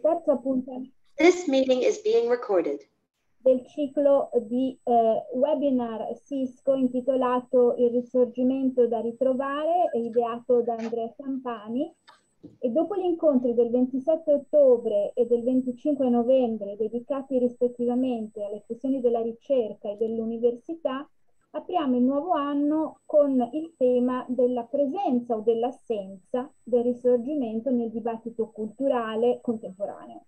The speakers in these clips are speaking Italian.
terzo appuntamento This meeting is being recorded. del ciclo di eh, webinar Cisco intitolato Il risorgimento da ritrovare, ideato da Andrea Campani. E dopo gli incontri del 27 ottobre e del 25 novembre, dedicati rispettivamente alle questioni della ricerca e dell'università, apriamo il nuovo anno con il tema della presenza o dell'assenza del risorgimento nel dibattito culturale contemporaneo.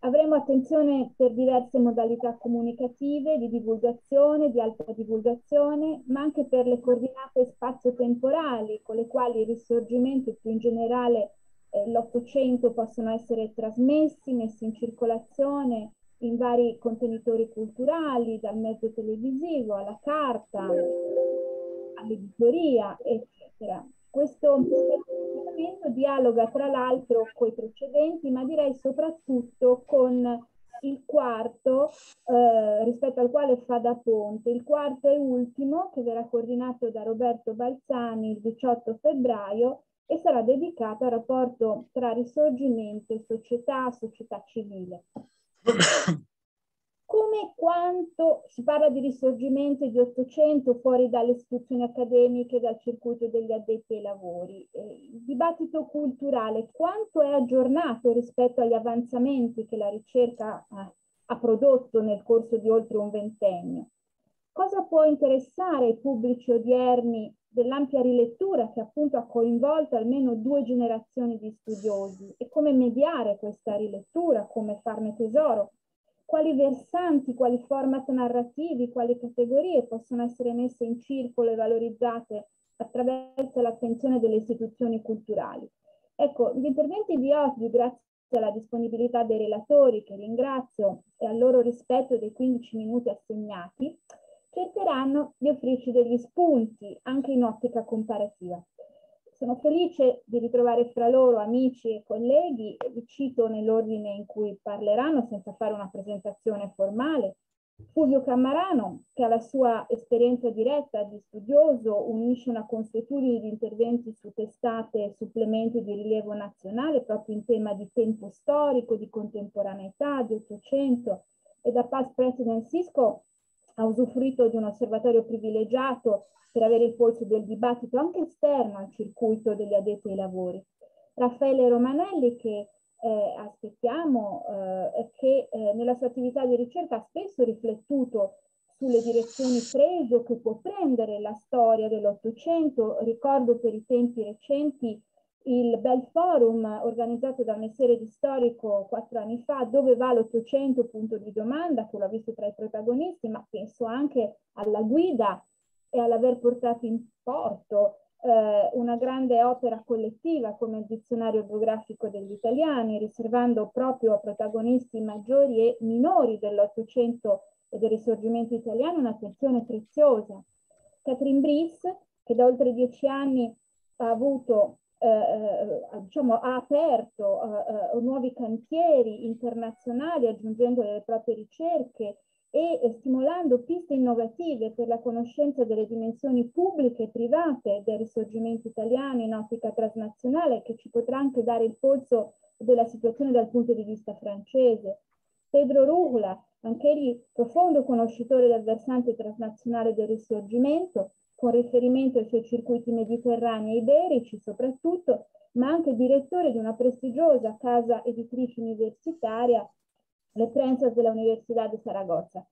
Avremo attenzione per diverse modalità comunicative, di divulgazione, di alta divulgazione, ma anche per le coordinate spazio-temporali con le quali il risorgimento e più in generale eh, l'Ottocento possono essere trasmessi, messi in circolazione, in vari contenitori culturali, dal mezzo televisivo alla carta, all'editoria, eccetera. Questo sperimento dialoga tra l'altro con i precedenti, ma direi soprattutto con il quarto, eh, rispetto al quale fa da ponte, il quarto e ultimo, che verrà coordinato da Roberto Balzani il 18 febbraio e sarà dedicato al rapporto tra risorgimento e società, società civile. Come quanto si parla di risorgimento di Ottocento fuori dalle istituzioni accademiche, dal circuito degli addetti ai lavori, eh, il dibattito culturale quanto è aggiornato rispetto agli avanzamenti che la ricerca ha prodotto nel corso di oltre un ventennio? Cosa può interessare i pubblici odierni dell'ampia rilettura che appunto ha coinvolto almeno due generazioni di studiosi e come mediare questa rilettura, come farne tesoro, quali versanti, quali format narrativi, quali categorie possono essere messe in circolo e valorizzate attraverso l'attenzione delle istituzioni culturali. Ecco, gli interventi di oggi, grazie alla disponibilità dei relatori, che ringrazio, e al loro rispetto dei 15 minuti assegnati, cercheranno di offrirci degli spunti anche in ottica comparativa. Sono felice di ritrovare fra loro amici e colleghi, e vi cito nell'ordine in cui parleranno senza fare una presentazione formale. Fulvio Cammarano, che alla sua esperienza diretta di studioso unisce una consuetudine di interventi su testate e supplementi di rilievo nazionale proprio in tema di tempo storico, di contemporaneità, di Ottocento, e da past president Cisco ha usufruito di un osservatorio privilegiato per avere il polso del dibattito anche esterno al circuito degli addetti ai lavori. Raffaele Romanelli che eh, aspettiamo eh, che eh, nella sua attività di ricerca ha spesso riflettuto sulle direzioni prese o che può prendere la storia dell'Ottocento. Ricordo per i tempi recenti il bel forum organizzato da Messere di Storico quattro anni fa, dove va l'Ottocento punto di domanda, che l'ho visto tra i protagonisti, ma penso anche alla guida e all'aver portato in porto eh, una grande opera collettiva come il dizionario biografico degli italiani, riservando proprio a protagonisti maggiori e minori dell'Ottocento e del Risorgimento italiano un'attenzione preziosa. Catherine Brice, che da oltre dieci anni ha avuto eh, eh, diciamo, ha aperto eh, eh, nuovi cantieri internazionali aggiungendo le proprie ricerche e eh, stimolando piste innovative per la conoscenza delle dimensioni pubbliche e private del risorgimento italiano in ottica transnazionale che ci potrà anche dare il polso della situazione dal punto di vista francese. Pedro Rugula, anch'egli profondo conoscitore del versante transnazionale del risorgimento, con riferimento ai suoi circuiti mediterranei e iberici soprattutto, ma anche direttore di una prestigiosa casa editrice universitaria, le Prensas dell'Università di Saragozza.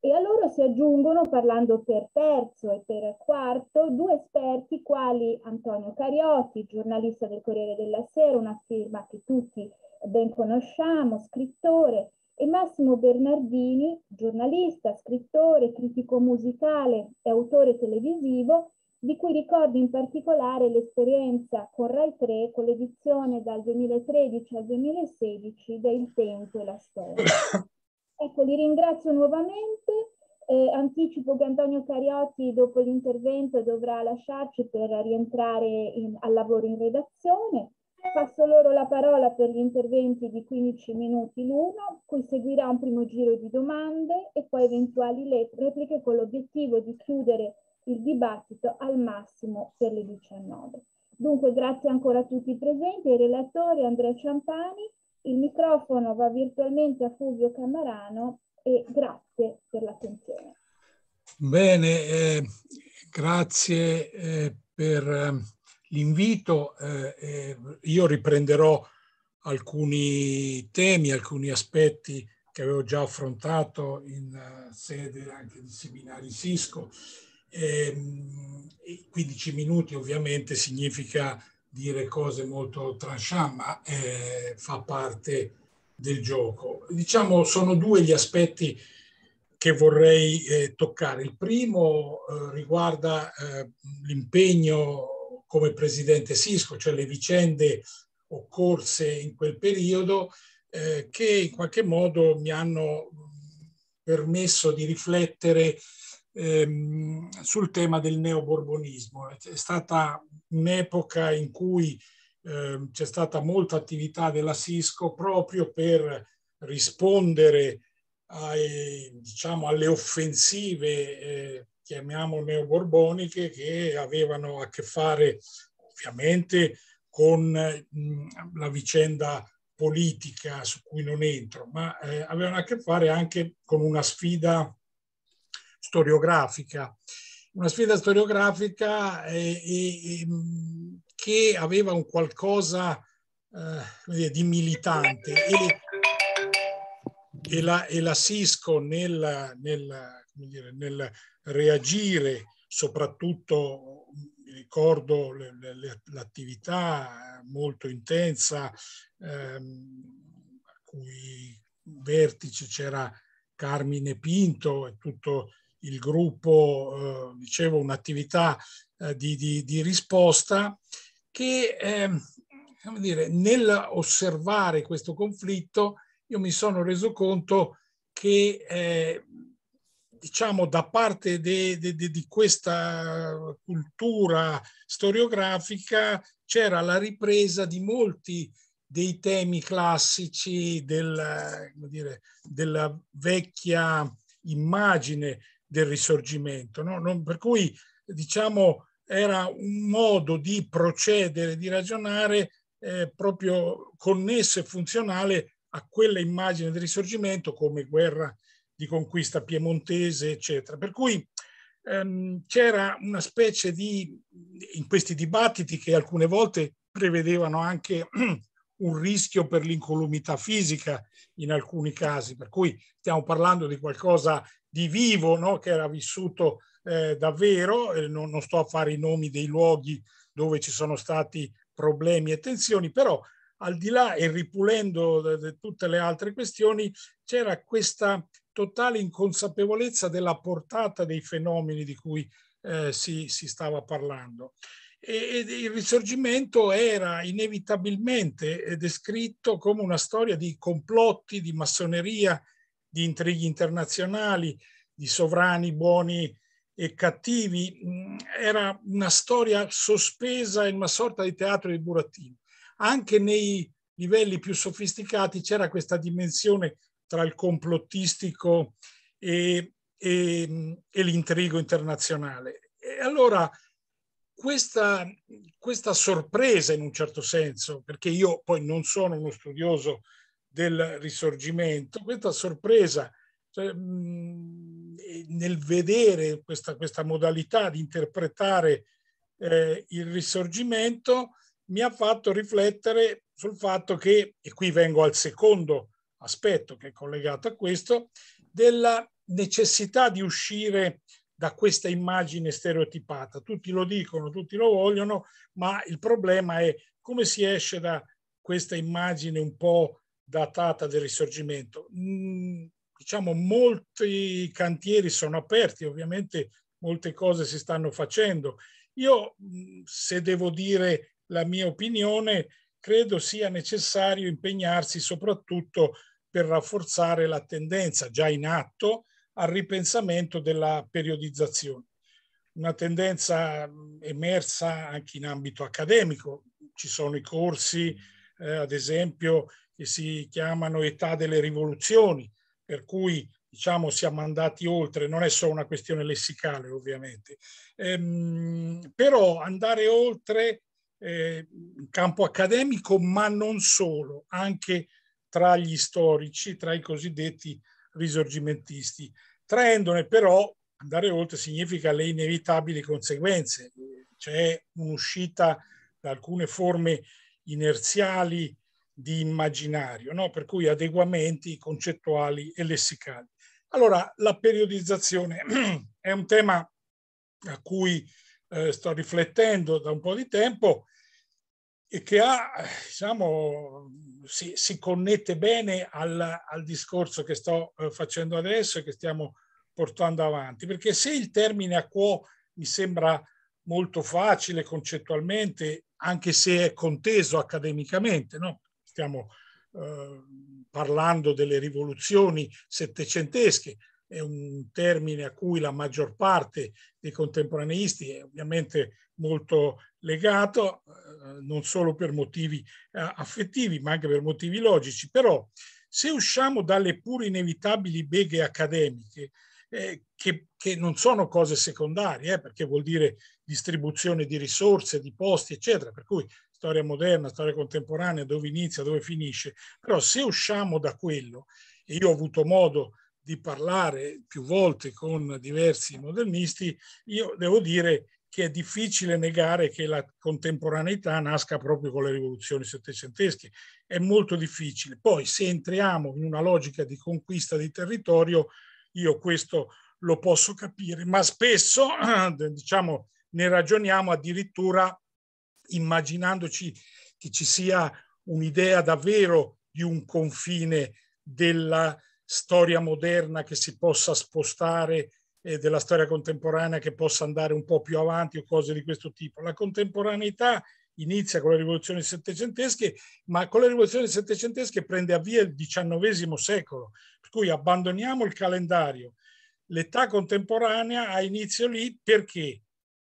E a loro si aggiungono, parlando per terzo e per quarto, due esperti quali Antonio Cariotti, giornalista del Corriere della Sera, una firma che tutti ben conosciamo, scrittore, e Massimo Bernardini, giornalista, scrittore, critico musicale e autore televisivo, di cui ricordo in particolare l'esperienza con Rai 3 con l'edizione dal 2013 al 2016 Il Tempo e la Storia. Ecco, li ringrazio nuovamente. Eh, anticipo che Antonio Cariotti dopo l'intervento dovrà lasciarci per rientrare in, al lavoro in redazione. Passo loro la parola per gli interventi di 15 minuti l'uno, cui seguirà un primo giro di domande e poi eventuali repliche con l'obiettivo di chiudere il dibattito al massimo per le 19. Dunque grazie ancora a tutti i presenti, ai relatori Andrea Ciampani, il microfono va virtualmente a Fulvio Camarano e grazie per l'attenzione. Bene, eh, grazie eh, per ehm, l'invito, eh, eh, io riprenderò alcuni temi, alcuni aspetti che avevo già affrontato in eh, sede anche di seminari Cisco. Ehm, e, 15 minuti ovviamente significa dire cose molto tranchant, ma eh, fa parte del gioco. Diciamo, sono due gli aspetti che vorrei eh, toccare. Il primo eh, riguarda eh, l'impegno come presidente Sisco, cioè le vicende occorse in quel periodo eh, che in qualche modo mi hanno mm, permesso di riflettere ehm, sul tema del neoborbonismo. È stata un'epoca in cui eh, c'è stata molta attività della Sisco proprio per rispondere ai, diciamo, alle offensive eh, chiamiamo neoborboniche, che avevano a che fare ovviamente con la vicenda politica su cui non entro, ma eh, avevano a che fare anche con una sfida storiografica. Una sfida storiografica eh, eh, che aveva un qualcosa eh, di militante e, e, la, e la Cisco nel, nel dire, nel reagire soprattutto mi ricordo l'attività molto intensa ehm, a cui vertice c'era Carmine Pinto e tutto il gruppo, eh, dicevo, un'attività eh, di, di, di, risposta che eh, dire, nell'osservare questo conflitto io mi sono reso conto che eh, diciamo, da parte di questa cultura storiografica c'era la ripresa di molti dei temi classici del, dire, della vecchia immagine del risorgimento. No? Non, per cui, diciamo, era un modo di procedere, di ragionare eh, proprio connesso e funzionale a quella immagine del risorgimento come guerra di conquista piemontese, eccetera. Per cui ehm, c'era una specie di, in questi dibattiti che alcune volte prevedevano anche un rischio per l'incolumità fisica in alcuni casi, per cui stiamo parlando di qualcosa di vivo no? che era vissuto eh, davvero, eh, non, non, sto a fare i nomi dei luoghi dove ci sono stati problemi e tensioni, però al di là e ripulendo eh, tutte le altre questioni c'era questa totale inconsapevolezza della portata dei fenomeni di cui eh, si, si, stava parlando. E, e il risorgimento era inevitabilmente eh, descritto come una storia di complotti, di massoneria, di intrighi internazionali, di sovrani buoni e cattivi. Mm, era una storia sospesa in una sorta di teatro di burattino. Anche nei livelli più sofisticati c'era questa dimensione tra il complottistico e, e, e l'intrigo internazionale. E allora questa, questa, sorpresa in un certo senso, perché io poi non sono uno studioso del risorgimento, questa sorpresa cioè, nel vedere questa, questa, modalità di interpretare eh, il risorgimento mi ha fatto riflettere sul fatto che, e qui vengo al secondo aspetto che è collegato a questo, della necessità di uscire da questa immagine stereotipata. Tutti lo dicono, tutti lo vogliono, ma il problema è come si esce da questa immagine un po' datata del risorgimento. Mm, diciamo, molti cantieri sono aperti, ovviamente molte cose si stanno facendo. Io, mm, se devo dire la mia opinione, credo sia necessario impegnarsi soprattutto per rafforzare la tendenza già in atto al ripensamento della periodizzazione. Una tendenza emersa anche in ambito accademico, ci sono i corsi, eh, ad esempio, che si chiamano età delle rivoluzioni, per cui diciamo siamo andati oltre, non è solo una questione lessicale ovviamente, ehm, però andare oltre eh, in campo accademico, ma non solo, anche tra gli storici, tra i cosiddetti risorgimentisti, traendone però, andare oltre significa le inevitabili conseguenze. C'è un'uscita da alcune forme inerziali di immaginario, no? per cui adeguamenti concettuali e lessicali. Allora, la periodizzazione è un tema a cui eh, sto riflettendo da un po' di tempo e che ha, diciamo, si, si connette bene al, al discorso che sto eh, facendo adesso e che stiamo portando avanti, perché se il termine a quo mi sembra molto facile concettualmente, anche se è conteso accademicamente, no? stiamo eh, parlando delle rivoluzioni settecentesche, è un termine a cui la maggior parte dei contemporaneisti è ovviamente molto legato, eh, non solo per motivi eh, affettivi, ma anche per motivi logici. Però se usciamo dalle pur inevitabili beghe accademiche, eh, che, che, non sono cose secondarie, eh, perché vuol dire distribuzione di risorse, di posti, eccetera, per cui storia moderna, storia contemporanea, dove inizia, dove finisce, però se usciamo da quello, e io ho avuto modo di parlare più volte con diversi modernisti, io devo dire che è difficile negare che la contemporaneità nasca proprio con le rivoluzioni settecentesche. È molto difficile. Poi se entriamo in una logica di conquista di territorio, io questo lo posso capire, ma spesso diciamo, ne ragioniamo addirittura immaginandoci che ci sia un'idea davvero di un confine della, storia moderna che si possa spostare eh, della storia contemporanea che possa andare un po' più avanti o cose di questo tipo. La contemporaneità inizia con le rivoluzioni settecentesche, ma con le rivoluzioni settecentesche prende a il XIX secolo, per cui abbandoniamo il calendario. L'età contemporanea ha inizio lì perché?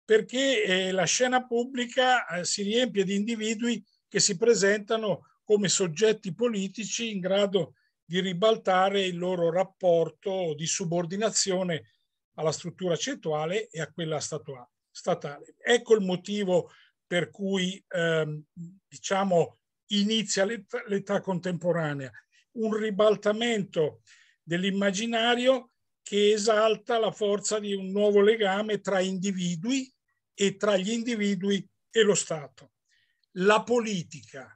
Perché eh, la scena pubblica eh, si riempie di individui che si presentano come soggetti politici in grado di ribaltare il loro rapporto di subordinazione alla struttura centrale e a quella statale. Ecco il motivo per cui ehm, diciamo, inizia l'età, contemporanea, un ribaltamento dell'immaginario che esalta la forza di un nuovo legame tra individui e tra gli individui e lo Stato. La politica,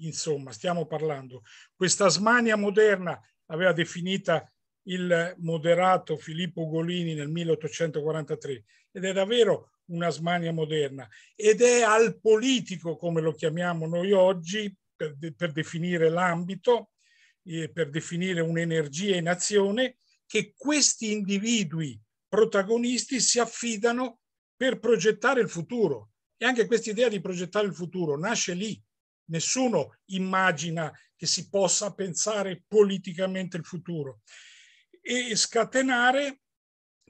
Insomma, stiamo parlando. Questa smania moderna aveva definita il moderato Filippo Golini nel 1843 ed è davvero una smania moderna ed è al politico, come lo chiamiamo noi oggi, per, de- per definire l'ambito, eh, per definire un'energia in azione, che questi individui protagonisti si affidano per progettare il futuro. E anche questa idea di progettare il futuro nasce lì, nessuno immagina che si possa pensare politicamente il futuro. E scatenare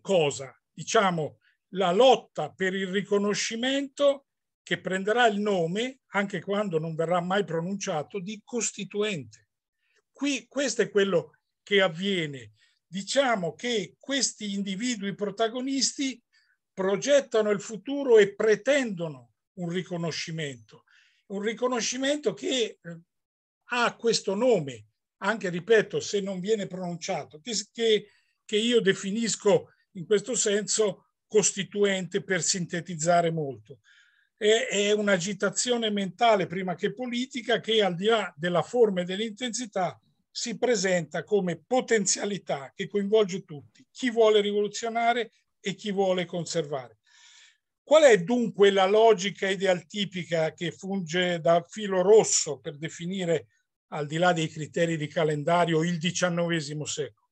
cosa? Diciamo la lotta per il riconoscimento che prenderà il nome, anche quando non verrà mai pronunciato, di costituente. Qui questo è quello che avviene. Diciamo che questi individui protagonisti progettano il futuro e pretendono un riconoscimento un riconoscimento che eh, ha questo nome, anche ripeto, se non viene pronunciato, che, che io definisco in questo senso costituente per sintetizzare molto. È, è un'agitazione mentale prima che politica che al di là della forma e dell'intensità si presenta come potenzialità che coinvolge tutti, chi vuole rivoluzionare e chi vuole conservare. Qual è dunque la logica idealtipica che funge da filo rosso per definire, al di là dei criteri di calendario, il XIX secolo?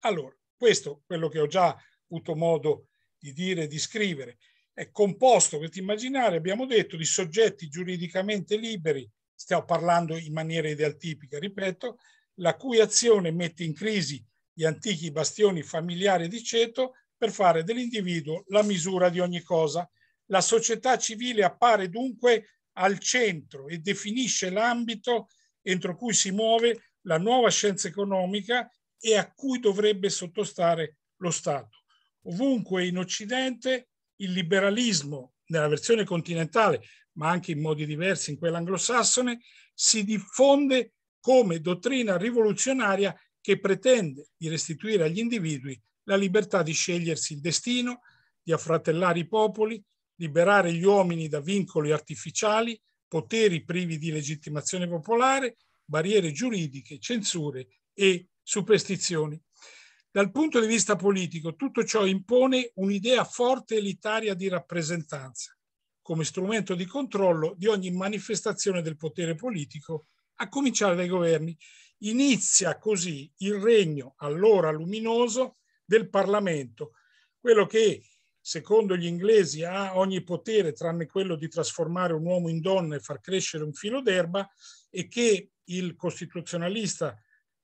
Allora, questo, quello che ho già avuto modo di dire e di scrivere, è composto, questo immaginario, abbiamo detto, di soggetti giuridicamente liberi, stiamo parlando in maniera idealtipica, ripeto, la cui azione mette in crisi gli antichi bastioni familiari di ceto per fare dell'individuo la misura di ogni cosa. La società civile appare dunque al centro e definisce l'ambito entro cui si muove la nuova scienza economica e a cui dovrebbe sottostare lo Stato. Ovunque in Occidente il liberalismo, nella versione continentale, ma anche in modi diversi in quella anglosassone, si diffonde come dottrina rivoluzionaria che pretende di restituire agli individui la libertà di scegliersi il destino, di affratellare i popoli, liberare gli uomini da vincoli artificiali, poteri privi di legittimazione popolare, barriere giuridiche, censure e superstizioni. Dal punto di vista politico, tutto ciò impone un'idea forte elitaria di rappresentanza, come strumento di controllo di ogni manifestazione del potere politico, a cominciare dai governi. Inizia così il regno, allora luminoso, del Parlamento, quello che secondo gli inglesi ha ogni potere tranne quello di trasformare un uomo in donna e far crescere un filo d'erba e che il costituzionalista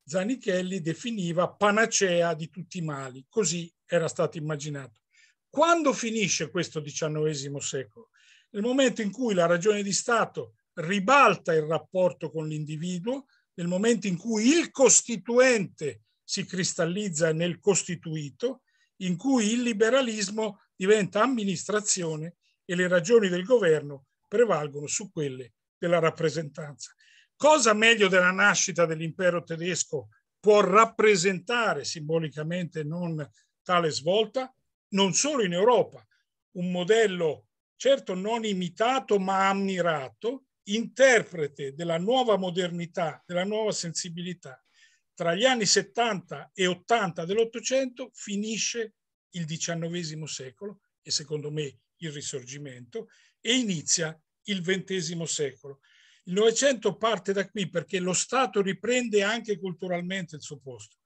Zanichelli definiva panacea di tutti i mali, così era stato immaginato. Quando finisce questo XIX secolo? Nel momento in cui la ragione di Stato ribalta il rapporto con l'individuo, nel momento in cui il costituente si cristallizza nel costituito, in cui il liberalismo diventa amministrazione e le ragioni del governo prevalgono su quelle della rappresentanza. Cosa meglio della nascita dell'impero tedesco può rappresentare simbolicamente non tale svolta, non solo in Europa, un modello certo non imitato ma ammirato, interprete della nuova modernità, della nuova sensibilità tra gli anni 70 e 80 dell'Ottocento finisce il XIX secolo e secondo me il Risorgimento e inizia il XX secolo. Il Novecento parte da qui perché lo Stato riprende anche culturalmente il suo posto.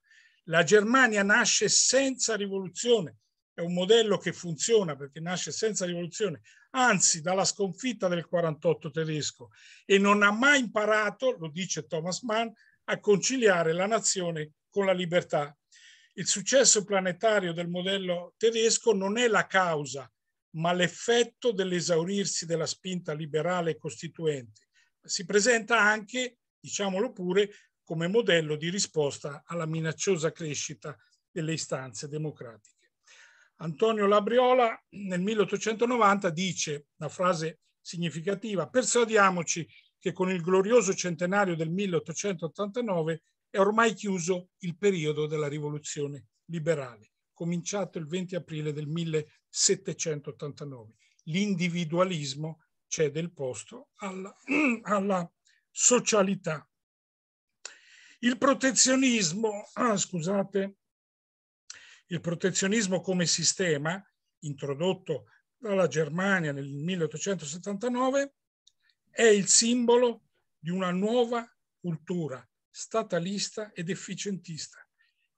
La Germania nasce senza rivoluzione, è un modello che funziona perché nasce senza rivoluzione, anzi dalla sconfitta del 48 tedesco e non ha mai imparato, lo dice Thomas Mann, a conciliare la nazione con la libertà. Il successo planetario del modello tedesco non è la causa, ma l'effetto dell'esaurirsi della spinta liberale costituente. Si presenta anche, diciamolo pure, come modello di risposta alla minacciosa crescita delle istanze democratiche. Antonio Labriola nel 1890 dice una frase significativa, persuadiamoci che con il glorioso centenario del 1889 è ormai chiuso il periodo della rivoluzione liberale, cominciato il 20 aprile del 1789. L'individualismo cede il posto alla, alla socialità. Il protezionismo, ah, scusate, il protezionismo come sistema introdotto dalla Germania nel 1879 è il simbolo di una nuova cultura statalista ed efficientista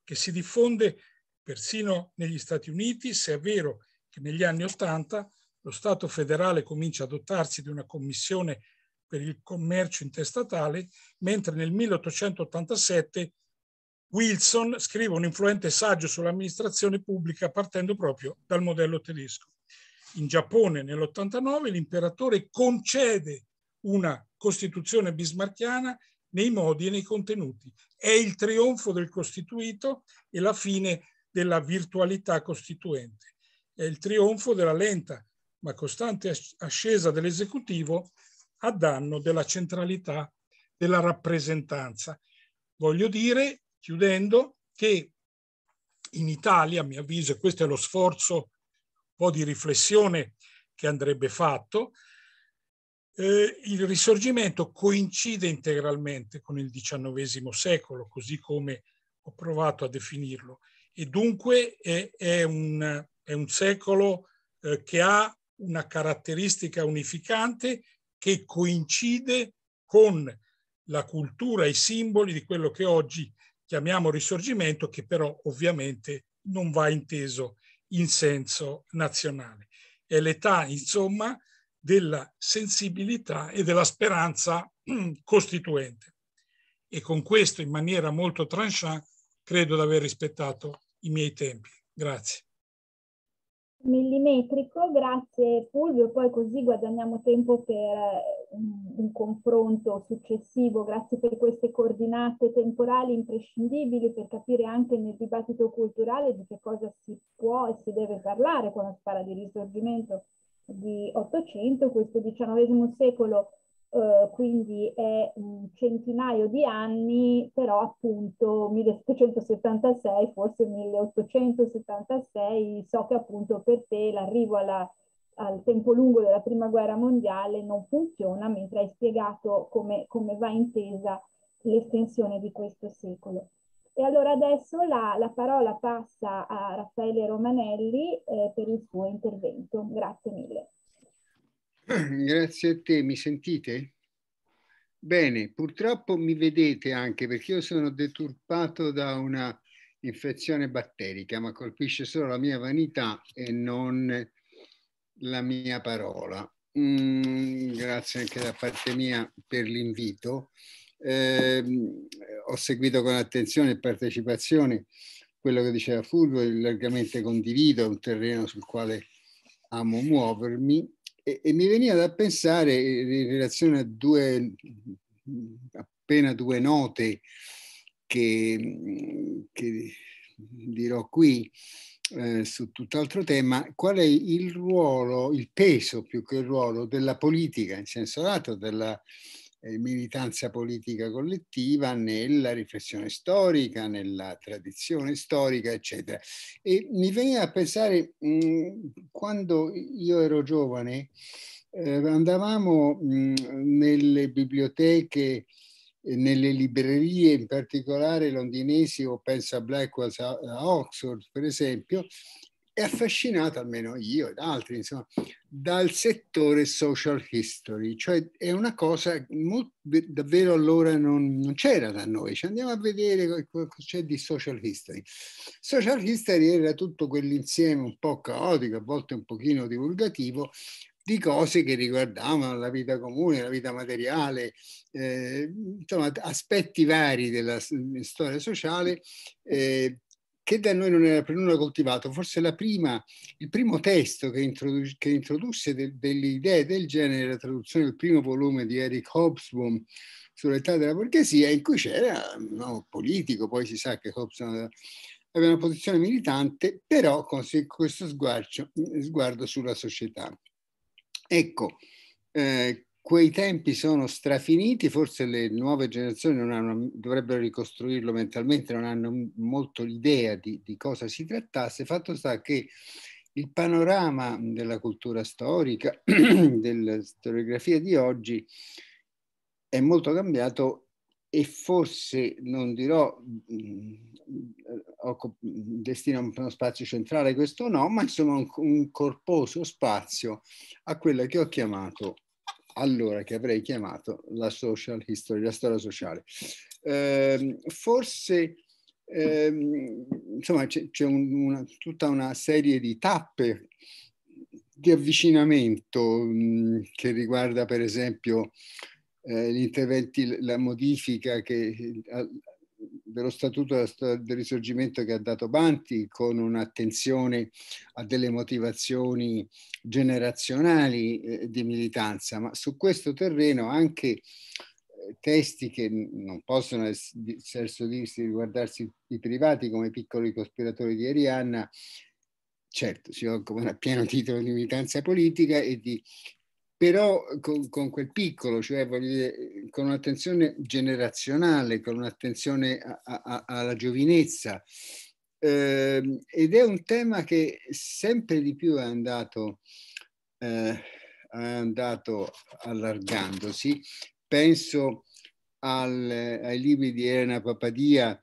che si diffonde persino negli Stati Uniti, se è vero che negli anni Ottanta lo Stato federale comincia a dotarsi di una commissione per il commercio interstatale, mentre nel 1887 Wilson scrive un influente saggio sull'amministrazione pubblica partendo proprio dal modello tedesco. In Giappone nell'89 l'imperatore concede una Costituzione bismarchiana nei modi e nei contenuti. È il trionfo del costituito e la fine della virtualità costituente. È il trionfo della lenta ma costante ascesa dell'esecutivo a danno della centralità della rappresentanza. Voglio dire, chiudendo, che in Italia, a mio avviso, e questo è lo sforzo un po' di riflessione che andrebbe fatto, eh, il risorgimento coincide integralmente con il XIX secolo, così come ho provato a definirlo, e dunque è, è, un, è un, secolo eh, che ha una caratteristica unificante che coincide con la cultura i simboli di quello che oggi chiamiamo risorgimento, che però ovviamente non va inteso in senso nazionale. È l'età, insomma, della sensibilità e della speranza costituente. E con questo, in maniera molto tranchant, credo di aver rispettato i miei tempi. Grazie. Millimetrico, grazie Fulvio, poi così guadagniamo tempo per eh, un, confronto successivo, grazie per queste coordinate temporali imprescindibili per capire anche nel dibattito culturale di che cosa si può e si deve parlare quando si parla di risorgimento di 800, questo XIX secolo Uh, quindi è un centinaio di anni, però appunto 1776, forse 1876, so che appunto per te l'arrivo al tempo lungo della prima guerra mondiale non funziona, mentre hai spiegato come, come va intesa l'estensione di questo secolo. E allora adesso la, la parola passa a Raffaele Romanelli eh, per il suo intervento. Grazie mille. Grazie a te, mi sentite? Bene, purtroppo mi vedete anche perché io sono deturpato da una infezione batterica, ma colpisce solo la mia vanità e non la mia parola. Mm, grazie anche da parte mia per l'invito. Eh, ho seguito con attenzione e partecipazione quello che diceva Fulvio, largamente condivido, è un terreno sul quale amo muovermi e, e mi veniva da pensare eh, in relazione a due, appena due note che, che dirò qui eh, su tutt'altro tema, qual è il ruolo, il peso più che il ruolo della politica in senso lato, della, eh, eh, militanza politica collettiva nella riflessione storica, nella tradizione storica, eccetera. E mi veniva a pensare, mh, quando io ero giovane, eh, andavamo mh, nelle biblioteche eh, nelle librerie, in particolare londinesi, o penso a Blackwell a Oxford, per esempio, è affascinato, almeno io ed altri, insomma, dal settore social history, cioè è una cosa molto, davvero allora non, non c'era da noi, cioè andiamo a vedere cosa c'è di social history. Social history era tutto quell'insieme un po' caotico, a volte un pochino divulgativo, di cose che riguardavano la vita comune, la vita materiale, eh, insomma aspetti vari della storia sociale eh, che da noi non era per nulla coltivato. Forse la prima, il primo testo che, introdu- che introdusse de- delle idee del genere la traduzione del primo volume di Eric Hobsbawm sull'età della borghesia, in cui c'era no, politico, poi si sa che Hobsbawm aveva una posizione militante, però con questo sguardo sulla società. Ecco, eh, quei tempi sono strafiniti, forse le nuove generazioni hanno, dovrebbero ricostruirlo mentalmente, non hanno molto l'idea di, di, cosa si trattasse. Fatto sta che il panorama della cultura storica, della storiografia di oggi, è molto cambiato e forse, non dirò, mm, destina uno spazio centrale questo no, ma insomma un, un corposo spazio a quella che ho chiamato allora che avrei chiamato la social history, la storia sociale. Eh, forse eh, insomma c'è, c'è un, una, tutta una serie di tappe di avvicinamento mh, mm, che riguarda per esempio eh, gli interventi, la modifica che, a, eh, dello Statuto del Risorgimento che ha dato Banti con un'attenzione a delle motivazioni generazionali eh, di militanza, ma su questo terreno anche eh, testi che non possono certo dirsi riguardarsi i privati come piccoli cospiratori di Arianna, certo si occupano a pieno titolo di militanza politica e di però eh, con, con, quel piccolo, cioè dire, eh, con un'attenzione generazionale, con un'attenzione a, a, alla giovinezza. Eh, ed è un tema che sempre di più è andato, eh, è andato allargandosi. Penso al, ai libri di Elena Papadia,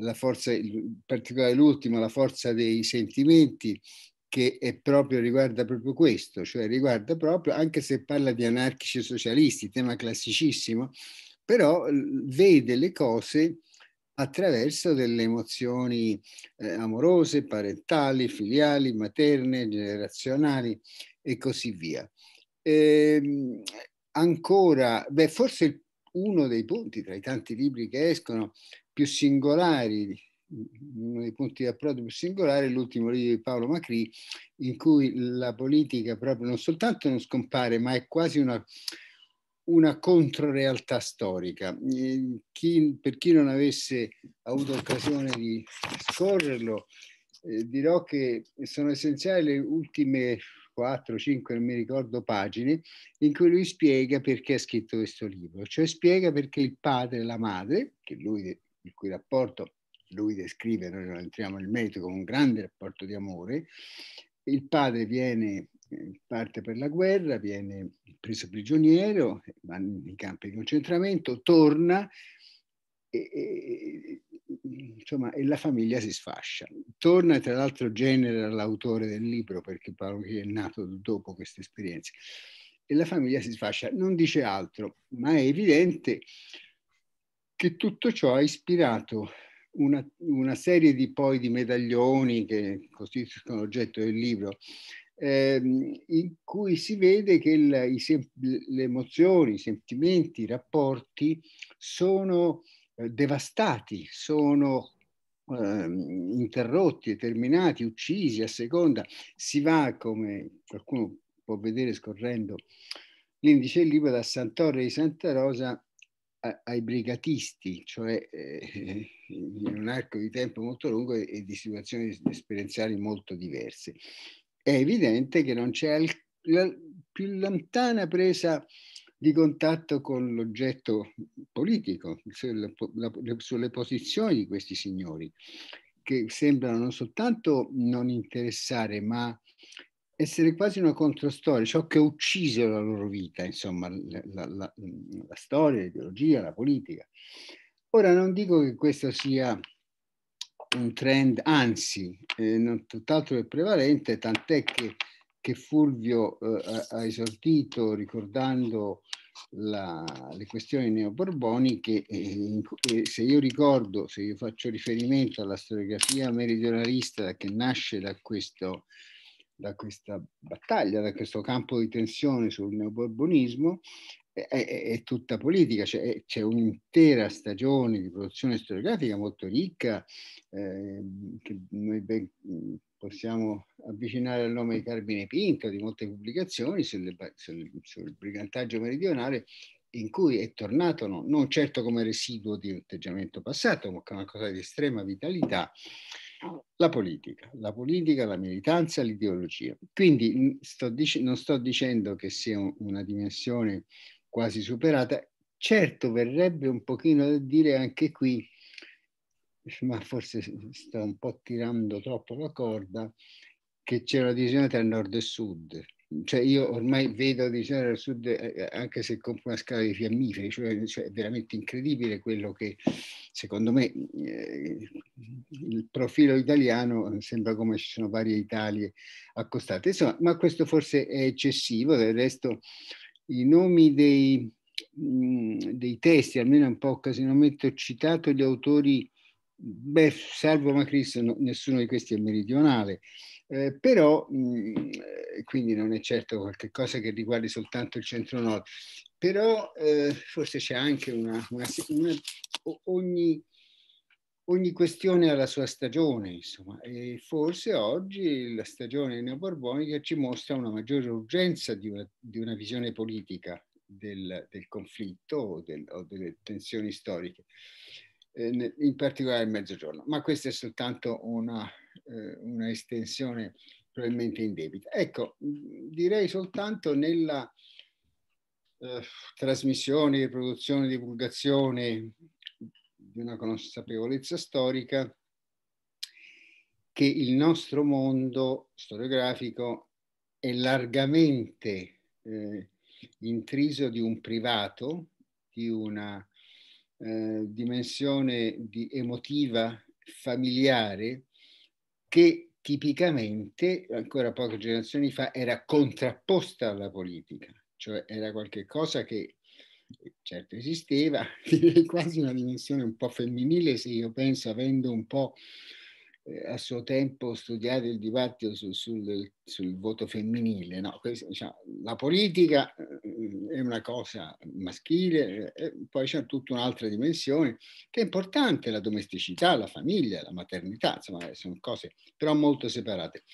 la forza, in particolare l'ultimo, La forza dei sentimenti, che è proprio, riguarda proprio questo, cioè riguarda proprio, anche se parla di anarchici socialisti, tema classicissimo, però vede le cose attraverso delle emozioni eh, amorose, parentali, filiali, materne, generazionali e così via. Ehm, ancora, beh, forse uno dei punti tra i tanti libri che escono più singolari uno dei punti di approdo più singolari è l'ultimo libro di Paolo Macri, in cui la politica proprio non soltanto non scompare, ma è quasi una, una controrealtà storica. Eh, chi, per chi non avesse avuto occasione di scorrerlo, eh, dirò che sono essenziali le ultime 4, 5, non mi ricordo, pagine, in cui lui spiega perché ha scritto questo libro, cioè spiega perché il padre e la madre, che lui, il cui rapporto lui descrive, noi entriamo nel merito, con un grande rapporto di amore. Il padre viene, eh, parte per la guerra, viene preso prigioniero, va nei campi di concentramento, torna e, e, insomma, e la famiglia si sfascia. Torna, tra l'altro, genera l'autore del libro, perché Paolo Chi è nato dopo queste esperienze, e la famiglia si sfascia. Non dice altro, ma è evidente che tutto ciò ha ispirato una, una serie di, poi di medaglioni che costituiscono l'oggetto del libro, ehm, in cui si vede che il, i, le emozioni, i sentimenti, i rapporti sono eh, devastati, sono ehm, interrotti, terminati, uccisi a seconda. Si va, come qualcuno può vedere scorrendo l'indice del libro, da Sant'Orre di Santa Rosa a, ai brigatisti, cioè eh, in un arco di tempo molto lungo e, e di situazioni esperienziali molto diverse. È evidente che non c'è al, la più lontana presa di contatto con l'oggetto politico, sulle, la, sulle posizioni di questi signori, che sembrano non soltanto non interessare, ma essere quasi una controstoria, ciò che ha ucciso la loro vita, insomma, la, la, la, la storia, l'ideologia, la politica. Ora non dico che questo sia un trend, anzi, eh, non, tutt'altro che prevalente, tant'è che, che Fulvio eh, ha esordito ricordando la, le questioni neoborboniche e, eh, e, eh, se io ricordo, se io faccio riferimento alla storiografia meridionalista che nasce da questo da questa battaglia, da questo campo di tensione sul neoborbonismo, è, è, è tutta politica, c'è, cioè, c'è, un'intera stagione di produzione storiografica molto ricca, eh, che noi ben, possiamo avvicinare al nome di Carbine Pinto, di molte pubblicazioni sul, sul, sul brigantaggio meridionale, in cui è tornato, no, non certo come residuo di un atteggiamento passato, ma come una cosa di estrema vitalità, la politica, la politica, la militanza, l'ideologia. Quindi mm, sto dic- non sto dicendo che sia un- una dimensione quasi superata, certo verrebbe un pochino da dire anche qui, ma forse sto un po' tirando troppo la corda, che c'è una divisione tra nord e sud, cioè io ormai vedo di genere eh, al sud eh, eh, anche se compro una scala di fiammiferi, cioè, cioè, è veramente incredibile quello che secondo me eh, il profilo italiano sembra come ci sono varie Italie accostate. Insomma, ma questo forse è eccessivo, del resto i nomi dei, mh, mm, dei testi, almeno un po' occasionalmente ho citato gli autori, beh, salvo Macristo, no, nessuno di questi è meridionale. Eh, però, mh, mm, quindi non è certo qualcosa che riguardi soltanto il centro-nord, però eh, forse c'è anche una, una, una ogni, ogni, questione ha la sua stagione, insomma, e forse oggi la stagione neoborbonica ci mostra una maggiore urgenza di una, di una visione politica del, del conflitto o, del, o, delle tensioni storiche eh, in particolare il mezzogiorno, ma questa è soltanto una, eh, una estensione probabilmente in debita. Ecco, direi soltanto nella eh, trasmissione, riproduzione, divulgazione di una consapevolezza storica che il nostro mondo storiografico è largamente eh, intriso di un privato, di una eh, dimensione di emotiva familiare che tipicamente, ancora poche generazioni fa, era contrapposta alla politica, cioè era qualcosa che certo esisteva, quasi una dimensione un po' femminile se io penso avendo un po' eh, a suo tempo studiare il dibattito sul, sul, sul voto femminile. No? Questo, diciamo, la politica eh, è una cosa maschile, eh, poi c'è tutta un'altra dimensione che è importante, la domesticità, la famiglia, la maternità, insomma eh, sono cose però molto separate.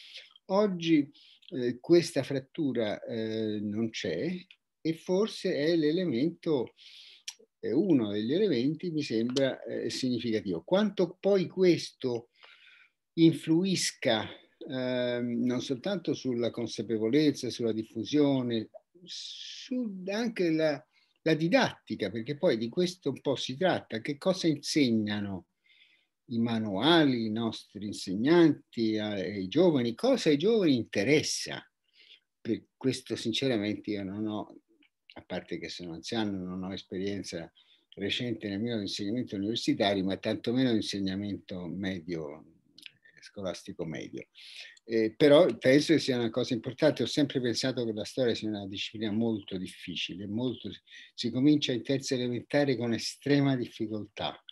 Oggi eh, questa frattura non c'è e forse è l'elemento uno degli elementi mi sembra eh, significativo. Quanto poi questo influisca ehm, non soltanto sulla consapevolezza, sulla diffusione, su anche la, la didattica, perché poi di questo un po' si tratta, che cosa insegnano i manuali, i nostri insegnanti, ai giovani, cosa ai giovani interessa. Per questo sinceramente io non ho, a parte che sono anziano, non ho esperienza recente nel mio insegnamento universitario, ma tantomeno l'insegnamento insegnamento medio scolastico medio. Eh, però penso che sia una cosa importante, ho sempre pensato che la storia sia una disciplina molto difficile, molto, si comincia in terza elementare con estrema difficoltà.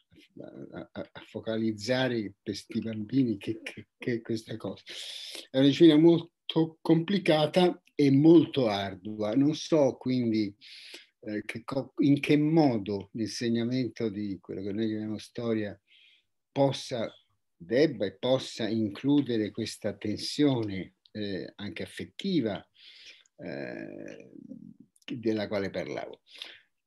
A, a, a focalizzare questi bambini che, che, che questa cosa è una disciplina molto complicata e molto ardua non so quindi eh, che in che modo l'insegnamento di quello che noi chiamiamo storia possa debba e possa includere questa tensione eh, anche affettiva eh, della quale parlavo.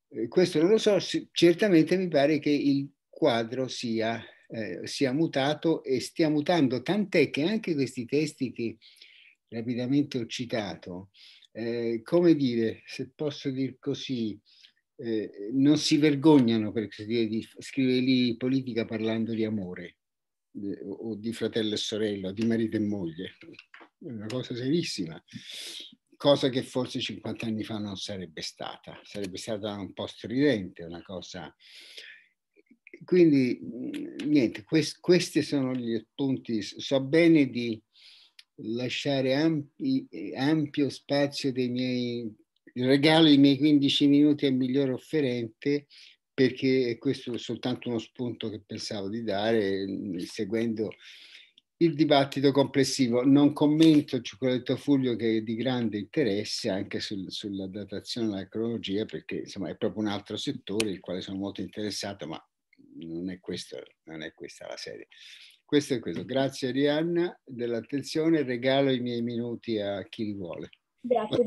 Eh, questo non lo so, certamente mi pare che il quadro sia, eh, sia mutato e stia mutando, tant'è che anche questi testi che rapidamente ho citato, eh, come dire, se posso dire così, eh, non si vergognano per scrivere, di, scrivere lì politica parlando di amore o di fratello e sorella, o di marito e moglie. È una cosa serissima, cosa che forse 50 anni fa non sarebbe stata, sarebbe stata un po' stridente, una cosa... Quindi, niente, quest- questi sono gli spunti. So bene di lasciare ampi- ampio spazio dei miei regalo i miei 15 minuti al migliore offerente perché questo è soltanto uno spunto che pensavo di dare seguendo il dibattito complessivo. Non commento Cioccoletto Fulvio che è di grande interesse anche sul, sulla datazione della cronologia perché insomma è proprio un altro settore il quale sono molto interessato ma non è, questo, non è questa la serie. Questo è questo. Grazie Arianna dell'attenzione, regalo i miei minuti a chi li vuole. Grazie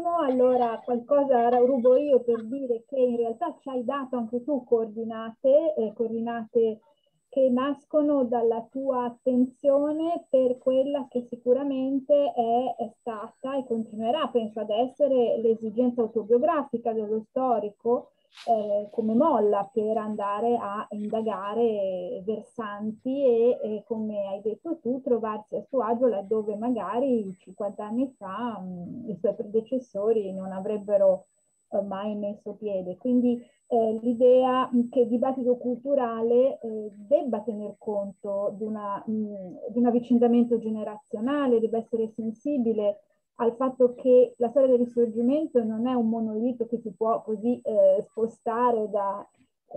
benissimo, allora qualcosa rubo io per dire che in realtà ci hai dato anche tu coordinate, eh, coordinate che nascono dalla tua attenzione per quella che sicuramente è, è stata e continuerà, penso ad essere, l'esigenza autobiografica dello storico, eh, come molla per andare a indagare versanti e, e, come hai detto tu trovarsi a suo agio laddove magari 50 anni fa mh, mm, i suoi predecessori non avrebbero eh, mai messo piede. Quindi eh, l'idea che il dibattito culturale eh, debba tener conto di, una, mh, mm, di un avvicinamento generazionale, debba essere sensibile al fatto che la storia del risorgimento non è un monolito che si può così eh, spostare da,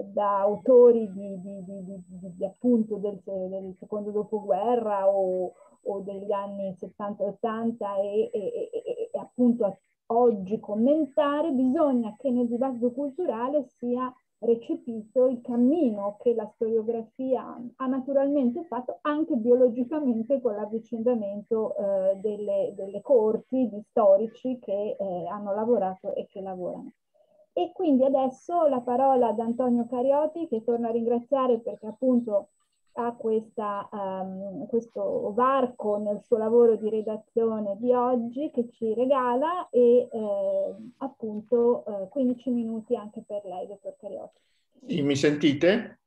da autori di, di, di, di appunto del, del, secondo dopoguerra o, o degli anni 70-80 e, e, e, e, appunto oggi commentare, bisogna che nel dibattito culturale sia recepito il cammino che la storiografia ha naturalmente fatto anche biologicamente con l'avvicendamento eh, delle, delle, corti di storici che eh, hanno lavorato e che lavorano. E quindi adesso la parola ad Antonio Cariotti che torno a ringraziare perché appunto a questa, um, questo varco nel suo lavoro di redazione di oggi che ci regala e eh, appunto eh, 15 minuti anche per lei, dottor Cariotti. Sì, mi sentite?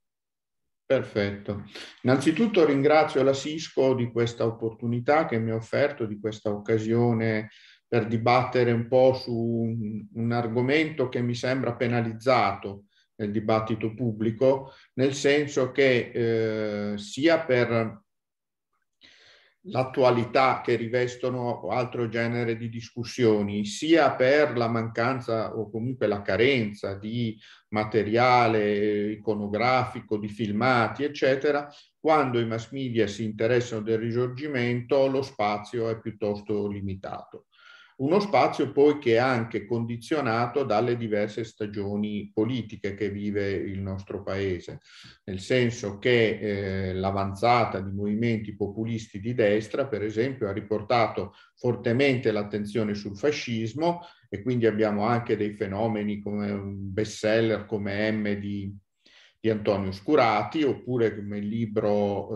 Perfetto. Innanzitutto ringrazio la Cisco di questa opportunità che mi ha offerto, di questa occasione per dibattere un po' su un, un argomento che mi sembra penalizzato nel dibattito pubblico, nel senso che eh, sia per l'attualità che rivestono altro genere di discussioni, sia per la mancanza o comunque la carenza di materiale iconografico, di filmati, eccetera, quando i mass media si interessano del risorgimento lo spazio è piuttosto limitato uno spazio poi che è anche condizionato dalle diverse stagioni politiche che vive il nostro paese, nel senso che eh, l'avanzata di movimenti populisti di destra, per esempio, ha riportato fortemente l'attenzione sul fascismo e quindi abbiamo anche dei fenomeni come un bestseller come M di di Antonio Scurati, oppure come il libro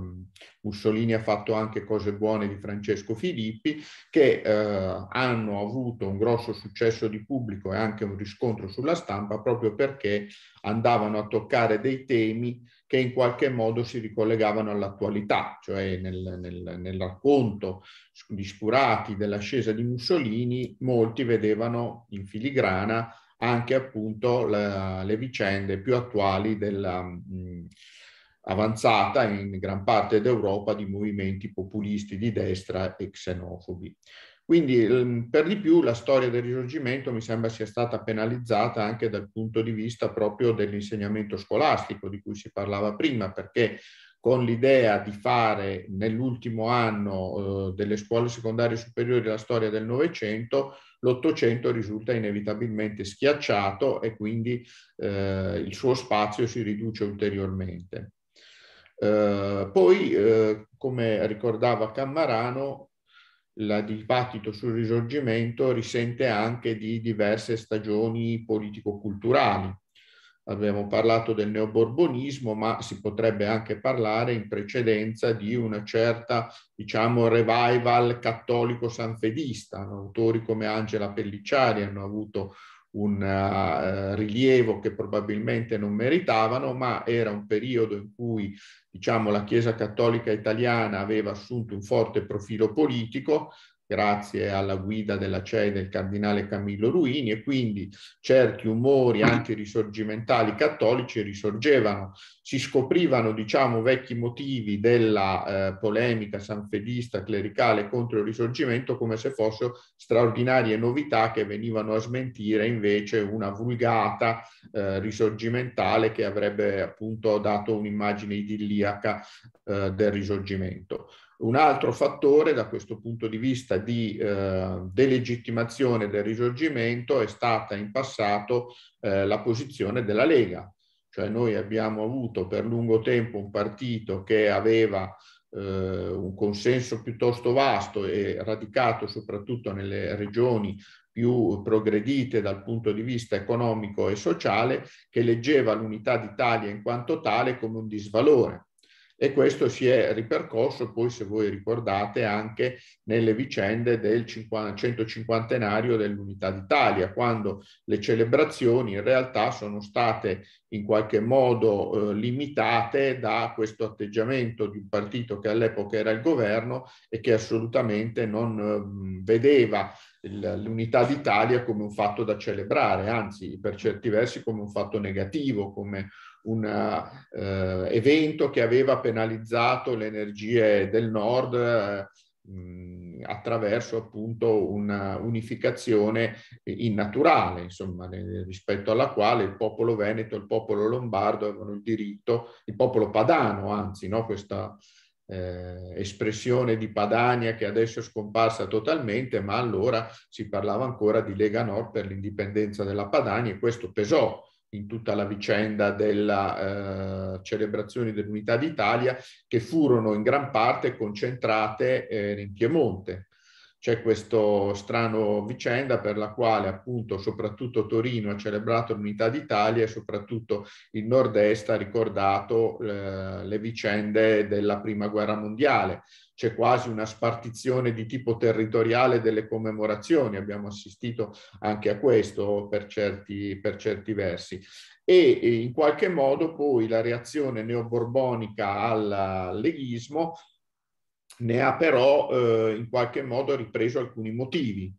eh, Mussolini ha fatto anche cose buone di Francesco Filippi, che eh, hanno avuto un grosso successo di pubblico e anche un riscontro sulla stampa proprio perché andavano a toccare dei temi che in qualche modo si ricollegavano all'attualità, cioè nel, nel, nel racconto di Scurati dell'ascesa di Mussolini molti vedevano in filigrana anche appunto la, le vicende più attuali della mh, avanzata in gran parte d'Europa di movimenti populisti di destra e xenofobi. Quindi ehm, per di più la storia del risorgimento mi sembra sia stata penalizzata anche dal punto di vista proprio dell'insegnamento scolastico di cui si parlava prima, perché con l'idea di fare nell'ultimo anno eh, delle scuole secondarie superiori la storia del Novecento l'Ottocento risulta inevitabilmente schiacciato e quindi eh, il suo spazio si riduce ulteriormente. Eh, poi, eh, come ricordava Cammarano, il dibattito sul risorgimento risente anche di diverse stagioni politico-culturali. Abbiamo parlato del neoborbonismo, ma si potrebbe anche parlare in precedenza di una certa, diciamo, revival cattolico-sanfedista. Autori come Angela Pellicciari hanno avuto un uh, rilievo che probabilmente non meritavano, ma era un periodo in cui diciamo, la Chiesa Cattolica italiana aveva assunto un forte profilo politico grazie alla guida della CE del cardinale Camillo Ruini e quindi certi umori anche risorgimentali cattolici risorgevano, si scoprivano diciamo vecchi motivi della eh, polemica sanfedista clericale contro il risorgimento come se fossero straordinarie novità che venivano a smentire invece una vulgata eh, risorgimentale che avrebbe appunto dato un'immagine idilliaca eh, del risorgimento. Un altro fattore da questo punto di vista di eh, delegittimazione del risorgimento è stata in passato eh, la posizione della Lega, cioè noi abbiamo avuto per lungo tempo un partito che aveva eh, un consenso piuttosto vasto e radicato soprattutto nelle regioni più progredite dal punto di vista economico e sociale, che leggeva l'unità d'Italia in quanto tale come un disvalore e questo si è ripercorso poi, se voi ricordate, anche nelle vicende del 50, centocinquantenario dell'Unità d'Italia, quando le celebrazioni in realtà sono state in qualche modo eh, limitate da questo atteggiamento di un partito che all'epoca era il governo e che assolutamente non eh, vedeva l'unità d'Italia come un fatto da celebrare, anzi per certi versi come un fatto negativo, come un un eh, evento che aveva penalizzato le energie del nord eh, attraverso appunto una unificazione innaturale, insomma, rispetto alla quale il popolo veneto e il popolo lombardo avevano il diritto, il popolo padano, anzi, no? questa eh, espressione di Padania che adesso è scomparsa totalmente, ma allora si parlava ancora di Lega Nord per l'indipendenza della Padania e questo pesò in tutta la vicenda della eh, celebrazione dell'unità d'Italia, che furono in gran parte concentrate eh, in Piemonte. C'è questa strana vicenda per la quale appunto soprattutto Torino ha celebrato l'unità d'Italia e soprattutto il nord-est ha ricordato eh, le vicende della prima guerra mondiale c'è quasi una spartizione di tipo territoriale delle commemorazioni, abbiamo assistito anche a questo per certi, per certi versi. E, in qualche modo poi la reazione neoborbonica al leghismo ne ha però eh, in qualche modo ripreso alcuni motivi,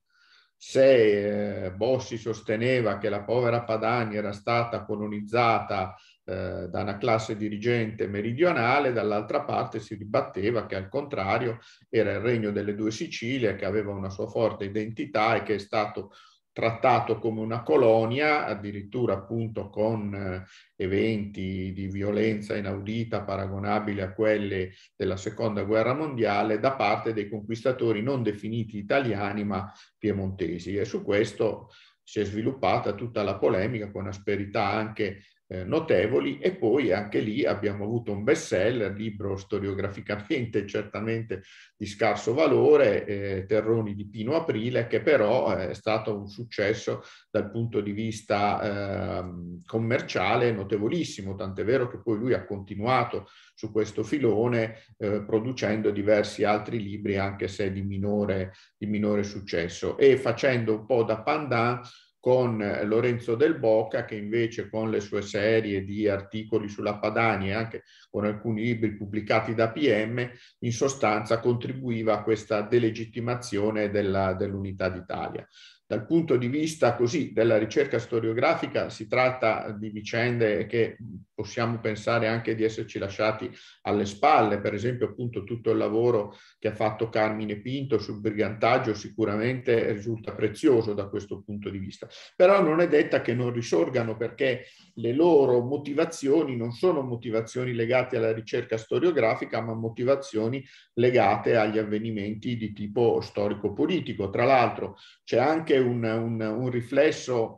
se eh, Bossi sosteneva che la povera Padania era stata colonizzata eh, da una classe dirigente meridionale, dall'altra parte si ribatteva che al contrario era il regno delle due Sicilie che aveva una sua forte identità e che è stato trattato come una colonia, addirittura appunto con eh, eventi di violenza inaudita paragonabili a quelle della seconda guerra mondiale da parte dei conquistatori non definiti italiani ma piemontesi e su questo si è sviluppata tutta la polemica con asperità anche eh, notevoli e poi anche lì abbiamo avuto un best seller, libro storiograficamente certamente di scarso valore, eh, Terroni di Pino Aprile, che però eh, è stato un successo dal punto di vista eh, commerciale notevolissimo, tant'è vero che poi lui ha continuato su questo filone eh, producendo diversi altri libri anche se di minore, di minore successo e facendo un po' da pandan con eh, Lorenzo Del Bocca che invece con le sue serie di articoli sulla Padania e eh, anche con alcuni libri pubblicati da PM in sostanza contribuiva a questa delegittimazione della, dell'unità d'Italia. Dal punto di vista così della ricerca storiografica si tratta di vicende che possiamo pensare anche di esserci lasciati alle spalle, per esempio appunto tutto il lavoro che ha fatto Carmine Pinto sul brigantaggio sicuramente risulta prezioso da questo punto di vista, però non è detta che non risorgano perché le loro motivazioni non sono motivazioni legate alla ricerca storiografica, ma motivazioni legate agli avvenimenti di tipo storico-politico. Tra l'altro c'è anche un, un, un riflesso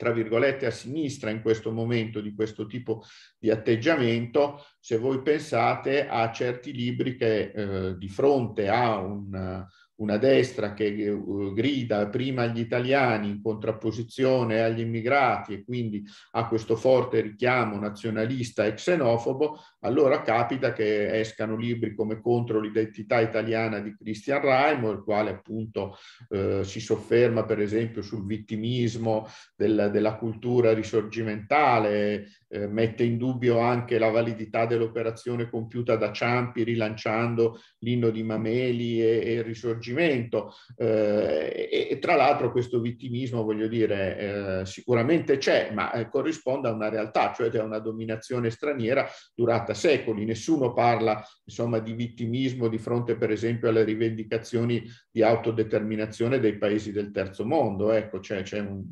tra virgolette a sinistra in questo momento di questo tipo di atteggiamento, se voi pensate a certi libri che eh, di fronte a un, una destra che eh, grida prima agli italiani in contrapposizione agli immigrati e quindi ha questo forte richiamo nazionalista e xenofobo, allora capita che escano libri come Contro l'identità italiana di Christian Raimo, il quale appunto eh, si sofferma per esempio sul vittimismo del, della cultura risorgimentale, eh, mette in dubbio anche la validità dell'operazione compiuta da Ciampi rilanciando l'inno di Mameli e, e il risorgimento. Eh, e, e, tra l'altro questo vittimismo, voglio dire, eh, sicuramente c'è, ma eh, corrisponde a una realtà, cioè a una dominazione straniera durata da secoli, nessuno parla insomma, di vittimismo di fronte per esempio alle rivendicazioni di autodeterminazione dei paesi del terzo mondo, ecco, cioè, c'è un,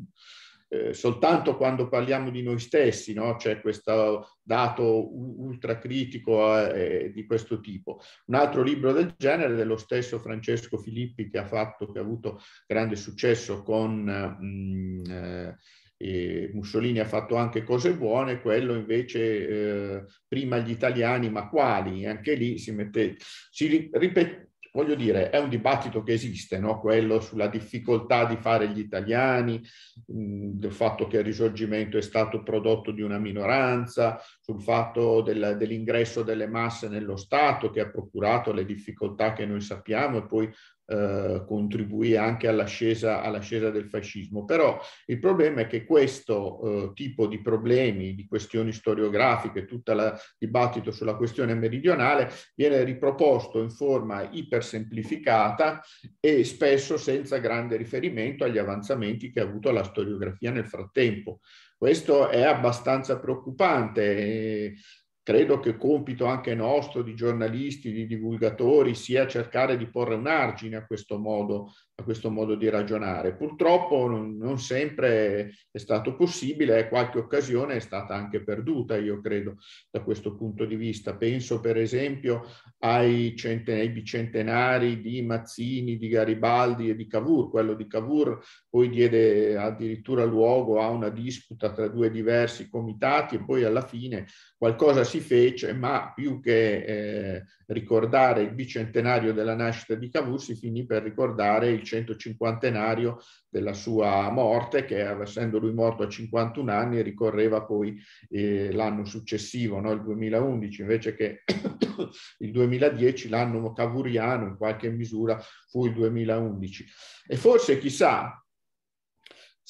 eh, soltanto quando parliamo di noi stessi, no? c'è questo dato ultracritico eh, di questo tipo. Un altro libro del genere dello stesso Francesco Filippi che ha fatto, che ha avuto grande successo con... Eh, eh e Mussolini ha fatto anche cose buone, quello invece eh, prima gli italiani, ma quali? Anche lì si mette, si ripete, voglio dire, è un dibattito che esiste, no? quello sulla difficoltà di fare gli italiani, mh, del fatto che il risorgimento è stato prodotto di una minoranza, sul fatto del, dell'ingresso delle masse nello Stato che ha procurato le difficoltà che noi sappiamo e poi eh, contribuì anche all'ascesa, all'ascesa, del fascismo. Però il problema è che questo eh, tipo di problemi, di questioni storiografiche, tutto il dibattito sulla questione meridionale viene riproposto in forma ipersemplificata e spesso senza grande riferimento agli avanzamenti che ha avuto la storiografia nel frattempo. Questo è abbastanza preoccupante. Eh, credo che compito anche nostro di giornalisti, di divulgatori, sia cercare di porre un argine a questo modo a questo modo di ragionare. Purtroppo non, non, sempre è stato possibile, eh, qualche occasione è stata anche perduta, io credo, da questo punto di vista. Penso per esempio ai, centen- ai bicentenari di Mazzini, di Garibaldi e di Cavour. Quello di Cavour poi diede addirittura luogo a una disputa tra due diversi comitati e poi alla fine qualcosa si fece, ma più che eh, ricordare il bicentenario della nascita di Cavour si finì per ricordare il centocinquantenario della sua morte, che essendo lui morto a 51 anni ricorreva poi eh, l'anno successivo, no? il 2011, invece che il 2010, l'anno cavuriano in qualche misura fu il 2011. E forse chissà,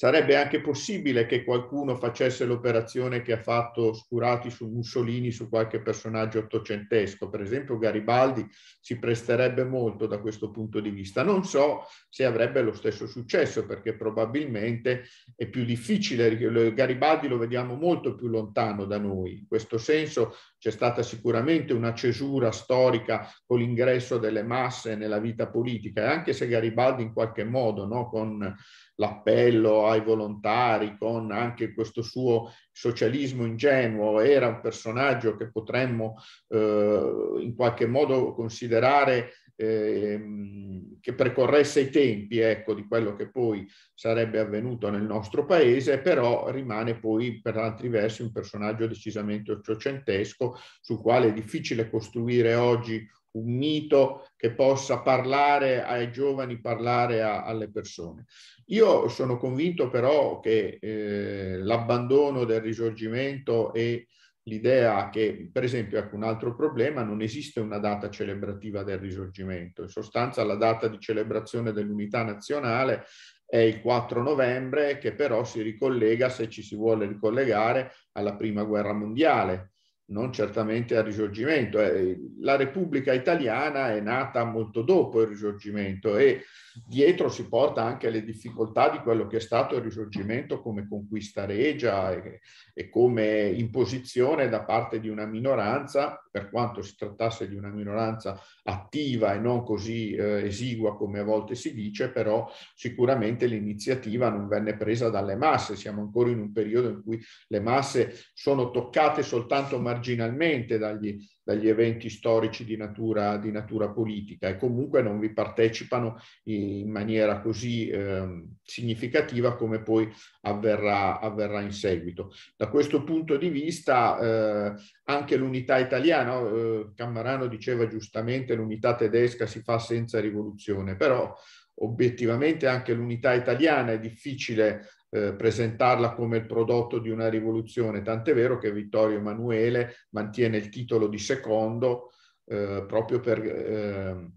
Sarebbe anche possibile che qualcuno facesse l'operazione che ha fatto Scurati su Mussolini, su qualche personaggio ottocentesco. Per esempio Garibaldi si presterebbe molto da questo punto di vista. Non so se avrebbe lo stesso successo, perché probabilmente è più difficile. Garibaldi lo vediamo molto più lontano da noi. In questo senso c'è stata sicuramente una cesura storica con l'ingresso delle masse nella vita politica. E anche se Garibaldi in qualche modo, no, con l'appello ai volontari con anche questo suo socialismo ingenuo, era un personaggio che potremmo eh, in qualche modo considerare eh, che precorresse i tempi ecco, di quello che poi sarebbe avvenuto nel nostro paese, però rimane poi per altri versi un personaggio decisamente ottocentesco sul quale è difficile costruire oggi un mito che possa parlare ai giovani, parlare a, alle persone. Io sono convinto però che eh, l'abbandono del risorgimento e l'idea che, per esempio, ecco un altro problema, non esiste una data celebrativa del risorgimento. In sostanza la data di celebrazione dell'unità nazionale è il 4 novembre che però si ricollega, se ci si vuole ricollegare, alla prima guerra mondiale, non certamente al risorgimento. Eh, la Repubblica Italiana è nata molto dopo il risorgimento e dietro si porta anche le difficoltà di quello che è stato il risorgimento come conquista regia e, come imposizione da parte di una minoranza, per quanto si trattasse di una minoranza attiva e non così eh, esigua come a volte si dice, però sicuramente l'iniziativa non venne presa dalle masse. Siamo ancora in un periodo in cui le masse sono toccate soltanto marginalmente marginalmente dagli, dagli eventi storici di natura, di natura, politica e comunque non vi partecipano in maniera così eh, significativa come poi avverrà, avverrà, in seguito. Da questo punto di vista eh, anche l'unità italiana, eh, Cammarano diceva giustamente l'unità tedesca si fa senza rivoluzione, però obiettivamente anche l'unità italiana è difficile eh, presentarla come il prodotto di una rivoluzione, tant'è vero che Vittorio Emanuele mantiene il titolo di secondo eh, proprio per, eh,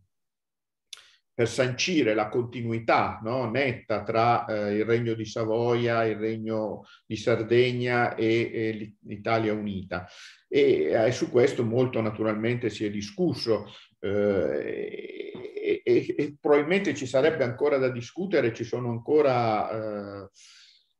per, sancire la continuità no, netta tra eh, il Regno di Savoia, il Regno di Sardegna e, e l'Italia unita. E eh, su questo molto naturalmente si è discusso. Eh, e, e, e, probabilmente ci sarebbe ancora da discutere, ci sono ancora eh,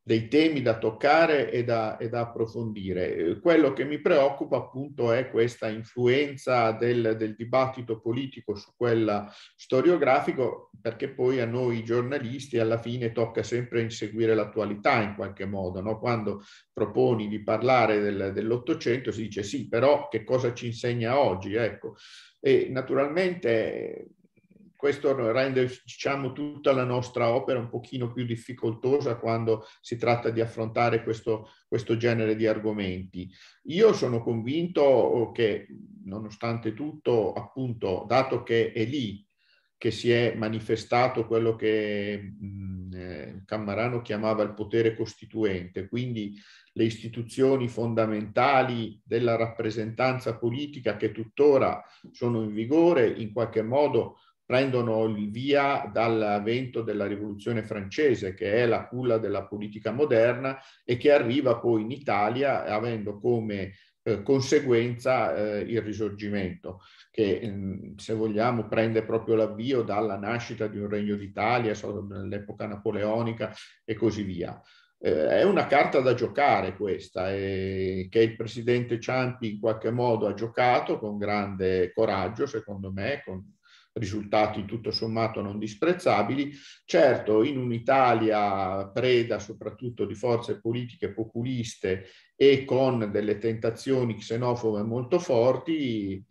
dei temi da toccare e da, e da, approfondire. Quello che mi preoccupa appunto è questa influenza del, del dibattito politico su quella storiografico, perché poi a noi giornalisti alla fine tocca sempre inseguire l'attualità in qualche modo. No? Quando proponi di parlare del, dell'Ottocento si dice sì, però che cosa ci insegna oggi? Ecco. E naturalmente questo rende diciamo, tutta la nostra opera un pochino più difficoltosa quando si tratta di affrontare questo, questo genere di argomenti. Io sono convinto che nonostante tutto, appunto, dato che è lì che si è manifestato quello che mh, mm, eh, Cammarano chiamava il potere costituente, quindi le istituzioni fondamentali della rappresentanza politica che tuttora sono in vigore, in qualche modo prendono il via dall'avvento della rivoluzione francese, che è la culla della politica moderna e che arriva poi in Italia avendo come eh, conseguenza eh, il risorgimento, che ehm, se vogliamo prende proprio l'avvio dalla nascita di un regno d'Italia, nell'epoca napoleonica e così via. Eh, è una carta da giocare questa, che il presidente Ciampi in qualche modo ha giocato con grande coraggio, secondo me, con risultati tutto sommato non disprezzabili. Certo, in un'Italia preda soprattutto di forze politiche populiste e con delle tentazioni xenofobe molto forti,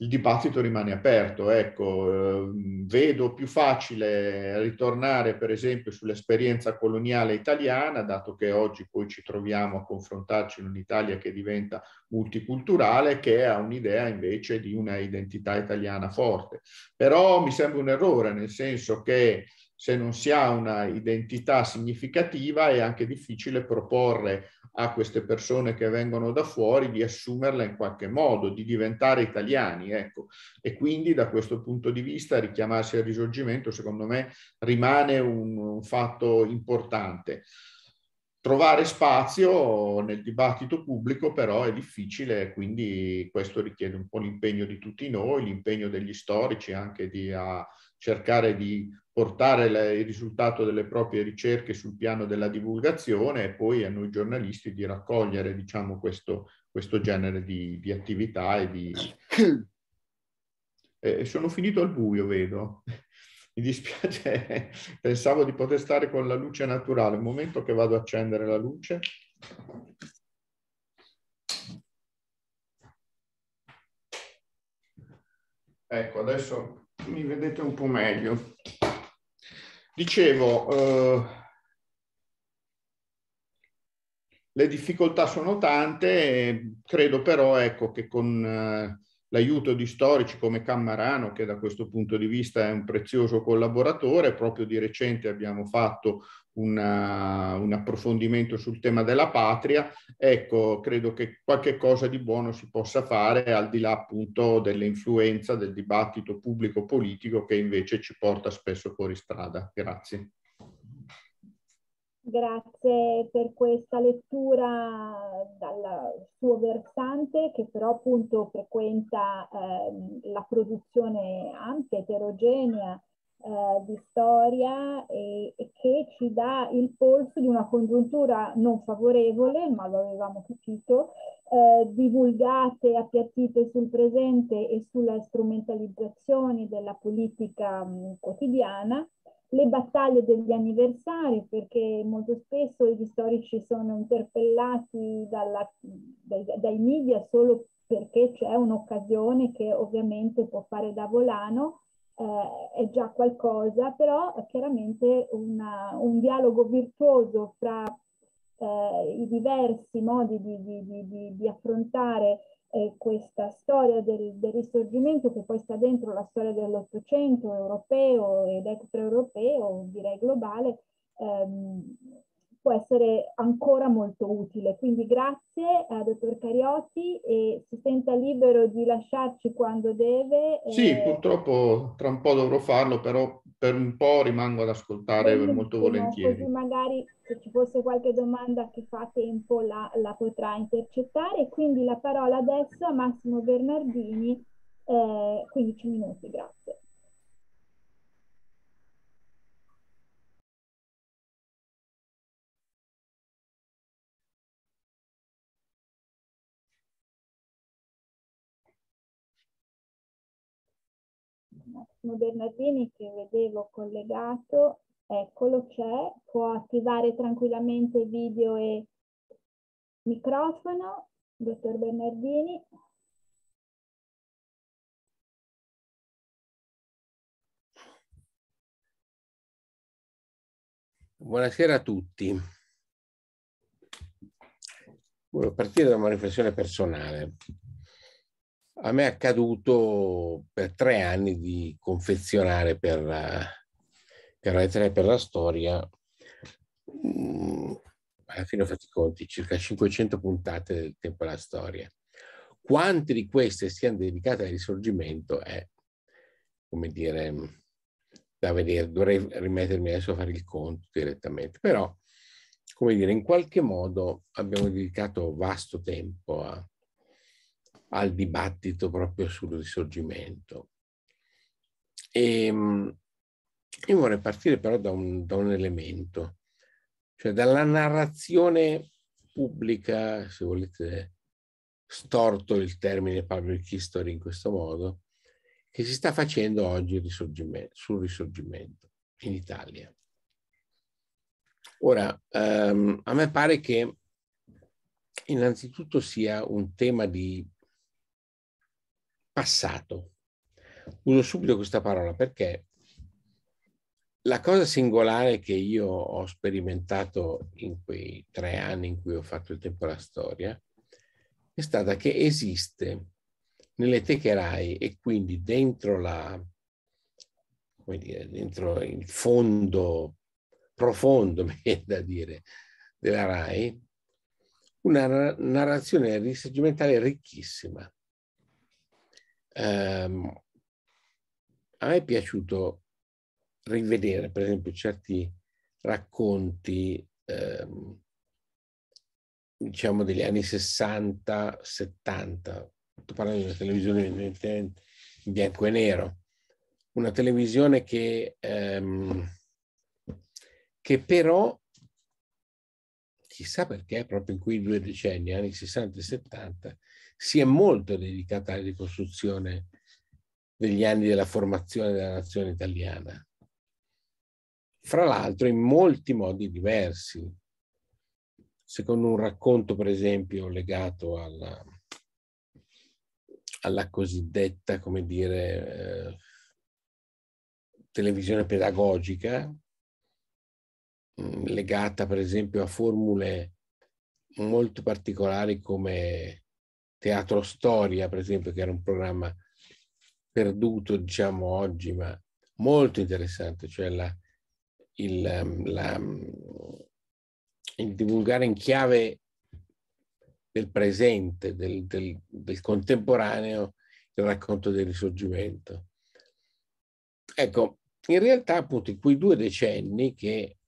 il dibattito rimane aperto. Ecco, ehm, vedo più facile ritornare per esempio sull'esperienza coloniale italiana, dato che oggi poi ci troviamo a confrontarci in un'Italia che diventa multiculturale, che ha un'idea invece di una identità italiana forte. Però mi sembra un errore, nel senso che se non si ha una identità significativa è anche difficile proporre a queste persone che vengono da fuori di assumerla in qualche modo, di diventare italiani, ecco. E quindi da questo punto di vista richiamarsi al risorgimento secondo me rimane un, un fatto importante. Trovare spazio nel dibattito pubblico però è difficile, quindi questo richiede un po' l'impegno di tutti noi, l'impegno degli storici anche di, a, cercare di portare le, il risultato delle proprie ricerche sul piano della divulgazione e poi a noi giornalisti di raccogliere diciamo, questo, questo genere di, di attività e di... Eh, sono finito al buio, vedo. Mi dispiace, pensavo di poter stare con la luce naturale. Un momento che vado ad accendere la luce. Ecco, adesso mi vedete un po' meglio. Dicevo, eh, le difficoltà sono tante, credo però ecco, che con eh, l'aiuto di storici come Cammarano, che da questo punto di vista è un prezioso collaboratore. Proprio di recente abbiamo fatto una, un approfondimento sul tema della patria. Ecco, credo che qualche cosa di buono si possa fare al di là appunto dell'influenza del dibattito pubblico-politico che invece ci porta spesso fuori strada. Grazie. Grazie per questa lettura dal suo versante che però appunto frequenta eh, la produzione ampia, eterogenea eh, di storia e, e, che ci dà il polso di una congiuntura non favorevole, ma lo avevamo capito, eh, divulgate appiattite sul presente e sulla strumentalizzazione della politica mh, quotidiana le battaglie degli anniversari, perché molto spesso gli storici sono interpellati dalla, dai, dai, media solo perché c'è un'occasione che ovviamente può fare da volano, eh, è già qualcosa, però chiaramente una, un dialogo virtuoso fra eh, i diversi modi di, di, di, di affrontare eh, questa storia del, del, risorgimento che poi sta dentro la storia dell'Ottocento europeo ed extraeuropeo, direi globale, ehm, può essere ancora molto utile. Quindi grazie a eh, dottor Cariotti e si senta libero di lasciarci quando deve. E... Sì, purtroppo tra un po' dovrò farlo, però per un po' rimango ad ascoltare Benissimo, molto volentieri. Così magari se ci fosse qualche domanda che fa tempo la, la potrà intercettare. Quindi la parola adesso a Massimo Bernardini, eh, 15 minuti, grazie. Bernardini che vedevo collegato, eccolo c'è, può attivare tranquillamente video e microfono, dottor Bernardini. Buonasera a tutti. Volevo partire da una riflessione personale a me è accaduto per tre anni di confezionare per, per la lettera e per la storia, mm, alla fine ho fatto i conti, circa 500 puntate del tempo alla storia. Quante di queste siano dedicate al risorgimento è, come dire, da vedere, dovrei rimettermi adesso a fare il conto direttamente, però, come dire, in qualche modo abbiamo dedicato vasto tempo a, al dibattito proprio sul risorgimento. E, ehm, io vorrei partire però da un, da un elemento, cioè dalla narrazione pubblica, se volete storto il termine public history in questo modo, che si sta facendo oggi risorgimento, sul risorgimento in Italia. Ora, ehm, a me pare che innanzitutto sia un tema di passato. Uso subito questa parola perché la cosa singolare che io ho sperimentato in quei tre anni in cui ho fatto il tempo alla storia è stata che esiste nelle teche RAI e quindi dentro, la, dire, dentro il fondo profondo, mi viene da dire, della RAI, una narrazione risorgimentale ricchissima. Ehm, a me è piaciuto rivedere, per esempio, certi racconti, ehm, diciamo, degli anni 60, 70, sto parlando di una televisione in bianco e nero, una televisione che, ehm, che però, chissà perché, proprio in quei due decenni, anni 60 e 70, si è molto dedicata alla ricostruzione degli anni della formazione della nazione italiana, fra l'altro in molti modi diversi, secondo un racconto per esempio legato alla, alla cosiddetta, come dire, eh, televisione pedagogica, mm, legata per esempio a formule molto particolari come Teatro Storia, per esempio, che era un programma perduto, diciamo, oggi, ma molto interessante, cioè la, il, ehm, la, il, divulgare in chiave del presente, del, del, del contemporaneo, il racconto del risorgimento. Ecco, in realtà appunto in quei due decenni che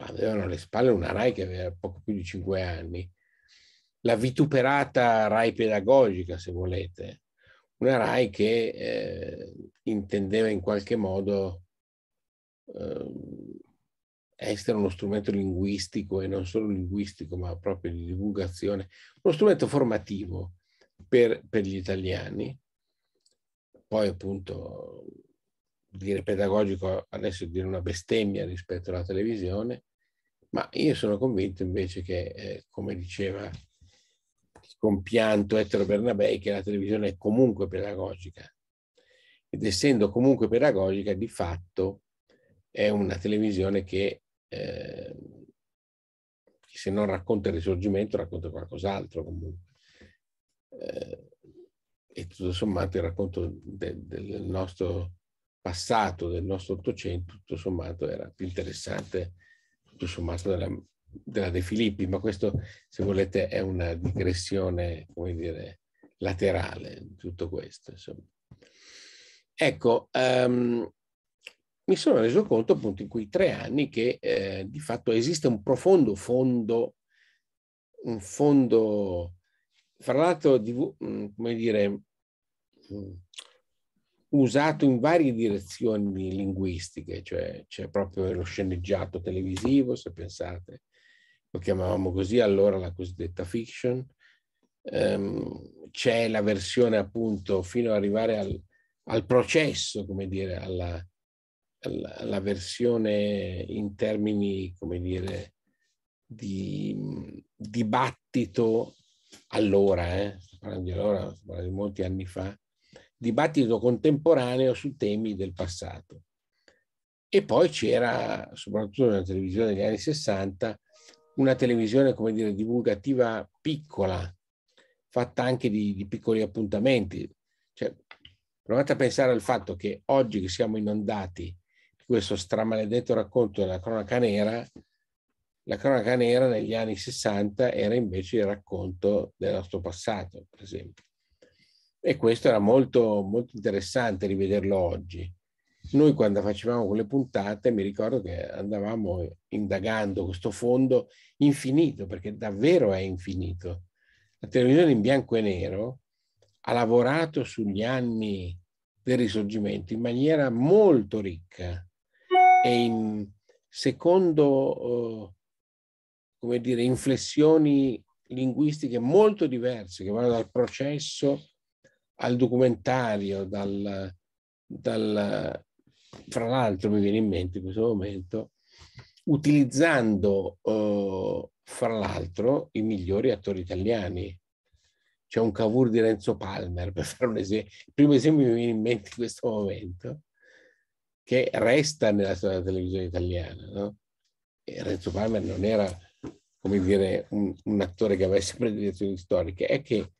avevano alle spalle una RAI che aveva poco più di cinque anni, la vituperata RAI pedagogica, se volete, una RAI che eh, intendeva in qualche modo eh, essere uno strumento linguistico e non solo linguistico, ma proprio di divulgazione, uno strumento formativo per, per gli italiani. Poi appunto dire pedagogico adesso è dire una bestemmia rispetto alla televisione, ma io sono convinto invece che, eh, come diceva compianto Ettore Bernabei che la televisione è comunque pedagogica ed essendo comunque pedagogica di fatto è una televisione che eh, se non racconta il risorgimento racconta qualcos'altro comunque eh, e tutto sommato il racconto de, del nostro passato del nostro ottocento tutto sommato era più interessante tutto sommato della della De Filippi, ma questo, se volete, è una digressione, come dire, laterale di tutto questo. Insomma. Ecco, um, mi sono reso conto appunto in quei tre anni che eh, di fatto esiste un profondo fondo, un fondo, fra l'altro, di, mm, come dire, mm, usato in varie direzioni linguistiche, cioè c'è proprio lo sceneggiato televisivo, se pensate, lo chiamavamo così allora la cosiddetta fiction, ehm, c'è la versione appunto fino ad arrivare al, al processo, come dire, alla, alla, alla, versione in termini, come dire, di dibattito allora, eh, parlando di allora, parlando di molti anni fa, dibattito contemporaneo su temi del passato. E poi c'era, soprattutto nella televisione degli anni 60, una televisione, come dire, divulgativa piccola, fatta anche di, di piccoli appuntamenti. Cioè, provate a pensare al fatto che oggi che siamo inondati di questo stramaledetto racconto della cronaca nera, la cronaca nera negli anni 60 era invece il racconto del nostro passato, per esempio. E questo era molto, molto interessante rivederlo oggi. Noi quando facevamo quelle puntate mi ricordo che andavamo indagando questo fondo infinito, perché davvero è infinito. La televisione in bianco e nero ha lavorato sugli anni del risorgimento in maniera molto ricca e in, secondo, eh, come dire, inflessioni linguistiche molto diverse, che vanno dal processo al documentario, dal, dal, fra l'altro mi viene in mente in questo momento, utilizzando eh, fra l'altro i migliori attori italiani. C'è un Cavour di Renzo Palmer, per fare un esempio. Il primo esempio che mi viene in mente in questo momento, che resta nella storia della televisione italiana. No? Renzo Palmer non era, come dire, un, un attore che avesse sempre storiche, è che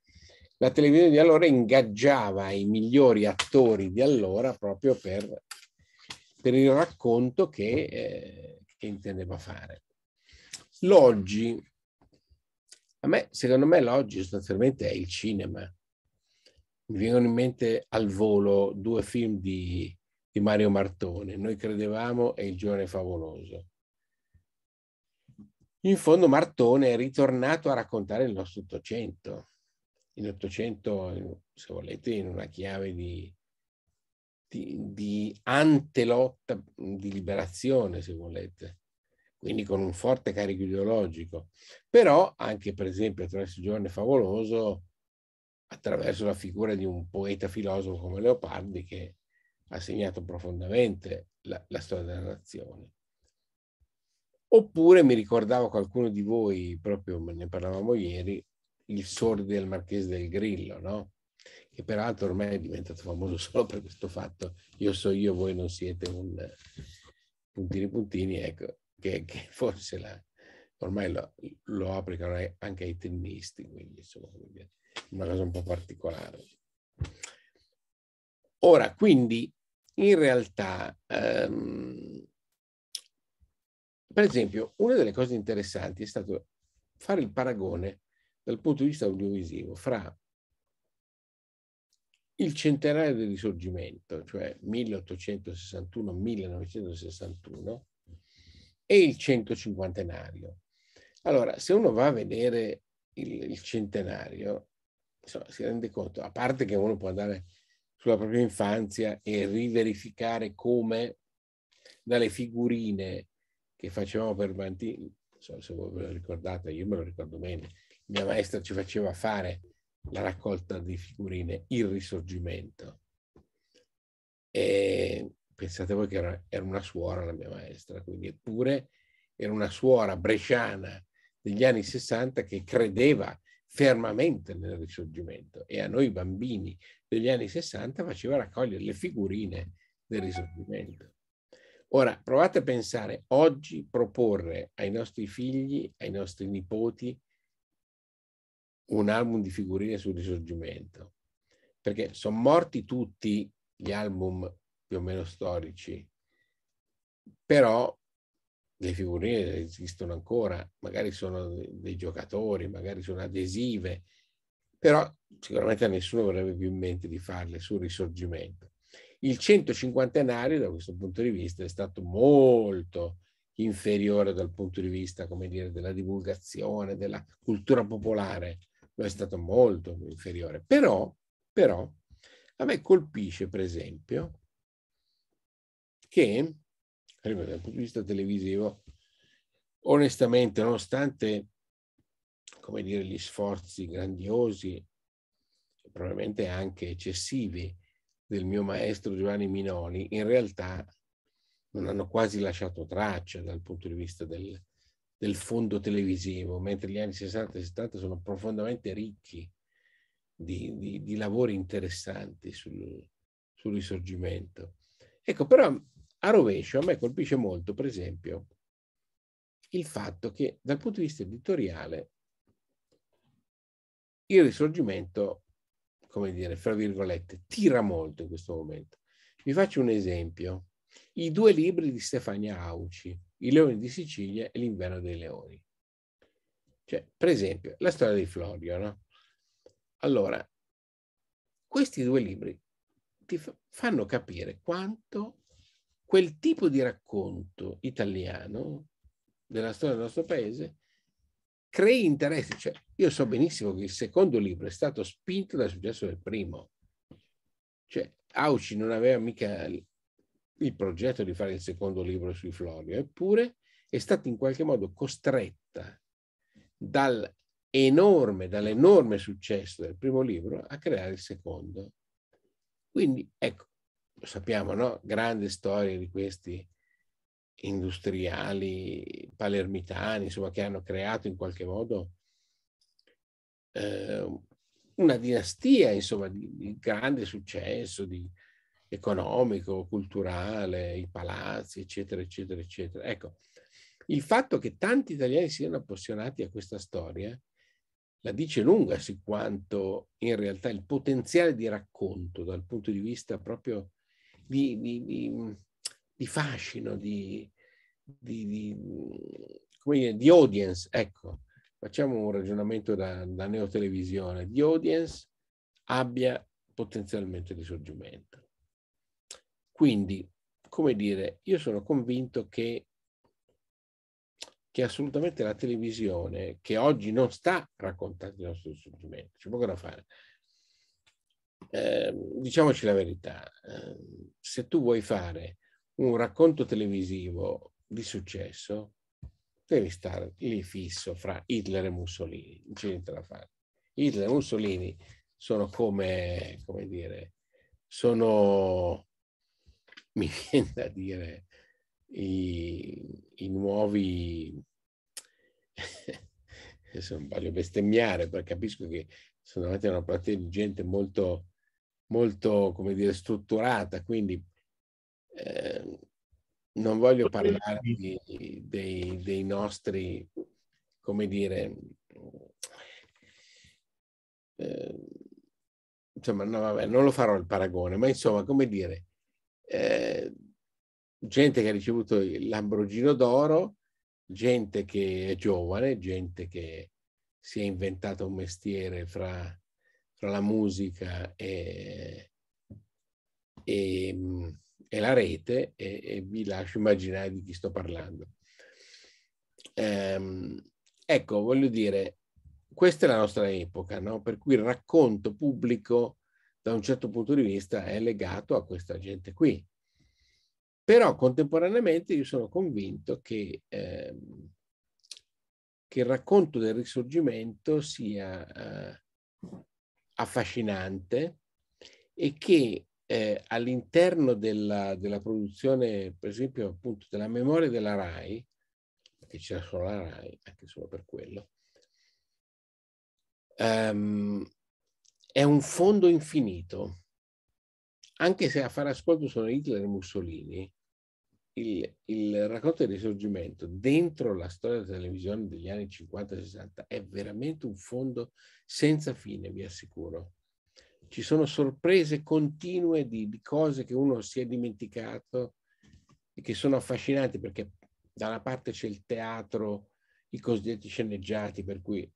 la televisione di allora ingaggiava i migliori attori di allora proprio per per il racconto che, eh, che intendeva fare. L'oggi, a me, secondo me l'oggi sostanzialmente è il cinema. Mi vengono in mente al volo due film di, di Mario Martone, Noi credevamo e Il giovane favoloso. In fondo Martone è ritornato a raccontare il nostro Ottocento, in Ottocento, se volete, in una chiave di, di, di antelotta di liberazione, se volete, quindi con un forte carico ideologico, però anche per esempio attraverso il giorno favoloso, attraverso la figura di un poeta filosofo come Leopardi che ha segnato profondamente la, la storia della nazione. Oppure mi ricordavo qualcuno di voi, proprio ne parlavamo ieri, il sordi del Marchese del Grillo, no? che peraltro ormai è diventato famoso solo per questo fatto, io so io, voi non siete un puntini puntini, ecco, che, che forse la, ormai lo, lo, applicano anche ai tennisti, quindi insomma una cosa un po' particolare. Ora, quindi, in realtà, um, per esempio, una delle cose interessanti è stato fare il paragone dal punto di vista audiovisivo fra il centenario del risorgimento, cioè 1861-1961, e il centocinquantenario. Allora, se uno va a vedere il, il centenario, insomma, si rende conto, a parte che uno può andare sulla propria infanzia e riverificare come dalle figurine che facevamo per Bantini, non so se voi ve lo ricordate, io me lo ricordo bene, mia maestra ci faceva fare la raccolta di figurine, il risorgimento. E pensate voi che era, era una suora la mia maestra, quindi eppure era una suora bresciana degli anni 60 che credeva fermamente nel risorgimento e a noi bambini degli anni 60 faceva raccogliere le figurine del risorgimento. Ora provate a pensare oggi proporre ai nostri figli, ai nostri nipoti un album di figurine sul risorgimento, perché sono morti tutti gli album più o meno storici, però le figurine esistono ancora, magari sono dei giocatori, magari sono adesive, però sicuramente a nessuno avrebbe più in mente di farle sul risorgimento. Il 150enario da questo punto di vista è stato molto inferiore dal punto di vista, come dire, della divulgazione, della cultura popolare lo è stato molto inferiore. Però, però a me colpisce, per esempio, che, dal punto di vista televisivo, onestamente, nonostante come dire, gli sforzi grandiosi, probabilmente anche eccessivi, del mio maestro Giovanni Minoni, in realtà non hanno quasi lasciato traccia dal punto di vista del, del fondo televisivo, mentre gli anni 60 e 70 sono profondamente ricchi di, di, di lavori interessanti sul, sul risorgimento. Ecco, però a rovescio a me colpisce molto, per esempio, il fatto che dal punto di vista editoriale il risorgimento, come dire, fra virgolette, tira molto in questo momento. Vi faccio un esempio. I due libri di Stefania Auci, i leoni di Sicilia e l'inverno dei leoni. Cioè, per esempio, la storia di Florio, no? Allora, questi due libri ti fanno capire quanto quel tipo di racconto italiano della storia del nostro paese crei interessi. Cioè, io so benissimo che il secondo libro è stato spinto dal successo del primo. Cioè, Auci non aveva mica il progetto di fare il secondo libro sui Florio, eppure è stata in qualche modo costretta dall'enorme, dall'enorme successo del primo libro a creare il secondo. Quindi, ecco, lo sappiamo, no? Grande storia di questi industriali palermitani, insomma, che hanno creato in qualche modo eh, una dinastia, insomma, di, di grande successo, di, economico, culturale, i palazzi, eccetera, eccetera, eccetera. Ecco, il fatto che tanti italiani siano appassionati a questa storia la dice lunga su quanto in realtà il potenziale di racconto dal punto di vista proprio di, di, di, di fascino, di, dire, di, audience. Ecco, facciamo un ragionamento da, da neotelevisione, di audience abbia potenzialmente risorgimento. Quindi, come dire, io sono convinto che, che assolutamente la televisione, che oggi non sta raccontando il nostro sentimenti, c'è poco da fare. Eh, diciamoci la verità, eh, se tu vuoi fare un racconto televisivo di successo, devi stare lì fisso fra Hitler e Mussolini, non c'è niente da fare. Hitler e Mussolini sono come, come dire, sono mi viene da dire, i, i nuovi, adesso non voglio bestemmiare, perché capisco che sono davanti a una platea di gente molto, molto, come dire, strutturata, quindi eh, non voglio parlare di, dei, dei nostri, come dire, eh, insomma, no, vabbè, non lo farò il paragone, ma insomma, come dire, eh, gente che ha ricevuto Lambrogino d'oro, gente che è giovane, gente che si è inventato un mestiere fra, fra la musica e, e, e la rete e, e, vi lascio immaginare di chi sto parlando. Ehm, ecco, voglio dire, questa è la nostra epoca, no? per cui il racconto pubblico da un certo punto di vista è legato a questa gente qui. Però contemporaneamente io sono convinto che, ehm, che il racconto del risorgimento sia eh, affascinante e che eh, all'interno della, della, produzione, per esempio, appunto della memoria della RAI, che c'era solo la RAI, anche solo per quello, um, è un fondo infinito. Anche se a fare ascolto sono Hitler e Mussolini, il, il, racconto del risorgimento dentro la storia della televisione degli anni 50-60 è veramente un fondo senza fine, vi assicuro. Ci sono sorprese continue di, di cose che uno si è dimenticato e che sono affascinanti perché da una parte c'è il teatro, i cosiddetti sceneggiati, per cui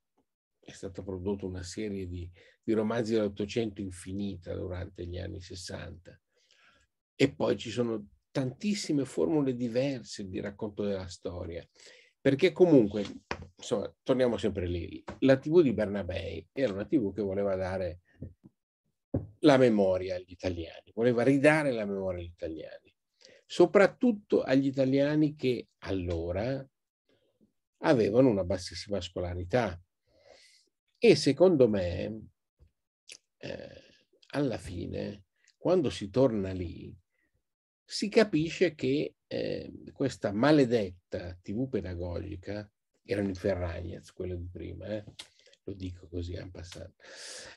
è stata prodotta una serie di, di romanzi dell'Ottocento infinita durante gli anni Sessanta. E poi ci sono tantissime formule diverse di racconto della storia, perché comunque, insomma, torniamo sempre lì, la TV di Bernabei era una TV che voleva dare la memoria agli italiani, voleva ridare la memoria agli italiani, soprattutto agli italiani che allora avevano una bassissima scolarità. E secondo me, eh, alla fine, quando si torna lì, si capisce che eh, questa maledetta TV pedagogica, erano i Ferragnez, quello di prima, eh? lo dico così a passare,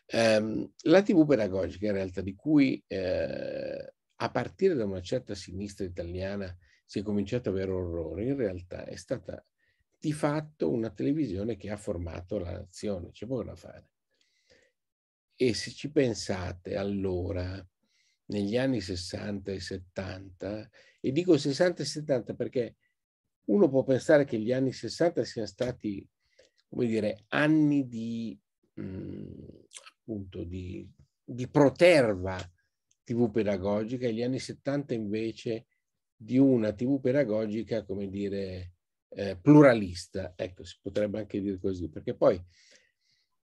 ehm, la TV pedagogica in realtà di cui eh, a partire da una certa sinistra italiana si è cominciato a avere orrore, in realtà è stata di fatto una televisione che ha formato la nazione, c'è poco da fare. E se ci pensate allora, negli anni 60 e 70, e dico 60 e 70 perché uno può pensare che gli anni 60 siano stati, come dire, anni di, mh, mm, appunto, di, di proterva TV pedagogica e gli anni 70 invece di una TV pedagogica, come dire, eh, pluralista, ecco, si potrebbe anche dire così, perché poi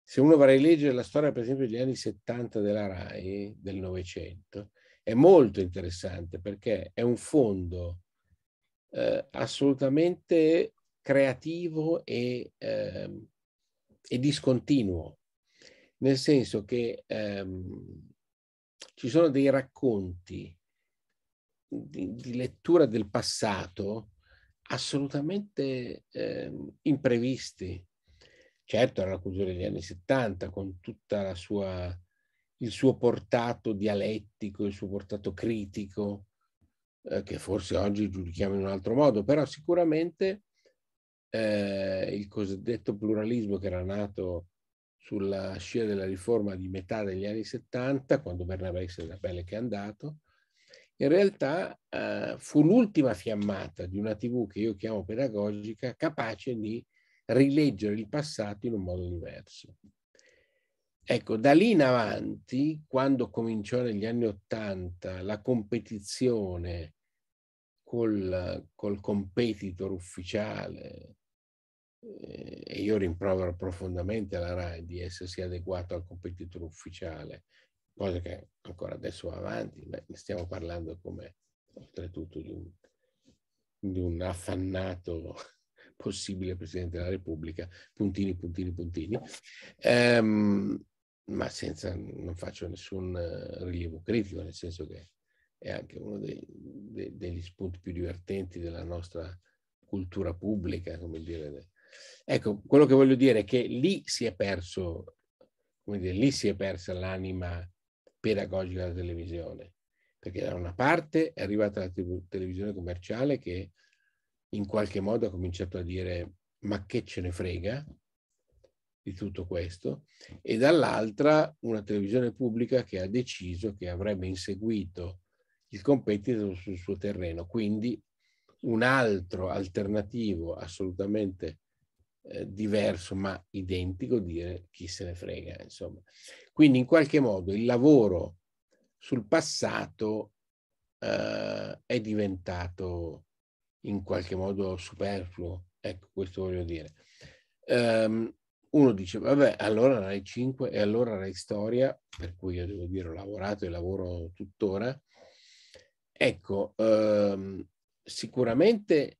se uno va a rileggere la storia, per esempio, degli anni 70 della RAI, del Novecento, è molto interessante perché è un fondo eh, assolutamente creativo e, eh, e, discontinuo, nel senso che ehm, ci sono dei racconti di, di lettura del passato assolutamente eh, imprevisti. Certo, era la cultura degli anni 70 con tutto il suo portato dialettico, il suo portato critico, eh, che forse oggi giudichiamo in un altro modo, però sicuramente eh, il cosiddetto pluralismo che era nato sulla scia della riforma di metà degli anni 70, quando Bernabé Isabelle che è andato, in realtà eh, fu l'ultima fiammata di una TV che io chiamo pedagogica capace di rileggere il passato in un modo diverso. Ecco, da lì in avanti, quando cominciò negli anni Ottanta la competizione col, col competitor ufficiale, eh, e io rimprovero profondamente la RAI di essersi adeguato al competitor ufficiale, cosa che ancora adesso va avanti, ma ne stiamo parlando come oltretutto di un, di un affannato possibile Presidente della Repubblica, puntini, puntini, puntini, ehm, ma senza, non faccio nessun eh, rilievo critico, nel senso che è anche uno dei, dei, degli spunti più divertenti della nostra cultura pubblica, come dire. Ecco, quello che voglio dire è che lì si è perso, come dire, lì si è persa l'anima pedagogica della televisione, perché da una parte è arrivata la televisione commerciale che in qualche modo ha cominciato a dire ma che ce ne frega di tutto questo, e dall'altra una televisione pubblica che ha deciso che avrebbe inseguito il competitor sul suo terreno, quindi un altro alternativo assolutamente eh, diverso ma identico dire chi se ne frega, insomma. Quindi in qualche modo il lavoro sul passato eh, è diventato in qualche modo superfluo, ecco questo voglio dire. Um, uno dice, vabbè, allora Rai 5 e allora Rai Storia, per cui io devo dire ho lavorato e lavoro tuttora, ecco, um, sicuramente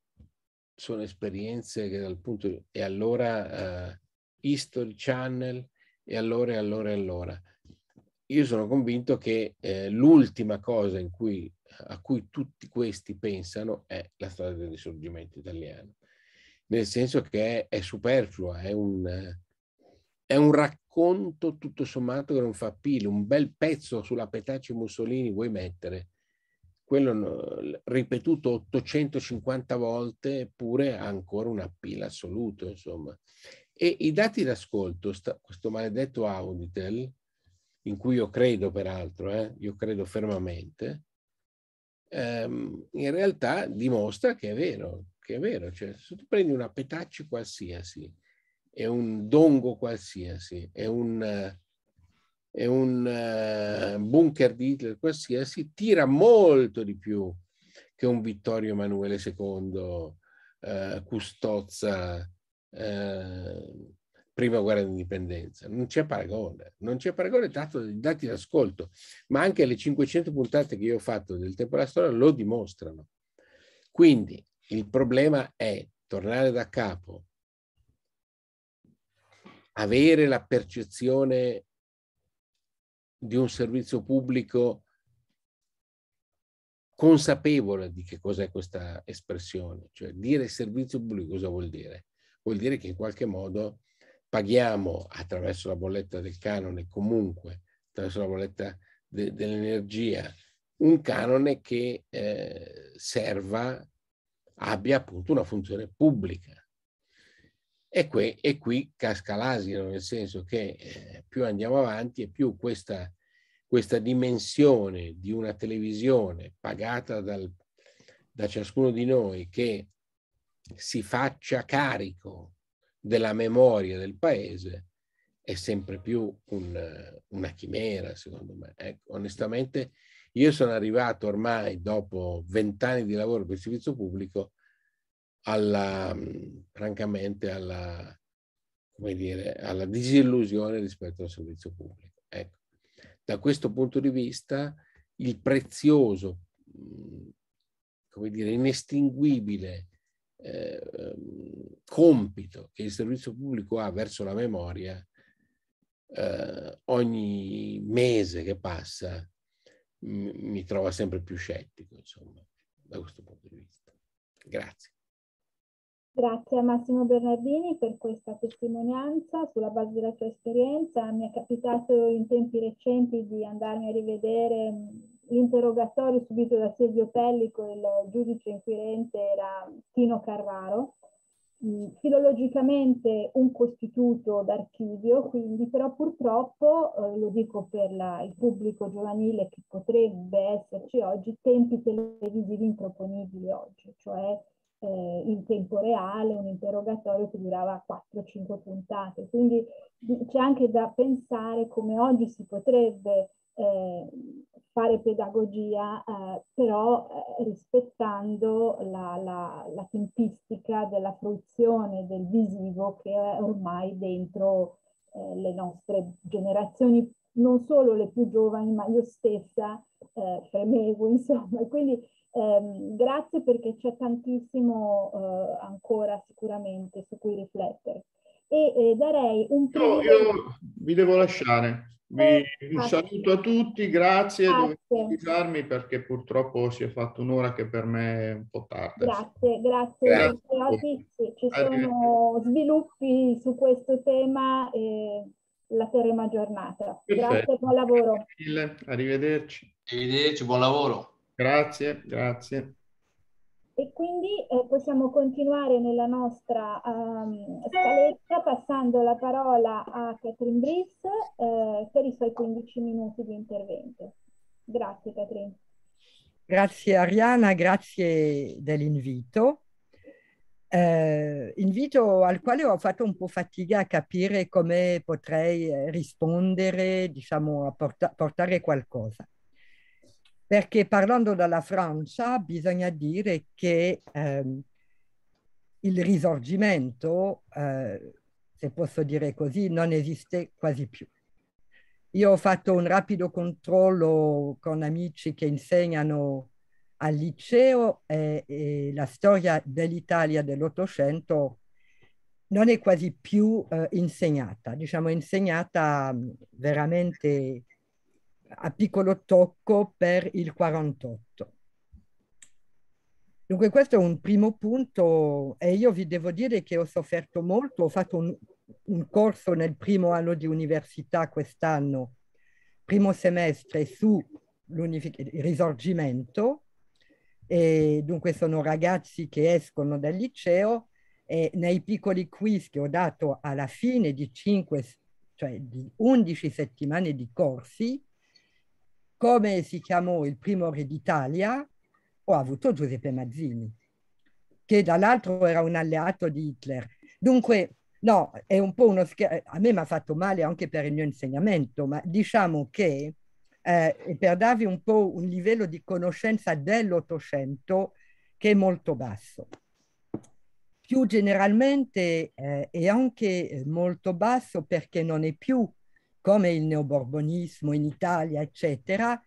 sono esperienze che dal punto di... E allora uh, History Channel, e allora e allora e allora. Io sono convinto che eh, l'ultima cosa cui, a cui tutti questi pensano è la storia del risorgimento italiano, nel senso che è, è superflua, è un, è un racconto tutto sommato che non fa pile, un bel pezzo sulla Petaccio Mussolini vuoi mettere, quello ripetuto 850 volte eppure ha ancora un appeal assoluto, insomma. E i dati d'ascolto, sta, questo maledetto Auditel, in cui io credo peraltro, eh, io credo fermamente, ehm, in realtà dimostra che è vero, che è vero, cioè se tu prendi una petacci qualsiasi, è un dongo qualsiasi, è un, è un uh, bunker di Hitler qualsiasi, tira molto di più che un Vittorio Emanuele II, uh, eh, Custozza, Ehm, prima guerra d'indipendenza. Non c'è paragone, non c'è paragone dato dai dati d'ascolto, ma anche le 500 puntate che io ho fatto del tempo della storia lo dimostrano. Quindi il problema è tornare da capo, avere la percezione di un servizio pubblico consapevole di che cos'è questa espressione, cioè dire servizio pubblico cosa vuol dire? vuol dire che in qualche modo paghiamo attraverso la bolletta del canone, comunque attraverso la bolletta de, dell'energia, un canone che eh, serva, abbia appunto una funzione pubblica. E qui, e qui casca l'asino, nel senso che eh, più andiamo avanti e più questa, questa dimensione di una televisione pagata dal, da ciascuno di noi che si faccia carico della memoria del paese è sempre più un, una chimera, secondo me. Ecco, onestamente, io sono arrivato ormai dopo vent'anni di lavoro per il servizio pubblico alla, mm, francamente, alla, come dire, alla disillusione rispetto al servizio pubblico. Ecco. Da questo punto di vista, il prezioso, mm, come dire, inestinguibile eh, compito che il servizio pubblico ha verso la memoria eh, ogni mese che passa mi trova sempre più scettico, insomma, da questo punto di vista. Grazie. Grazie a Massimo Bernardini per questa testimonianza sulla base della sua esperienza. Mi è capitato in tempi recenti di andarmi a rivedere l'interrogatorio subito da Silvio Pellico, il giudice inquirente era Tino Carraro, mm, filologicamente un costituto d'archivio, quindi però purtroppo, eh, lo dico per la, il pubblico giovanile che potrebbe esserci oggi, tempi televisivi improponibili oggi, cioè eh, in tempo reale un interrogatorio che durava 4-5 puntate. Quindi mm, c'è anche da pensare come oggi si potrebbe eh, fare pedagogia, eh, però eh, rispettando la, la, la, tempistica della fruizione del visivo che è ormai dentro eh, le nostre generazioni, non solo le più giovani, ma io stessa eh, fremevo, insomma. Quindi ehm, grazie perché c'è tantissimo eh, ancora sicuramente su cui riflettere. E eh, darei un... No, io vi devo lasciare. Vi, un eh, saluto a tutti, grazie, grazie. scusarmi perché purtroppo si è fatto un'ora che per me è un po' tardi. Grazie, grazie. grazie. grazie. Ci sono sviluppi su questo tema e la terremo aggiornata. Grazie, buon lavoro. Grazie mille, arrivederci. Arrivederci, buon lavoro. Grazie, grazie e quindi eh, possiamo continuare nella nostra um, scaletta passando la parola a Catherine Briss eh, per i suoi 15 minuti di intervento. Grazie Catherine. Grazie Ariana, grazie dell'invito. Eh, invito al quale ho fatto un po' fatica a capire come potrei eh, rispondere, diciamo, a porta portare qualcosa perché parlando dalla Francia bisogna dire che ehm, il risorgimento, eh, se posso dire così, non esiste quasi più. Io ho fatto un rapido controllo con amici che insegnano al liceo e, e la storia dell'Italia dell'Ottocento non è quasi più eh, insegnata, diciamo insegnata veramente a piccolo tocco per il 48. Dunque questo è un primo punto e io vi devo dire che ho sofferto molto, ho fatto un, un corso nel primo anno di università quest'anno, primo semestre su il risorgimento e dunque sono ragazzi che escono dal liceo e nei piccoli quiz che ho dato alla fine di 5, cioè di 11 settimane di corsi, come si chiamò il primo re d'Italia, ho avuto Giuseppe Mazzini, che dall'altro era un alleato di Hitler. Dunque, no, è un po' uno scherzo, a me mi ha fatto male anche per il mio insegnamento, ma diciamo che eh, per darvi un po' un livello di conoscenza dell'Ottocento che è molto basso. Più generalmente eh, è anche eh, molto basso perché non è più come il neoborbonismo in Italia, eccetera,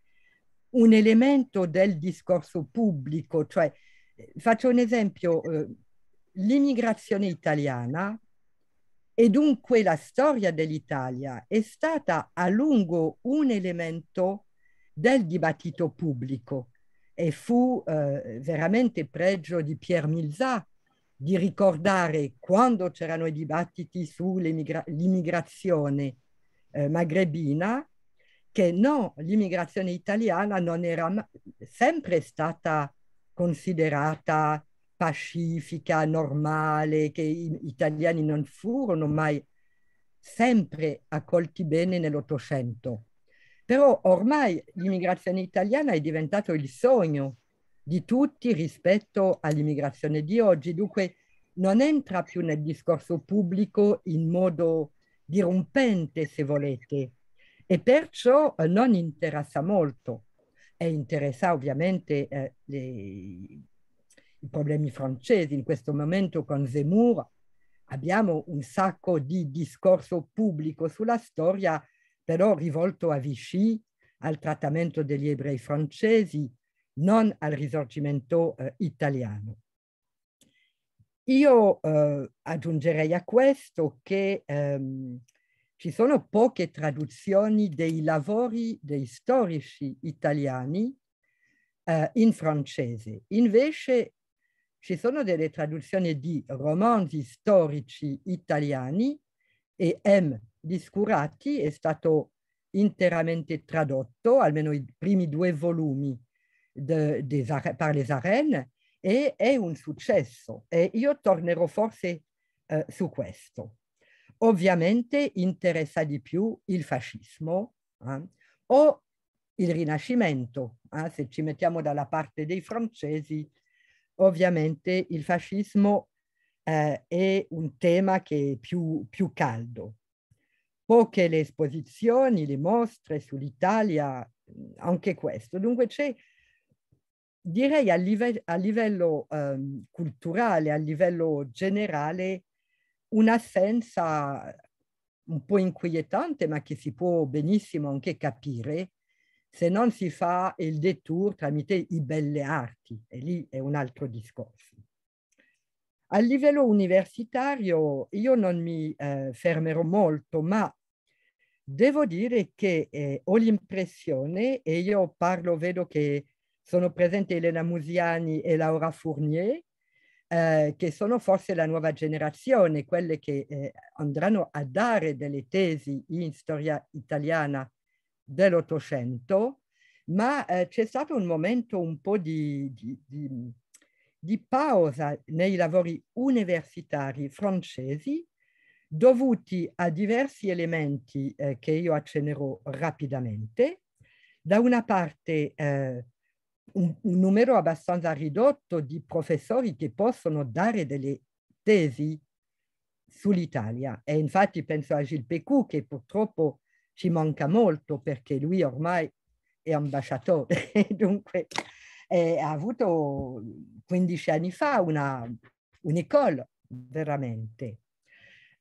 un elemento del discorso pubblico. Cioè, faccio un esempio, eh, l'immigrazione italiana e dunque la storia dell'Italia è stata a lungo un elemento del dibattito pubblico e fu eh, veramente pregio di Pierre Milzat di ricordare quando c'erano i dibattiti sull'immigrazione eh, magrebina che no, l'immigrazione italiana non era sempre stata considerata pacifica, normale, che gli italiani non furono mai sempre accolti bene nell'Ottocento. Però ormai l'immigrazione italiana è diventato il sogno di tutti rispetto all'immigrazione di oggi, dunque non entra più nel discorso pubblico in modo dirompente se volete e perciò eh, non interessa molto e interessa ovviamente eh, le, i problemi francesi in questo momento con Zemmour abbiamo un sacco di discorso pubblico sulla storia però rivolto a Vichy al trattamento degli ebrei francesi non al risorgimento eh, italiano io eh, aggiungerei a questo che ehm, ci sono poche traduzioni dei lavori dei storici italiani eh, in francese. Invece ci sono delle traduzioni di romanzi storici italiani e M. Discurati è stato interamente tradotto, almeno i primi due volumi de, de, par les arènes, e è un successo e io tornerò forse eh, su questo. Ovviamente interessa di più il fascismo eh, o il Rinascimento, eh, se ci mettiamo dalla parte dei francesi, ovviamente il fascismo eh, è un tema che è più, più caldo. Poche le esposizioni, le mostre sull'Italia, anche questo. Dunque c'è direi a, live a livello um, culturale, a livello generale, un'assenza un po' inquietante, ma che si può benissimo anche capire se non si fa il detour tramite i belle arti, e lì è un altro discorso. A livello universitario io non mi eh, fermerò molto, ma devo dire che eh, ho l'impressione, e io parlo, vedo che sono presenti Elena Musiani e Laura Fournier, eh, che sono forse la nuova generazione, quelle che eh, andranno a dare delle tesi in storia italiana dell'Ottocento, ma eh, c'è stato un momento un po' di, di, di, di, pausa nei lavori universitari francesi dovuti a diversi elementi eh, che io accennerò rapidamente. Da una parte eh, un, un numero abbastanza ridotto di professori che possono dare delle tesi sull'Italia. E infatti penso a Gilles Pecou che purtroppo ci manca molto perché lui ormai è ambasciatore, dunque eh, ha avuto 15 anni fa una, un'ecole veramente.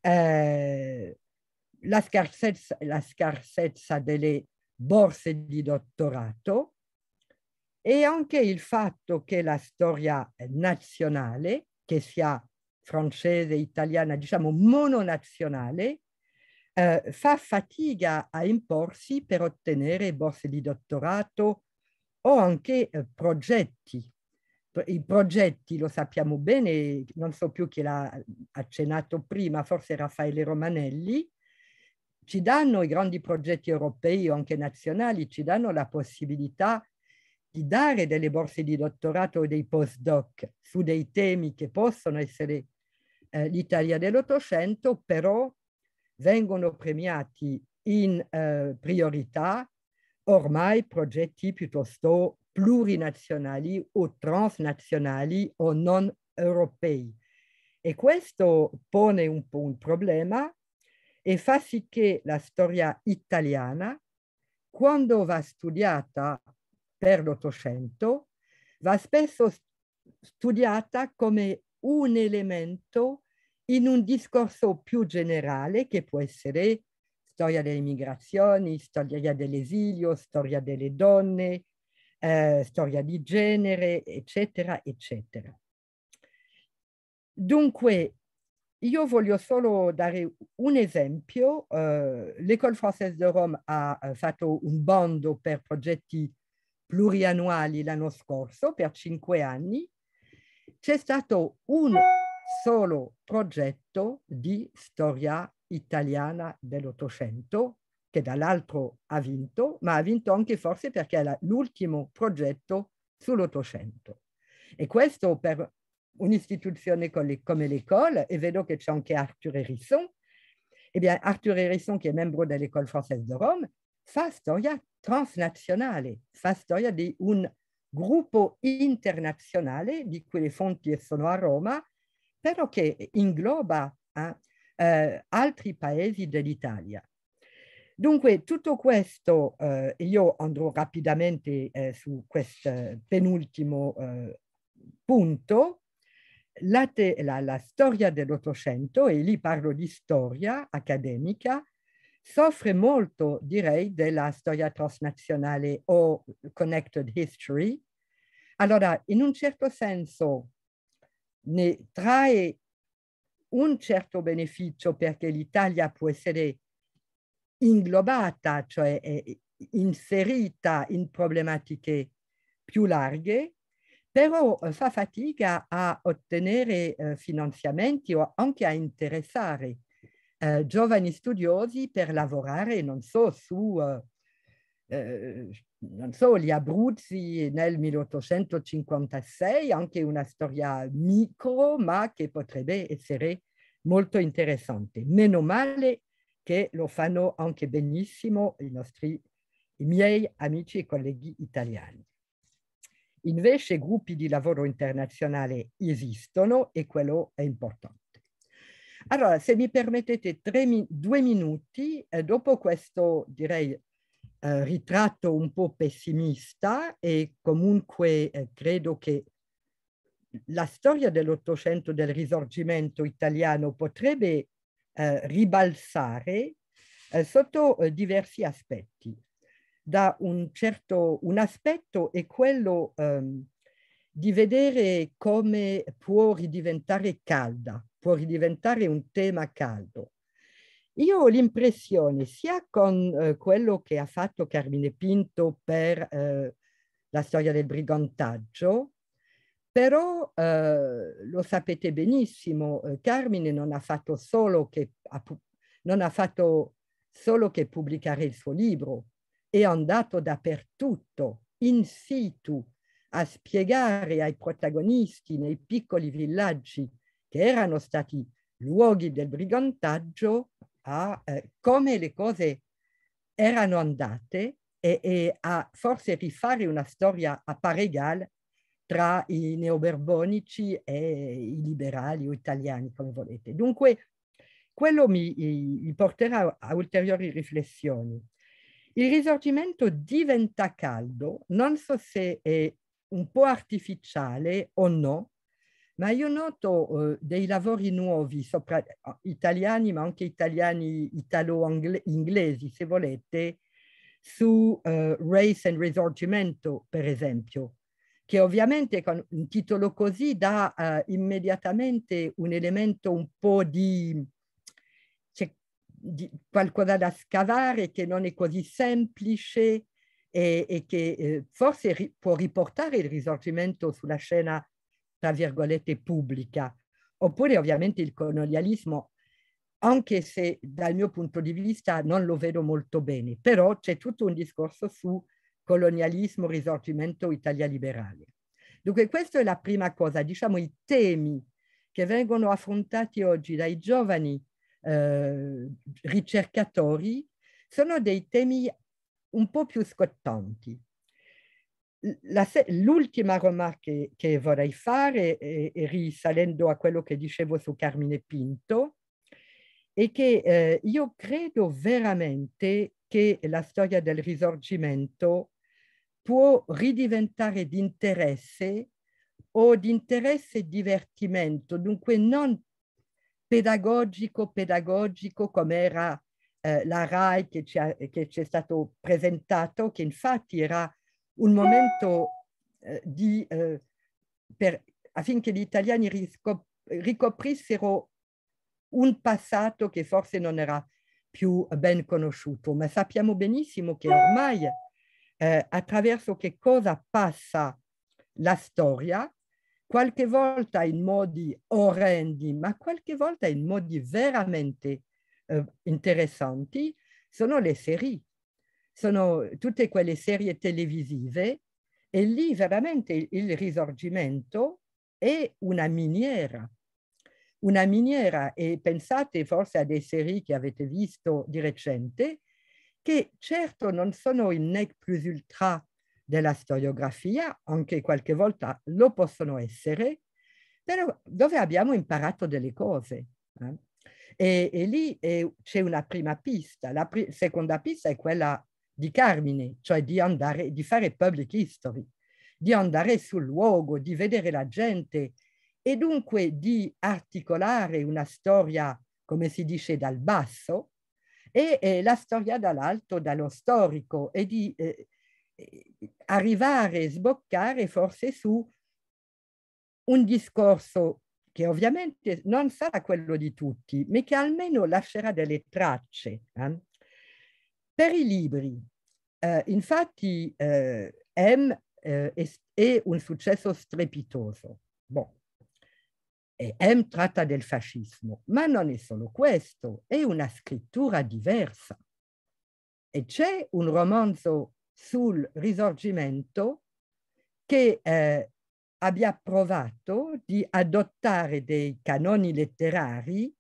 Eh, la, scarsezza, la scarsezza delle borse di dottorato e anche il fatto che la storia nazionale, che sia francese, italiana, diciamo mononazionale, eh, fa fatica a imporsi per ottenere borse di dottorato o anche eh, progetti. I progetti lo sappiamo bene, non so più chi l'ha accennato prima, forse Raffaele Romanelli, ci danno i grandi progetti europei o anche nazionali, ci danno la possibilità di dare delle borse di dottorato o dei postdoc su dei temi che possono essere eh, l'Italia dell'Ottocento, però vengono premiati in eh, priorità ormai progetti piuttosto plurinazionali o transnazionali o non europei. E questo pone un po' un problema e fa sì che la storia italiana, quando va studiata per l'Ottocento, va spesso studiata come un elemento in un discorso più generale che può essere storia delle migrazioni, storia dell'esilio, storia delle donne, eh, storia di genere, eccetera, eccetera. Dunque, io voglio solo dare un esempio. Eh, L'École Française de Rome ha eh, fatto un bando per progetti pluriannuali l'anno scorso per cinque anni, c'è stato un solo progetto di storia italiana dell'Ottocento che dall'altro ha vinto, ma ha vinto anche forse perché era l'ultimo progetto sull'Ottocento. E questo per un'istituzione come l'École, e vedo che c'è anche Arthur Erisson, eh bien, Arthur Erisson che è membro dell'École française de Rome, fa storia transnazionale, fa storia di un gruppo internazionale di cui le fonti sono a Roma, però che ingloba eh, eh, altri paesi dell'Italia. Dunque, tutto questo, eh, io andrò rapidamente eh, su questo penultimo eh, punto, la, la, la storia dell'Ottocento, e lì parlo di storia accademica, soffre molto, direi, della storia transnazionale o connected history. Allora, in un certo senso, ne trae un certo beneficio perché l'Italia può essere inglobata, cioè eh, inserita in problematiche più larghe, però eh, fa fatica a ottenere eh, finanziamenti o anche a interessare eh, giovani studiosi per lavorare, non so, su, eh, eh non so, gli Abruzzi nel 1856, anche una storia micro, ma che potrebbe essere molto interessante. Meno male che lo fanno anche benissimo i nostri i miei amici e colleghi italiani. Invece gruppi di lavoro internazionale esistono e quello è importante. Allora, se mi permettete tre, due minuti, eh, dopo questo direi eh, ritratto un po' pessimista e comunque eh, credo che la storia dell'Ottocento, del risorgimento italiano potrebbe eh, ribalsare eh, sotto eh, diversi aspetti. Da un certo, un aspetto è quello... Ehm, di vedere come può ridiventare calda, può ridiventare un tema caldo. Io ho l'impressione, sia con eh, quello che ha fatto Carmine Pinto per eh, la storia del brigantaggio, però eh, lo sapete benissimo, eh, Carmine non ha fatto solo che, ha, non ha fatto solo che pubblicare il suo libro, è andato dappertutto, in situ, a spiegare ai protagonisti nei piccoli villaggi che erano stati luoghi del brigantaggio a eh, come le cose erano andate e, e, a forse rifare una storia a pari tra i neoberbonici e i liberali o italiani, come volete. Dunque, quello mi, mi porterà a ulteriori riflessioni. Il risorgimento diventa caldo, non so se è un po' artificiale o no, ma io noto eh, dei lavori nuovi, sopra, ah, italiani, ma anche italiani italo-inglesi, se volete, su eh, race and risorgimento, per esempio, che ovviamente con un titolo così dà eh, immediatamente un elemento un po' di, cioè, di qualcosa da scavare che non è così semplice, e, e che eh, forse ri può riportare il risorgimento sulla scena, tra virgolette, pubblica. Oppure ovviamente il colonialismo, anche se dal mio punto di vista non lo vedo molto bene, però c'è tutto un discorso su colonialismo, risorgimento, Italia liberale. Dunque questa è la prima cosa, diciamo i temi che vengono affrontati oggi dai giovani eh, ricercatori sono dei temi un po' più scottanti. l'ultima romanza che, che, vorrei fare, e, e risalendo a quello che dicevo su Carmine Pinto, è che eh, io credo veramente che la storia del risorgimento può ridiventare di interesse o di interesse e divertimento, dunque non pedagogico, pedagogico come era eh, la RAI che ci, ha, che ci, è stato presentato, che infatti era un momento eh, di, eh, per, affinché gli italiani riscop- ricoprissero un passato che forse non era più ben conosciuto, ma sappiamo benissimo che ormai eh, attraverso che cosa passa la storia, qualche volta in modi orrendi, ma qualche volta in modi veramente eh, interessanti sono le serie, sono tutte quelle serie televisive e lì veramente il, risorgimento è una miniera una miniera e pensate forse a dei serie che avete visto di recente, che certo non sono il nec plus ultra della storiografia, anche qualche volta lo possono essere, però dove abbiamo imparato delle cose. Eh? E, e lì eh, c'è una prima pista. La pri- seconda pista è quella di Carmine, cioè di, andare, di fare public history, di andare sul luogo, di vedere la gente e dunque di articolare una storia, come si dice, dal basso e eh, la storia dall'alto, dallo storico e di eh, arrivare, sboccare forse su un discorso che ovviamente non sarà quello di tutti, ma che almeno lascerà delle tracce. Eh? Per i libri, eh, infatti, eh, M eh, è, è, un successo strepitoso. Bon. E M tratta del fascismo, ma non è solo questo, è una scrittura diversa. E c'è un romanzo sul risorgimento che eh, abbia provato di adottare dei canoni letterari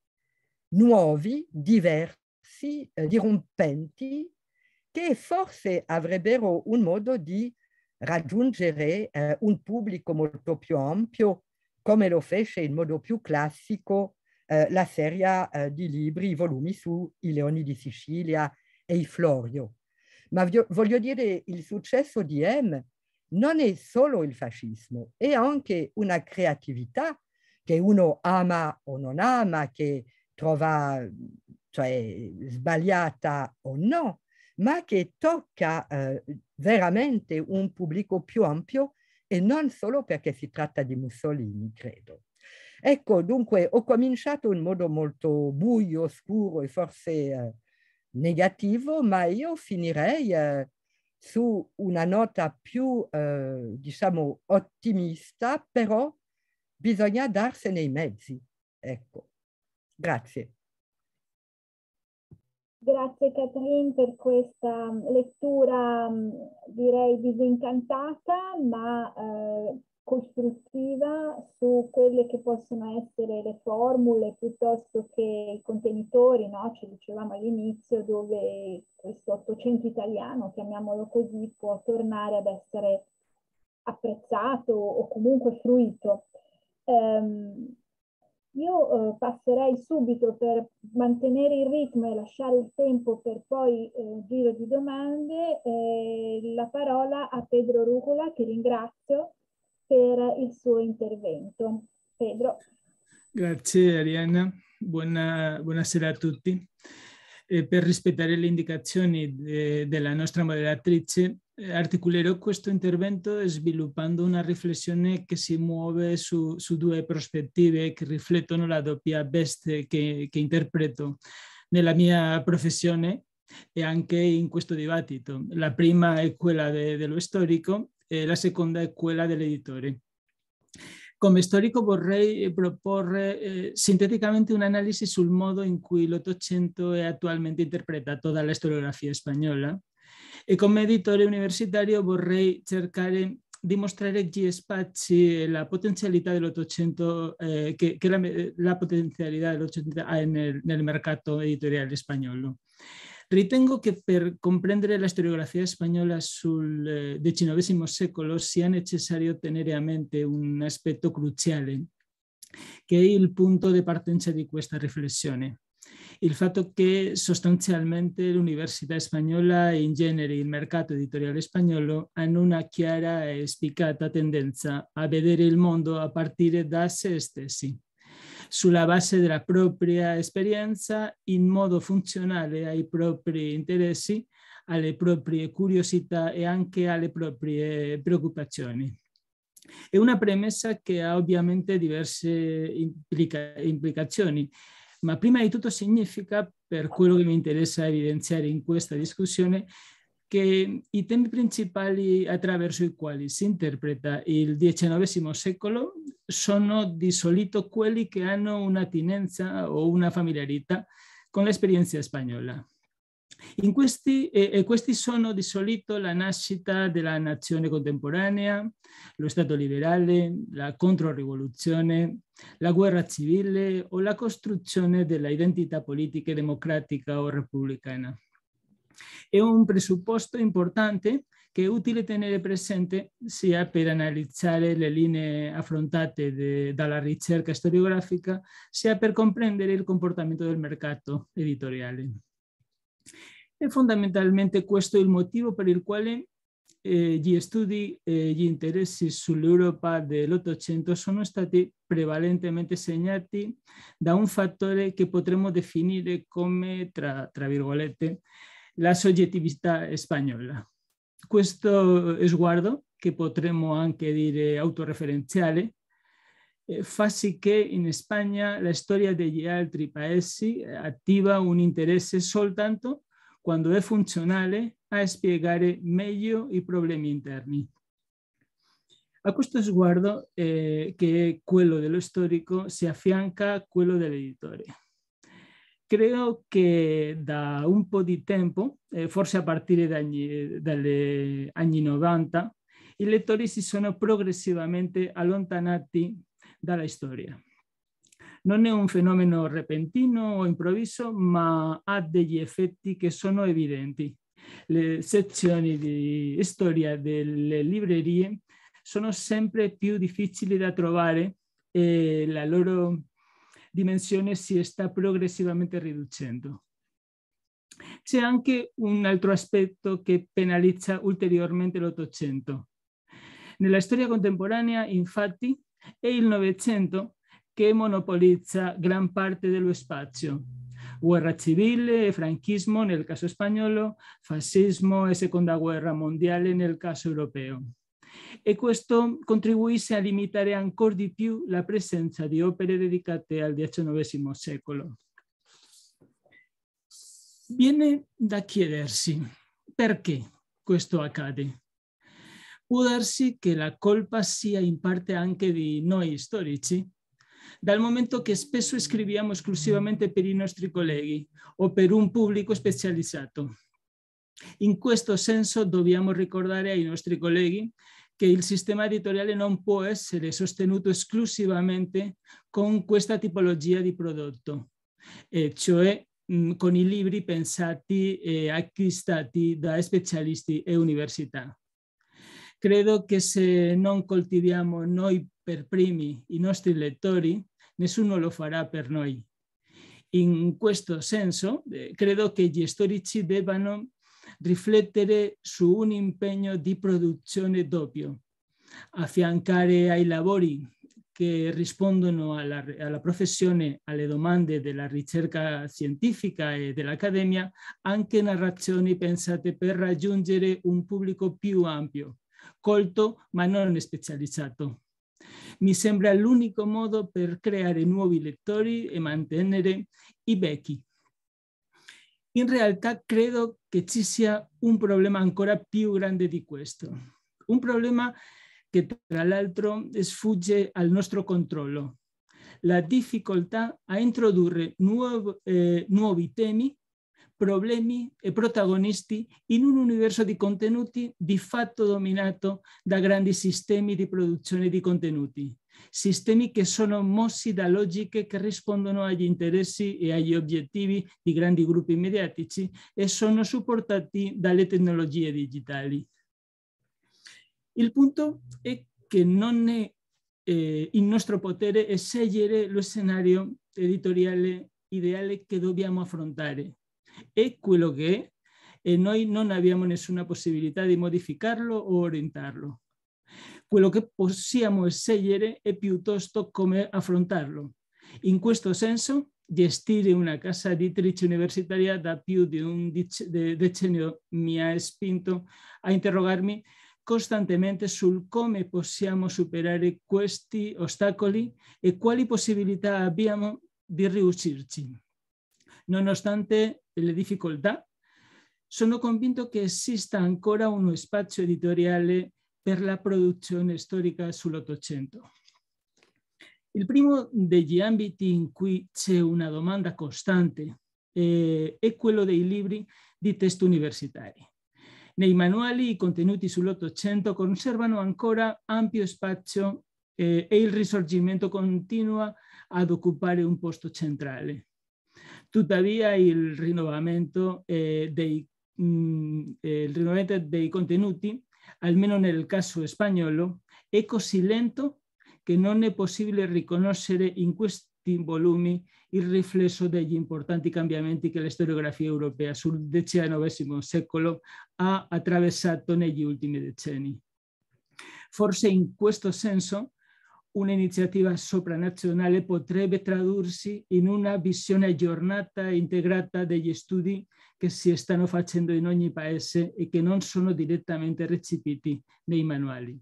nuovi, diversi, eh, dirompenti, che forse avrebbero un modo di raggiungere eh, un pubblico molto più ampio, come lo fece in modo più classico eh, la serie eh, di libri, i volumi su I Leoni di Sicilia e i Florio. Ma voglio dire, il successo di M non è solo il fascismo, è anche una creatività che uno ama o non ama, che trova cioè, sbagliata o no, ma che tocca eh, veramente un pubblico più ampio e non solo perché si tratta di Mussolini, credo. Ecco, dunque ho cominciato in modo molto buio, scuro e forse eh, negativo, ma io finirei eh, su una nota più, eh, diciamo, ottimista, però bisogna darsene i mezzi. Ecco, grazie. Grazie Catherine per questa mm, lettura mm, direi disincantata ma eh, costruttiva su quelle che possono essere le formule piuttosto che i contenitori, no? ci dicevamo all'inizio, dove questo 800 italiano, chiamiamolo così, può tornare ad essere apprezzato o comunque fruito. Um, io eh, passerei subito per mantenere il ritmo e lasciare il tempo per poi eh, giro di domande eh, la parola a Pedro Rucola che ringrazio per il suo intervento. Pedro. Grazie Arianna, Buona, buonasera a tutti. Eh, per rispettare le indicazioni de, della nostra moderatrice, articolerò questo intervento sviluppando una riflessione che si muove su, su due prospettive che riflettono la doppia veste che, che interpreto nella mia professione e anche in questo dibattito. La prima è quella de, dello storico Eh, la segunda escuela editor. ¿eh? como histórico vorrei propor eh, sintéticamente un análisis sul modo in el l'Ottocento actualmente interpreta toda la historiografía española. e come editor universitario vorrei cercare di mostrare gli spazi e la potencialidad del eh, che, che la, potencialidad del dell'Ottocento ha nel, nel mercato editoriale spagnolo. Ritengo que para comprender la historiografía española sul XIX secolo sea necesario tener a mente un aspecto crucial eh, que es el punto de partenza di questa riflessione. Il fatto che la Universidad Española y, en genere el mercado editorial español hanno una clara y spiccata tendencia a ver el mundo a partir de se este, stessi. sulla base della propria esperienza in modo funzionale ai propri interessi, alle proprie curiosità e anche alle proprie preoccupazioni. È una premessa che ha ovviamente diverse implica implicazioni, ma prima di tutto significa, per quello che mi interessa evidenziare in questa discussione, che i temi principali attraverso i quali si interpreta il XIX secolo sono di solito quelli che hanno un'attinenza o una familiarità con l'esperienza spagnola. Questi, eh, questi, sono di solito la nascita della nazione contemporanea, lo Stato liberale, la controrivoluzione, la guerra civile o la costruzione dell'identità politica e democratica o repubblicana. Es un presupuesto importante que es utile tener presente sia per analizar las líneas afrontadas de, la ricerca historiográfica, sia per comprender el comportamiento del mercado editoriale. Es fundamentalmente questo el motivo per el cual eh, gli studi e eh, gli interessi sull'Europa 800 sono stati prevalentemente segnati da un fattore che potremmo definire come, tra, tra virgolette, la soggettività española. Questo sguardo, que potremmo anche dire autoreferenziale, eh, fa que en in Spagna la historia de altri paesi eh, activa un interesse soltanto quando è funzionale a spiegare meglio i problemi interni. A questo sguardo, eh, che è quello dello storico, si affianca quello dell'editore. credo che da un po' di tempo, eh, forse a partire dagli, dagli anni 90, i lettori si sono progressivamente allontanati dalla storia. Non è un fenomeno repentino o improvviso, ma ha degli effetti che sono evidenti. Le sezioni di storia delle librerie sono sempre più difficili da trovare e la loro Dimensiones si está progresivamente reduciendo. C'è anche un altro aspetto che penalizza ulteriormente l'Ottocento. Nella storia contemporanea, infatti, è el Novecento que monopoliza gran parte del spazio. Guerra civile, e franquismo en el caso spagnolo, fascismo e seconda guerra en el caso europeo. e questo contribuisce a limitare ancora di più la presenza di opere dedicate al XIX secolo. Viene da chiedersi perché questo accade. Può darsi che la colpa sia in parte anche di noi storici, dal momento che spesso scriviamo esclusivamente per i nostri colleghi o per un pubblico specializzato. In questo senso dobbiamo ricordare ai nostri colleghi che il sistema editoriale non può essere sostenuto esclusivamente con questa tipologia di prodotto, e cioè mm, con i libri pensati e eh, acquistati da specialisti e università. Credo che se non coltiviamo noi per primi i nostri lettori, nessuno lo farà per noi. In questo senso, eh, credo che gli storici debbano riflettere su un impegno di produzione doppio, affiancare ai lavori che rispondono alla, alla, professione, alle domande della ricerca scientifica e dell'accademia, anche narrazioni pensate per raggiungere un pubblico più ampio, colto ma non specializzato. Mi sembra l'unico modo per creare nuovi lettori e mantenere i vecchi. In realtà credo che ci sia un problema ancora più grande di questo, un problema che tra l'altro sfugge al nostro controllo, la difficoltà a introdurre nuovo, eh, nuovi temi, problemi e protagonisti in un universo di contenuti di fatto dominato da grandi sistemi di produzione di contenuti, sistemi che sono mossi da logiche che rispondono agli interessi e agli obiettivi di grandi gruppi mediatici e sono supportati dalle tecnologie digitali. Il punto è che non è eh, in nostro potere è scegliere lo scenario editoriale ideale che dobbiamo affrontare. È quello che è e noi non abbiamo nessuna possibilità di modificarlo o orientarlo quello che possiamo scegliere è piuttosto come affrontarlo. In questo senso, gestire una casa editrice universitaria da più di un decennio mi ha spinto a interrogarmi costantemente sul come possiamo superare questi ostacoli e quali possibilità abbiamo di riuscirci. Nonostante le difficoltà, sono convinto che esista ancora uno spazio editoriale per la produzione storica sull'Ottocento. Il primo degli ambiti in cui c'è una domanda costante eh, è quello dei libri di testo universitari. Nei manuali i contenuti sull'Ottocento conservano ancora ampio spazio eh, e il risorgimento continua ad occupare un posto centrale. Tuttavia il rinnovamento, eh, dei, mh, mm, eh, il rinnovamento dei contenuti almeno nel caso spagnolo, è così lento che non è possibile riconoscere in questi volumi il riflesso degli importanti cambiamenti che la storiografia europea sul XIX secolo ha attraversato negli ultimi decenni. Forse in questo senso un'iniziativa sopranazionale potrebbe tradursi in una visione aggiornata e integrata degli studi che si stanno facendo in ogni paese e che non sono direttamente recepiti nei manuali.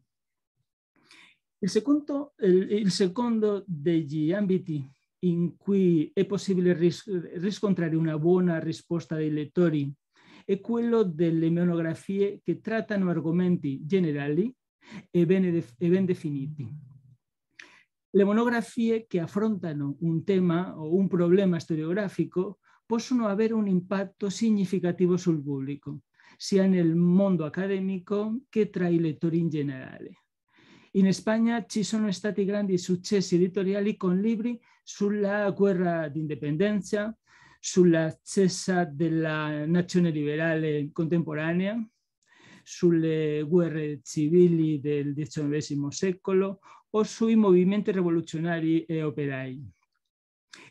Il secondo, il secondo degli ambiti in cui è possibile riscontrare una buona risposta dei lettori è quello delle monografie che trattano argomenti generali e ben, e ben definiti Le monografías que afrontan un tema o un problema historiográfico pueden tener un impacto significativo sul pubblico, en el mundo académico che tra i lettori in generale. In Spagna ci sono stati grandi successi editoriali con libri la guerra d'indipendenza, sulla cessa della nazione liberale contemporanea, sulle guerras civiles del XIX secolo o sui movimenti rivoluzionari e operai.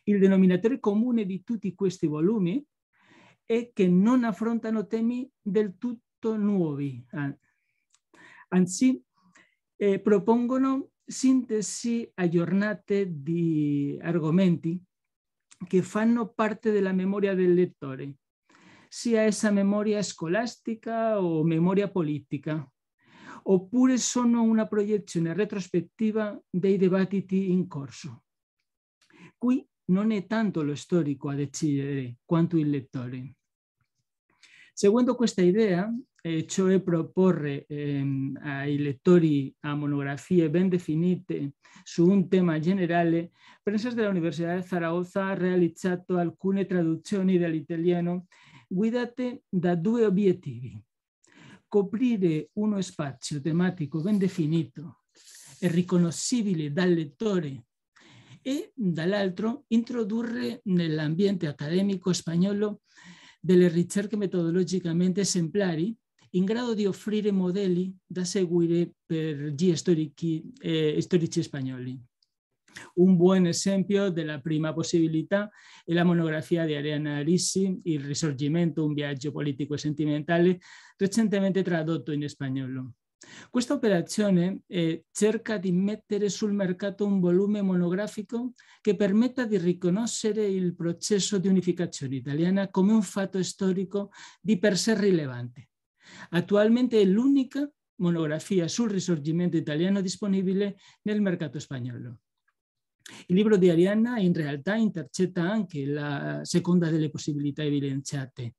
Il denominatore comune di tutti questi volumi è che non affrontano temi del tutto nuovi, anzi eh, propongono sintesi aggiornate di argomenti che fanno parte della memoria del lettore, sia essa memoria scolastica o memoria politica, oppure sono una proiezione retrospettiva dei dibattiti in corso. Qui non è tanto lo storico a decidere quanto il lettore. Seguendo questa idea, eh, cioè proporre eh, ai lettori a monografie ben definite su un tema generale, Prensas della Università di Zaragoza ha realizzato alcune traduzioni dall'italiano guidate da due obiettivi coprire uno spazio tematico ben definito e riconoscibile dal lettore e dall'altro introdurre nell'ambiente accademico spagnolo delle ricerche metodologicamente esemplari in grado di offrire modelli da seguire per gli storici, eh, storici spagnoli. Un buon esempio della prima possibilità è la monografia di Ariana Arisi, Il risorgimento, un viaggio politico e sentimentale, recentemente tradotto in spagnolo. Questa operazione eh, cerca di mettere sul mercato un volume monografico che permetta di riconoscere il processo di unificazione italiana come un fatto storico di per sé rilevante. Attualmente è l'unica monografia sul risorgimento italiano disponibile nel mercato spagnolo. Il libro di Arianna in realtà intercetta anche la seconda delle possibilità evidenziate,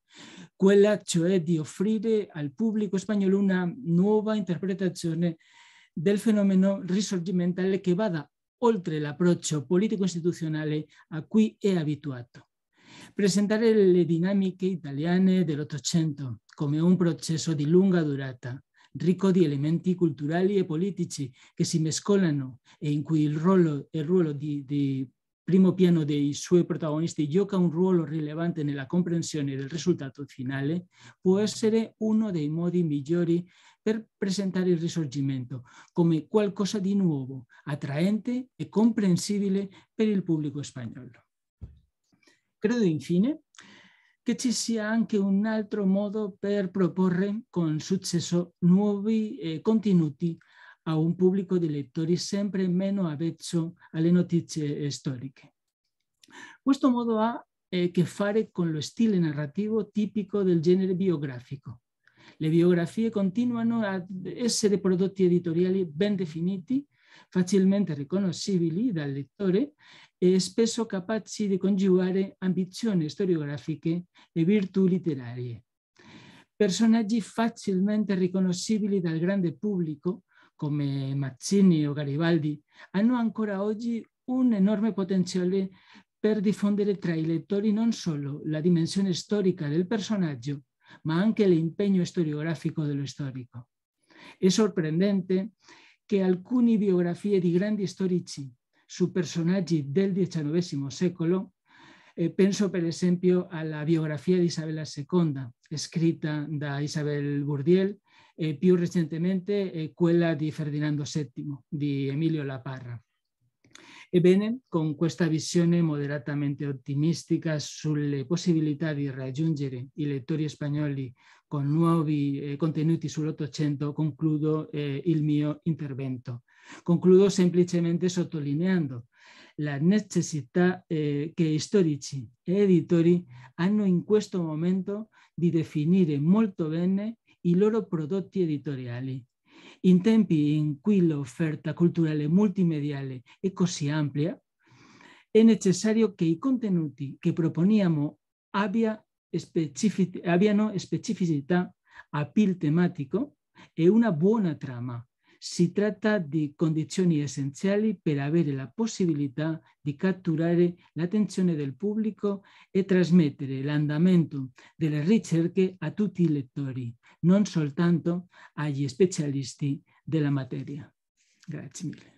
quella cioè di offrire al pubblico spagnolo una nuova interpretazione del fenomeno risorgimentale che vada oltre l'approccio politico-istituzionale a cui è abituato. Presentare le dinamiche italiane dell'Ottocento come un processo di lunga durata, ricco di elementi culturali e politici che si mescolano e in cui il ruolo, il ruolo di, di primo piano dei suoi protagonisti gioca un ruolo rilevante nella comprensione del risultato finale, può essere uno dei modi migliori per presentare il risorgimento come qualcosa di nuovo, attraente e comprensibile per il pubblico spagnolo. Credo infine che ci sia anche un altro modo per proporre con successo nuovi eh, contenuti a un pubblico di lettori sempre meno avvezzo alle notizie eh, storiche. Questo modo ha eh, che fare con lo stile narrativo tipico del genere biografico. Le biografie continuano ad essere prodotti editoriali ben definiti, facilmente riconoscibili dal lettore eh, e spesso capaci di congiungere ambizioni storiografiche e virtù letterarie. Personaggi facilmente riconoscibili dal grande pubblico, come Mazzini o Garibaldi, hanno ancora oggi un enorme potenziale per diffondere tra i lettori non solo la dimensione storica del personaggio, ma anche l'impegno storiografico dello storico. È sorprendente che alcune biografie di grandi storici su personaggi del XIX secolo, eh, penso per esempio alla biografia di Isabella II, scritta da Isabel Burdiel, e più recentemente eh, quella di Ferdinando VII, di Emilio Laparra. Ebbene, con questa visione moderatamente ottimistica sulle possibilità di raggiungere i lettori spagnoli con nuovi eh, contenuti sull'Ottocento, concludo eh, il mio intervento. Concludo semplicemente sottolineando la necessità eh, che storici e editori hanno in questo momento di definire molto bene i loro prodotti editoriali. In tempi in cui l'offerta culturale multimediale è così ampia, è necessario che i contenuti che proponiamo abbia specific abbiano specificità, appeal tematico e una buona trama si tratta di condizioni essenziali per avere la possibilità di catturare l'attenzione del pubblico e trasmettere l'andamento delle ricerche a tutti i lettori, non soltanto agli specialisti della materia. Grazie mille.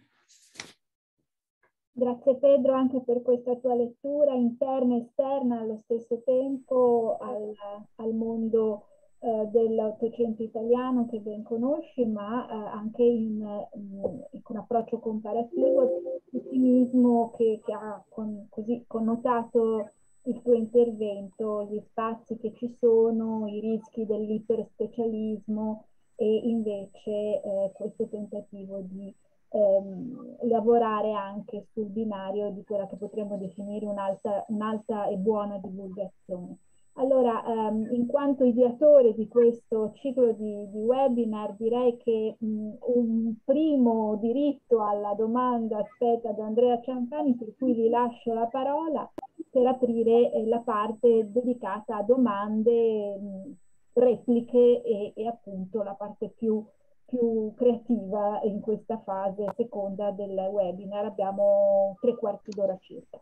Grazie Pedro anche per questa tua lettura interna e esterna allo stesso tempo al, al mondo eh, dell'Ottocento italiano che ben conosci, ma eh, anche in, in, mm, un approccio comparativo, l'ottimismo che, che ha con, così connotato il tuo intervento, gli spazi che ci sono, i rischi dell'iperspecialismo e invece eh, questo tentativo di ehm, lavorare anche sul binario di quella che potremmo definire un'alta, un'alta e buona divulgazione. Allora, ehm, in quanto ideatore di questo ciclo di, di webinar, direi che mh, un primo diritto alla domanda aspetta da Andrea Ciampani, per cui vi lascio la parola per aprire eh, la parte dedicata a domande, mh, repliche e, e, appunto la parte più, più creativa in questa fase seconda del webinar. Abbiamo tre quarti d'ora circa.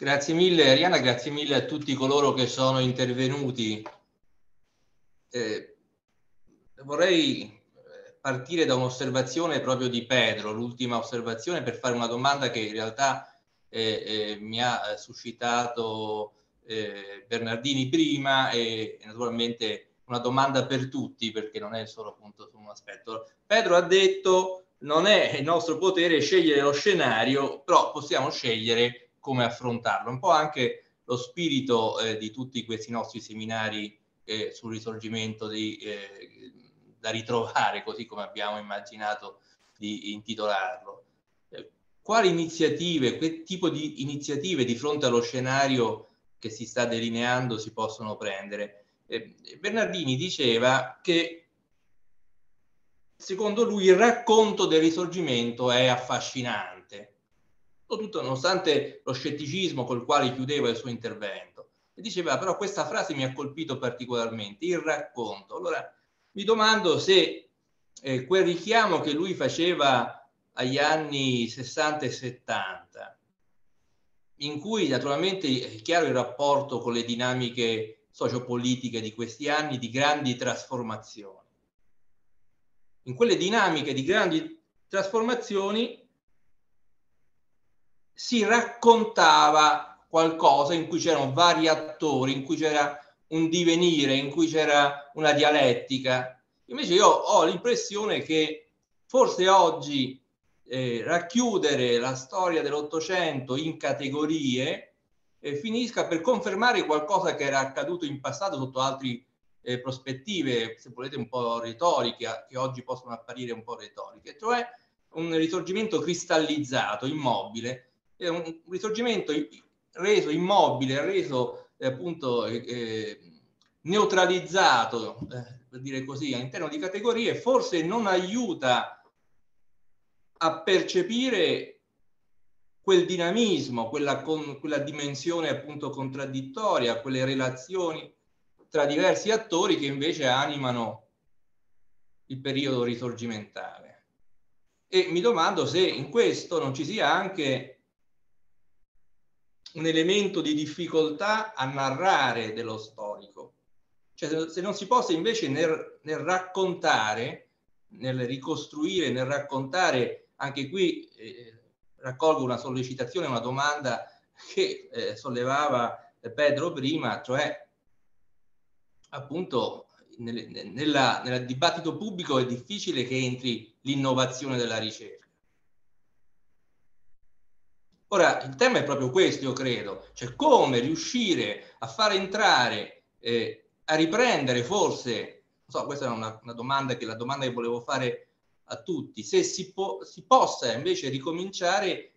Grazie mille Ariana, grazie mille a tutti coloro che sono intervenuti. Eh, vorrei eh, partire da un'osservazione proprio di Pedro, l'ultima osservazione per fare una domanda che in realtà eh, eh, mi ha suscitato eh, Bernardini prima e naturalmente una domanda per tutti perché non è solo appunto su un aspetto. Pedro ha detto non è il nostro potere scegliere lo scenario, però possiamo scegliere come affrontarlo, un po' anche lo spirito eh, di tutti questi nostri seminari eh, sul risorgimento di, eh, da ritrovare, così come abbiamo immaginato di intitolarlo. Eh, quali iniziative, che tipo di iniziative di fronte allo scenario che si sta delineando si possono prendere? Eh, Bernardini diceva che secondo lui il racconto del risorgimento è affascinante tutto nonostante lo scetticismo col quale chiudeva il suo intervento. E diceva, però questa frase mi ha colpito particolarmente, il racconto. Allora, mi domando se eh, quel richiamo che lui faceva agli anni 60 e 70, in cui naturalmente è chiaro il rapporto con le dinamiche sociopolitiche di questi anni di grandi trasformazioni. In quelle dinamiche di grandi trasformazioni si raccontava qualcosa in cui c'erano vari attori, in cui c'era un divenire, in cui c'era una dialettica. Invece io ho l'impressione che forse oggi eh, racchiudere la storia dell'Ottocento in categorie eh, finisca per confermare qualcosa che era accaduto in passato sotto altre eh, prospettive, se volete un po' retoriche, che oggi possono apparire un po' retoriche, cioè un risorgimento cristallizzato, immobile, è un risorgimento reso immobile, reso eh, appunto eh, eh neutralizzato, eh, per dire così, all'interno di categorie, forse non aiuta a percepire quel dinamismo, quella, con, quella dimensione appunto contraddittoria, quelle relazioni tra diversi attori che invece animano il periodo risorgimentale. E mi domando se in questo non ci sia anche un elemento di difficoltà a narrare dello storico. Cioè, se non si possa invece nel, nel raccontare, nel ricostruire, nel raccontare, anche qui eh, raccolgo una sollecitazione, una domanda che eh, sollevava Pedro prima, cioè appunto nel, nella, nel dibattito pubblico è difficile che entri l'innovazione della ricerca Ora, il tema è proprio questo, io credo, cioè come riuscire a far entrare, eh, a riprendere forse, non so, questa è una, una, domanda che la domanda che volevo fare a tutti, se si, po- si possa invece ricominciare eh,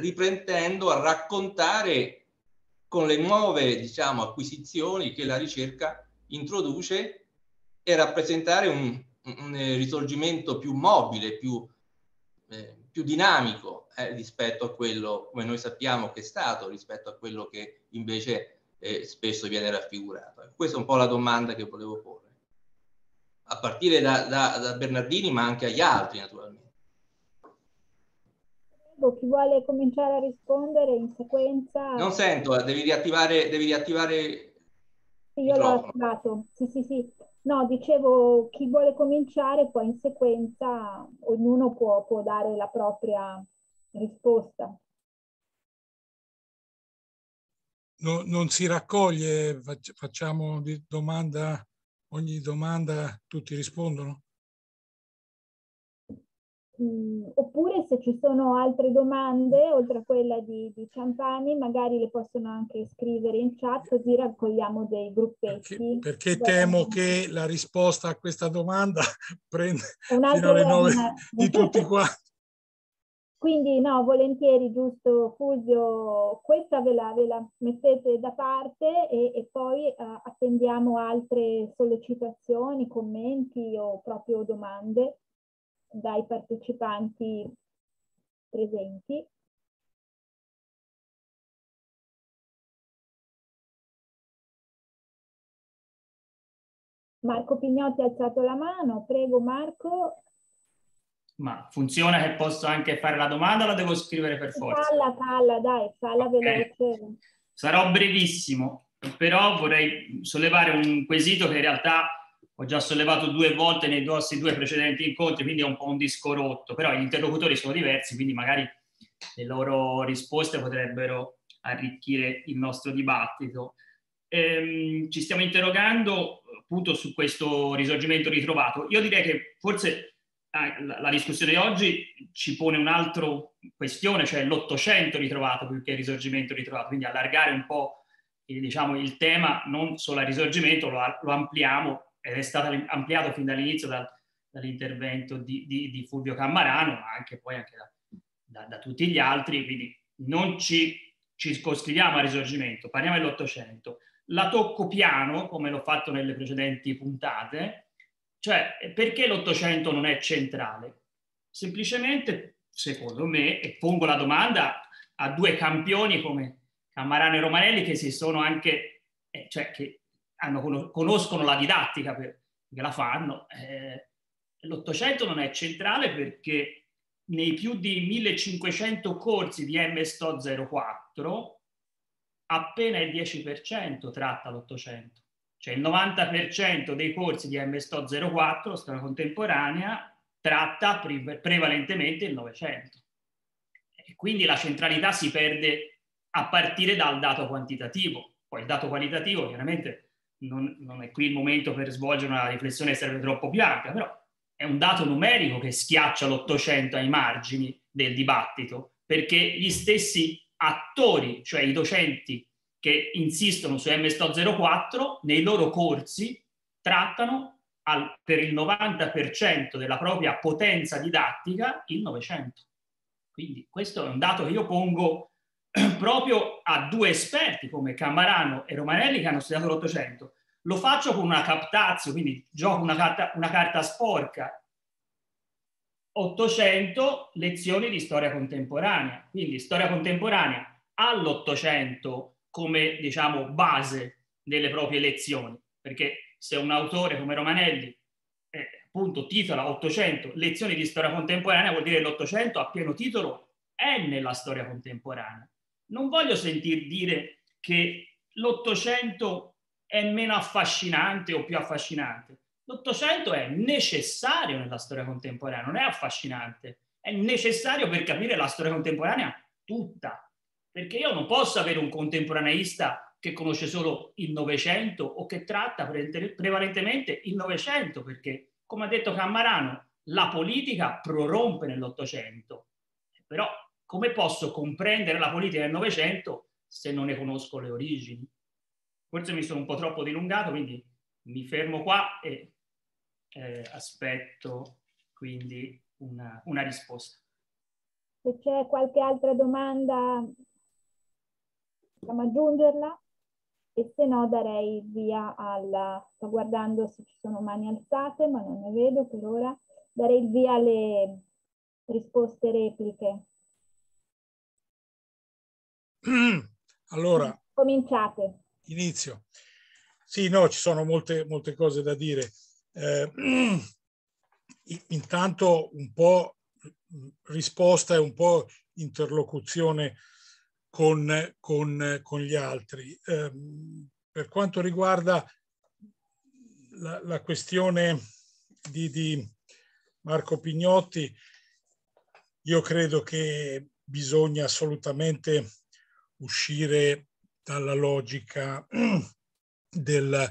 riprendendo a raccontare con le nuove, diciamo, acquisizioni che la ricerca introduce e rappresentare un, un eh, risorgimento più mobile, più... Eh, più dinamico eh, rispetto a quello, come noi sappiamo, che è stato, rispetto a quello che invece eh, spesso viene raffigurato. Ecco, questa è un po' la domanda che volevo porre, a partire da, da, da Bernardini, ma anche agli altri, naturalmente. Chi vuole cominciare a rispondere in sequenza? Non sento, eh, devi riattivare, devi riattivare sì, io l'ho attivato. Sì, sì, sì. No, dicevo, chi vuole cominciare poi in sequenza ognuno può, può dare la propria risposta. No, non si raccoglie, facciamo domanda, ogni domanda tutti rispondono? oppure se ci sono altre domande, oltre a quella di, di, Ciampani, magari le possono anche scrivere in chat così raccogliamo dei gruppetti. Perché, perché temo che la risposta a questa domanda prenda fino alle nove di tutti quanti. Quindi no, volentieri, giusto Fulvio, questa ve la, ve la mettete da parte e, e poi eh, attendiamo altre sollecitazioni, commenti o proprio domande dai partecipanti presenti. Marco Pignotti ha alzato la mano, prego Marco. Ma funziona che posso anche fare la domanda o la devo scrivere per forza? Falla, falla, dai, falla okay. veloce. Sarò brevissimo, però vorrei sollevare un quesito che in realtà ho già sollevato due volte nei dossi due precedenti incontri, quindi è un po' un disco rotto, però gli interlocutori sono diversi, quindi magari le loro risposte potrebbero arricchire il nostro dibattito. Ehm, ci stiamo interrogando eh, appunto su questo risorgimento ritrovato. Io direi che forse ah, la, la, discussione di oggi ci pone un'altra questione, cioè l'Ottocento ritrovato più che il risorgimento ritrovato, quindi allargare un po' il, eh, diciamo, il tema non solo al risorgimento, lo, lo ampliamo ed è stato ampliato fin dall'inizio dal, dall'intervento di, di, di, Fulvio Cammarano, ma anche poi anche da, da, da, tutti gli altri, quindi non ci, circoscriviamo al risorgimento, parliamo dell'Ottocento. La tocco piano, come l'ho fatto nelle precedenti puntate, cioè perché l'Ottocento non è centrale? Semplicemente, secondo me, e pongo la domanda a due campioni come Cammarano e Romanelli che si sono anche, eh, cioè che hanno, conoscono la didattica per, perché la fanno. Eh, L'Ottocento non è centrale perché nei più di 1500 corsi di MSTO 04 appena il 10% tratta l'Ottocento. Cioè il 90% dei corsi di MSTO 04, storia contemporanea, tratta prevalentemente il Novecento. E quindi la centralità si perde a partire dal dato quantitativo. Poi il dato qualitativo chiaramente non, non è qui il momento per svolgere una riflessione che sarebbe troppo più ampia, però è un dato numerico che schiaccia l'Ottocento ai margini del dibattito, perché gli stessi attori, cioè i docenti che insistono su MSTO04, nei loro corsi trattano al, per il 90% della propria potenza didattica il Novecento. Quindi questo è un dato che io pongo proprio a due esperti come Camarano e Romanelli che hanno studiato l'Ottocento. Lo faccio con una captazio, quindi gioco una carta, una carta sporca. 800 lezioni di storia contemporanea, quindi storia contemporanea all'Ottocento come diciamo base delle proprie lezioni, perché se un autore come Romanelli eh, appunto titola 800 lezioni di storia contemporanea vuol dire che l'Ottocento a pieno titolo è nella storia contemporanea non voglio sentir dire che l'Ottocento è meno affascinante o più affascinante. L'Ottocento è necessario nella storia contemporanea, non è affascinante, è necessario per capire la storia contemporanea tutta, perché io non posso avere un contemporaneista che conosce solo il Novecento o che tratta prevalentemente il Novecento, perché come ha detto Cammarano, la politica prorompe nell'Ottocento, però come posso comprendere la politica del Novecento se non ne conosco le origini? Forse mi sono un po' troppo dilungato, quindi mi fermo qua e eh, aspetto quindi una, una risposta. Se c'è qualche altra domanda, possiamo aggiungerla? E se no darei via alla... sto guardando se ci sono mani alzate, ma non ne vedo per ora. Darei via alle risposte repliche. Allora, cominciate. Inizio. Sì, no, ci sono molte, molte cose da dire. Eh, intanto un po' risposta e un po' interlocuzione con, con, con gli altri. Eh, per quanto riguarda la, la questione di, di, Marco Pignotti, io credo che bisogna assolutamente uscire dalla logica del,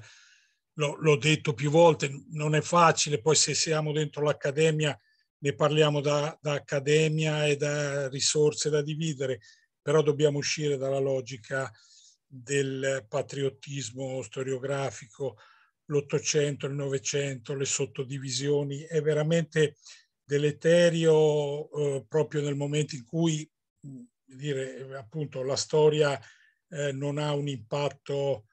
l'ho detto più volte, non è facile, poi se siamo dentro l'accademia ne parliamo da, da accademia e da risorse da dividere, però dobbiamo uscire dalla logica del patriottismo storiografico, l'Ottocento, il Novecento, le sottodivisioni, è veramente deleterio eh, proprio nel momento in cui dire, eh, appunto, la storia eh, non ha un impatto,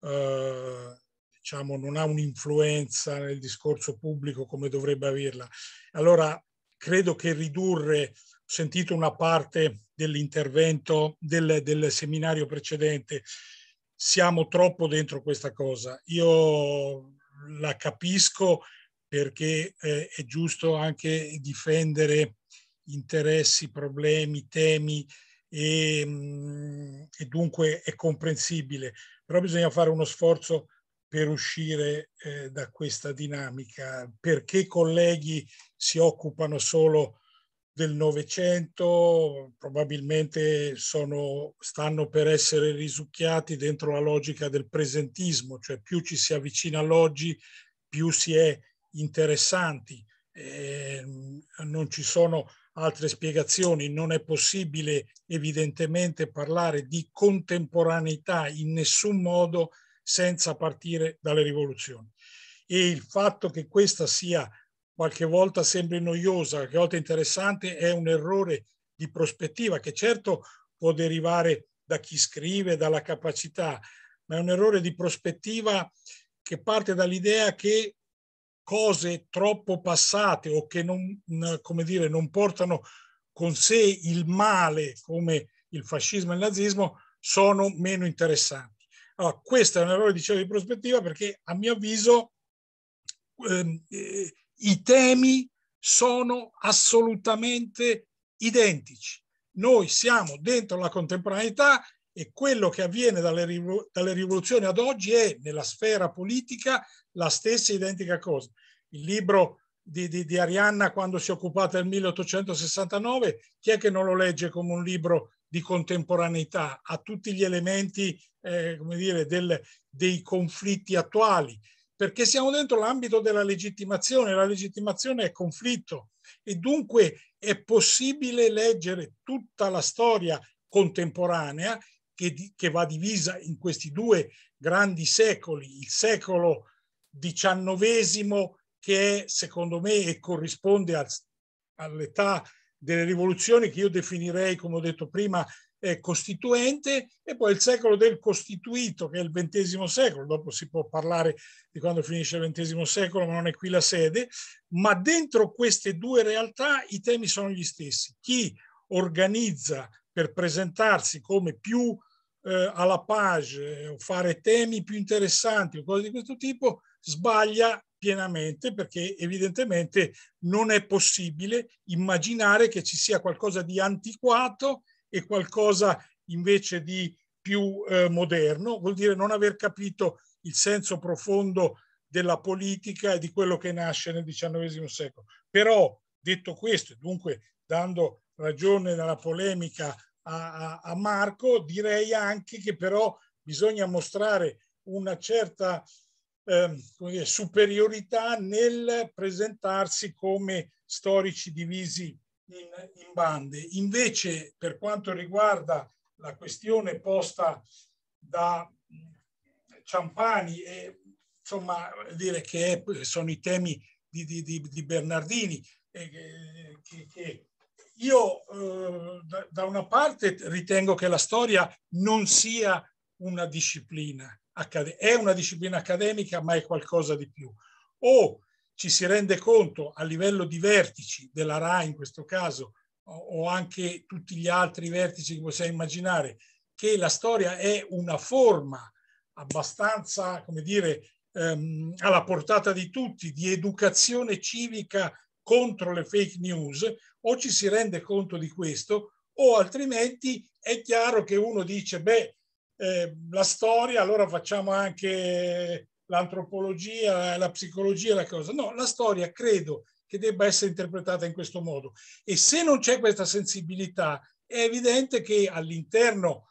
eh, diciamo, non ha un'influenza nel discorso pubblico come dovrebbe averla. Allora, credo che ridurre, ho sentito una parte dell'intervento del, del seminario precedente, siamo troppo dentro questa cosa. Io la capisco perché eh, è giusto anche difendere interessi, problemi, temi e, ehm, e dunque è comprensibile, però bisogna fare uno sforzo per uscire eh, da questa dinamica, perché colleghi si occupano solo del Novecento, probabilmente sono, stanno per essere risucchiati dentro la logica del presentismo, cioè più ci si avvicina all'oggi, più si è interessanti. Eh, non ci sono altre spiegazioni. Non è possibile evidentemente parlare di contemporaneità in nessun modo senza partire dalle rivoluzioni. E il fatto che questa sia qualche volta sembri noiosa, qualche volta interessante, è un errore di prospettiva che certo può derivare da chi scrive, dalla capacità, ma è un errore di prospettiva che parte dall'idea che cose troppo passate o che non, come dire, non portano con sé il male come il fascismo e il nazismo sono meno interessanti. Allora, questo è un errore dicevo, di prospettiva perché a mio avviso ehm, eh, i temi sono assolutamente identici. Noi siamo dentro la contemporaneità e quello che avviene dalle, rivol- dalle rivoluzioni ad oggi è nella sfera politica la stessa identica cosa il libro di, di, di Arianna quando si è occupata del 1869, chi è che non lo legge come un libro di contemporaneità, a tutti gli elementi eh, come dire, del, dei conflitti attuali, perché siamo dentro l'ambito della legittimazione, la legittimazione è conflitto e dunque è possibile leggere tutta la storia contemporanea che, di, che va divisa in questi due grandi secoli, il secolo XIX che è, secondo me e corrisponde al, all'età delle rivoluzioni che io definirei, come ho detto prima, eh, costituente e poi il secolo del costituito, che è il XX secolo, dopo si può parlare di quando finisce il XX secolo, ma non è qui la sede, ma dentro queste due realtà i temi sono gli stessi. Chi organizza per presentarsi come più eh, alla page eh, o fare temi più interessanti o cose di questo tipo, sbaglia pienamente perché evidentemente non è possibile immaginare che ci sia qualcosa di antiquato e qualcosa invece di più eh, moderno, vuol dire non aver capito il senso profondo della politica e di quello che nasce nel XIX secolo. Però detto questo, dunque dando ragione nella polemica a, a, a Marco, direi anche che però bisogna mostrare una certa Ehm, dire, superiorità nel presentarsi come storici divisi in, in bande. Invece, per quanto riguarda la questione posta da Ciampani e insomma dire che è, sono i temi di, di, di Bernardini e, che, che io eh, da, da, una parte ritengo che la storia non sia una disciplina è una disciplina accademica, ma è qualcosa di più. O ci si rende conto a livello di vertici della RAI in questo caso, o anche tutti gli altri vertici che possiamo immaginare, che la storia è una forma abbastanza, come dire, ehm, alla portata di tutti, di educazione civica contro le fake news, o ci si rende conto di questo, o altrimenti è chiaro che uno dice, beh, eh, la storia, allora facciamo anche l'antropologia, la psicologia, la cosa. No, la storia credo che debba essere interpretata in questo modo. E se non c'è questa sensibilità, è evidente che all'interno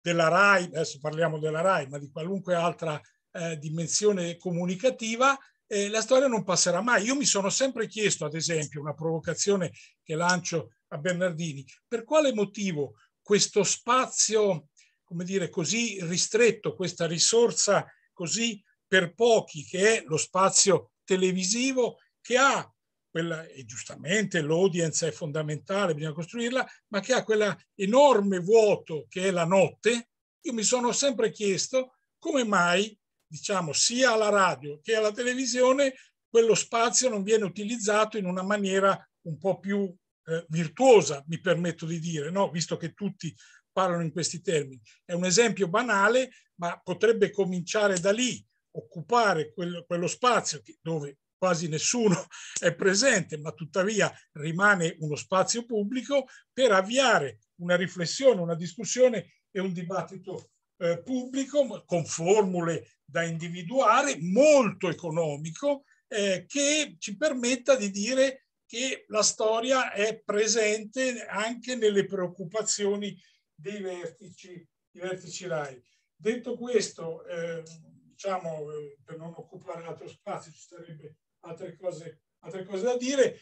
della RAI, adesso parliamo della RAI, ma di qualunque altra eh, dimensione comunicativa, eh, la storia non passerà mai. Io mi sono sempre chiesto, ad esempio, una provocazione che lancio a Bernardini, per quale motivo questo spazio come dire, così ristretto, questa risorsa così per pochi che è lo spazio televisivo che ha quella, e giustamente l'audience è fondamentale, bisogna costruirla, ma che ha quell'enorme vuoto che è la notte, io mi sono sempre chiesto come mai, diciamo, sia alla radio che alla televisione, quello spazio non viene utilizzato in una maniera un po' più eh, virtuosa, mi permetto di dire, no? visto che tutti parlano in questi termini. È un esempio banale, ma potrebbe cominciare da lì, occupare quel, quello spazio che, dove quasi nessuno è presente, ma tuttavia rimane uno spazio pubblico per avviare una riflessione, una discussione e un dibattito eh, pubblico con formule da individuare, molto economico, eh, che ci permetta di dire che la storia è presente anche nelle preoccupazioni dei vertici, i vertici RAI. Detto questo, eh, diciamo, eh, per non occupare altro spazio, ci sarebbe altre cose, altre cose da dire.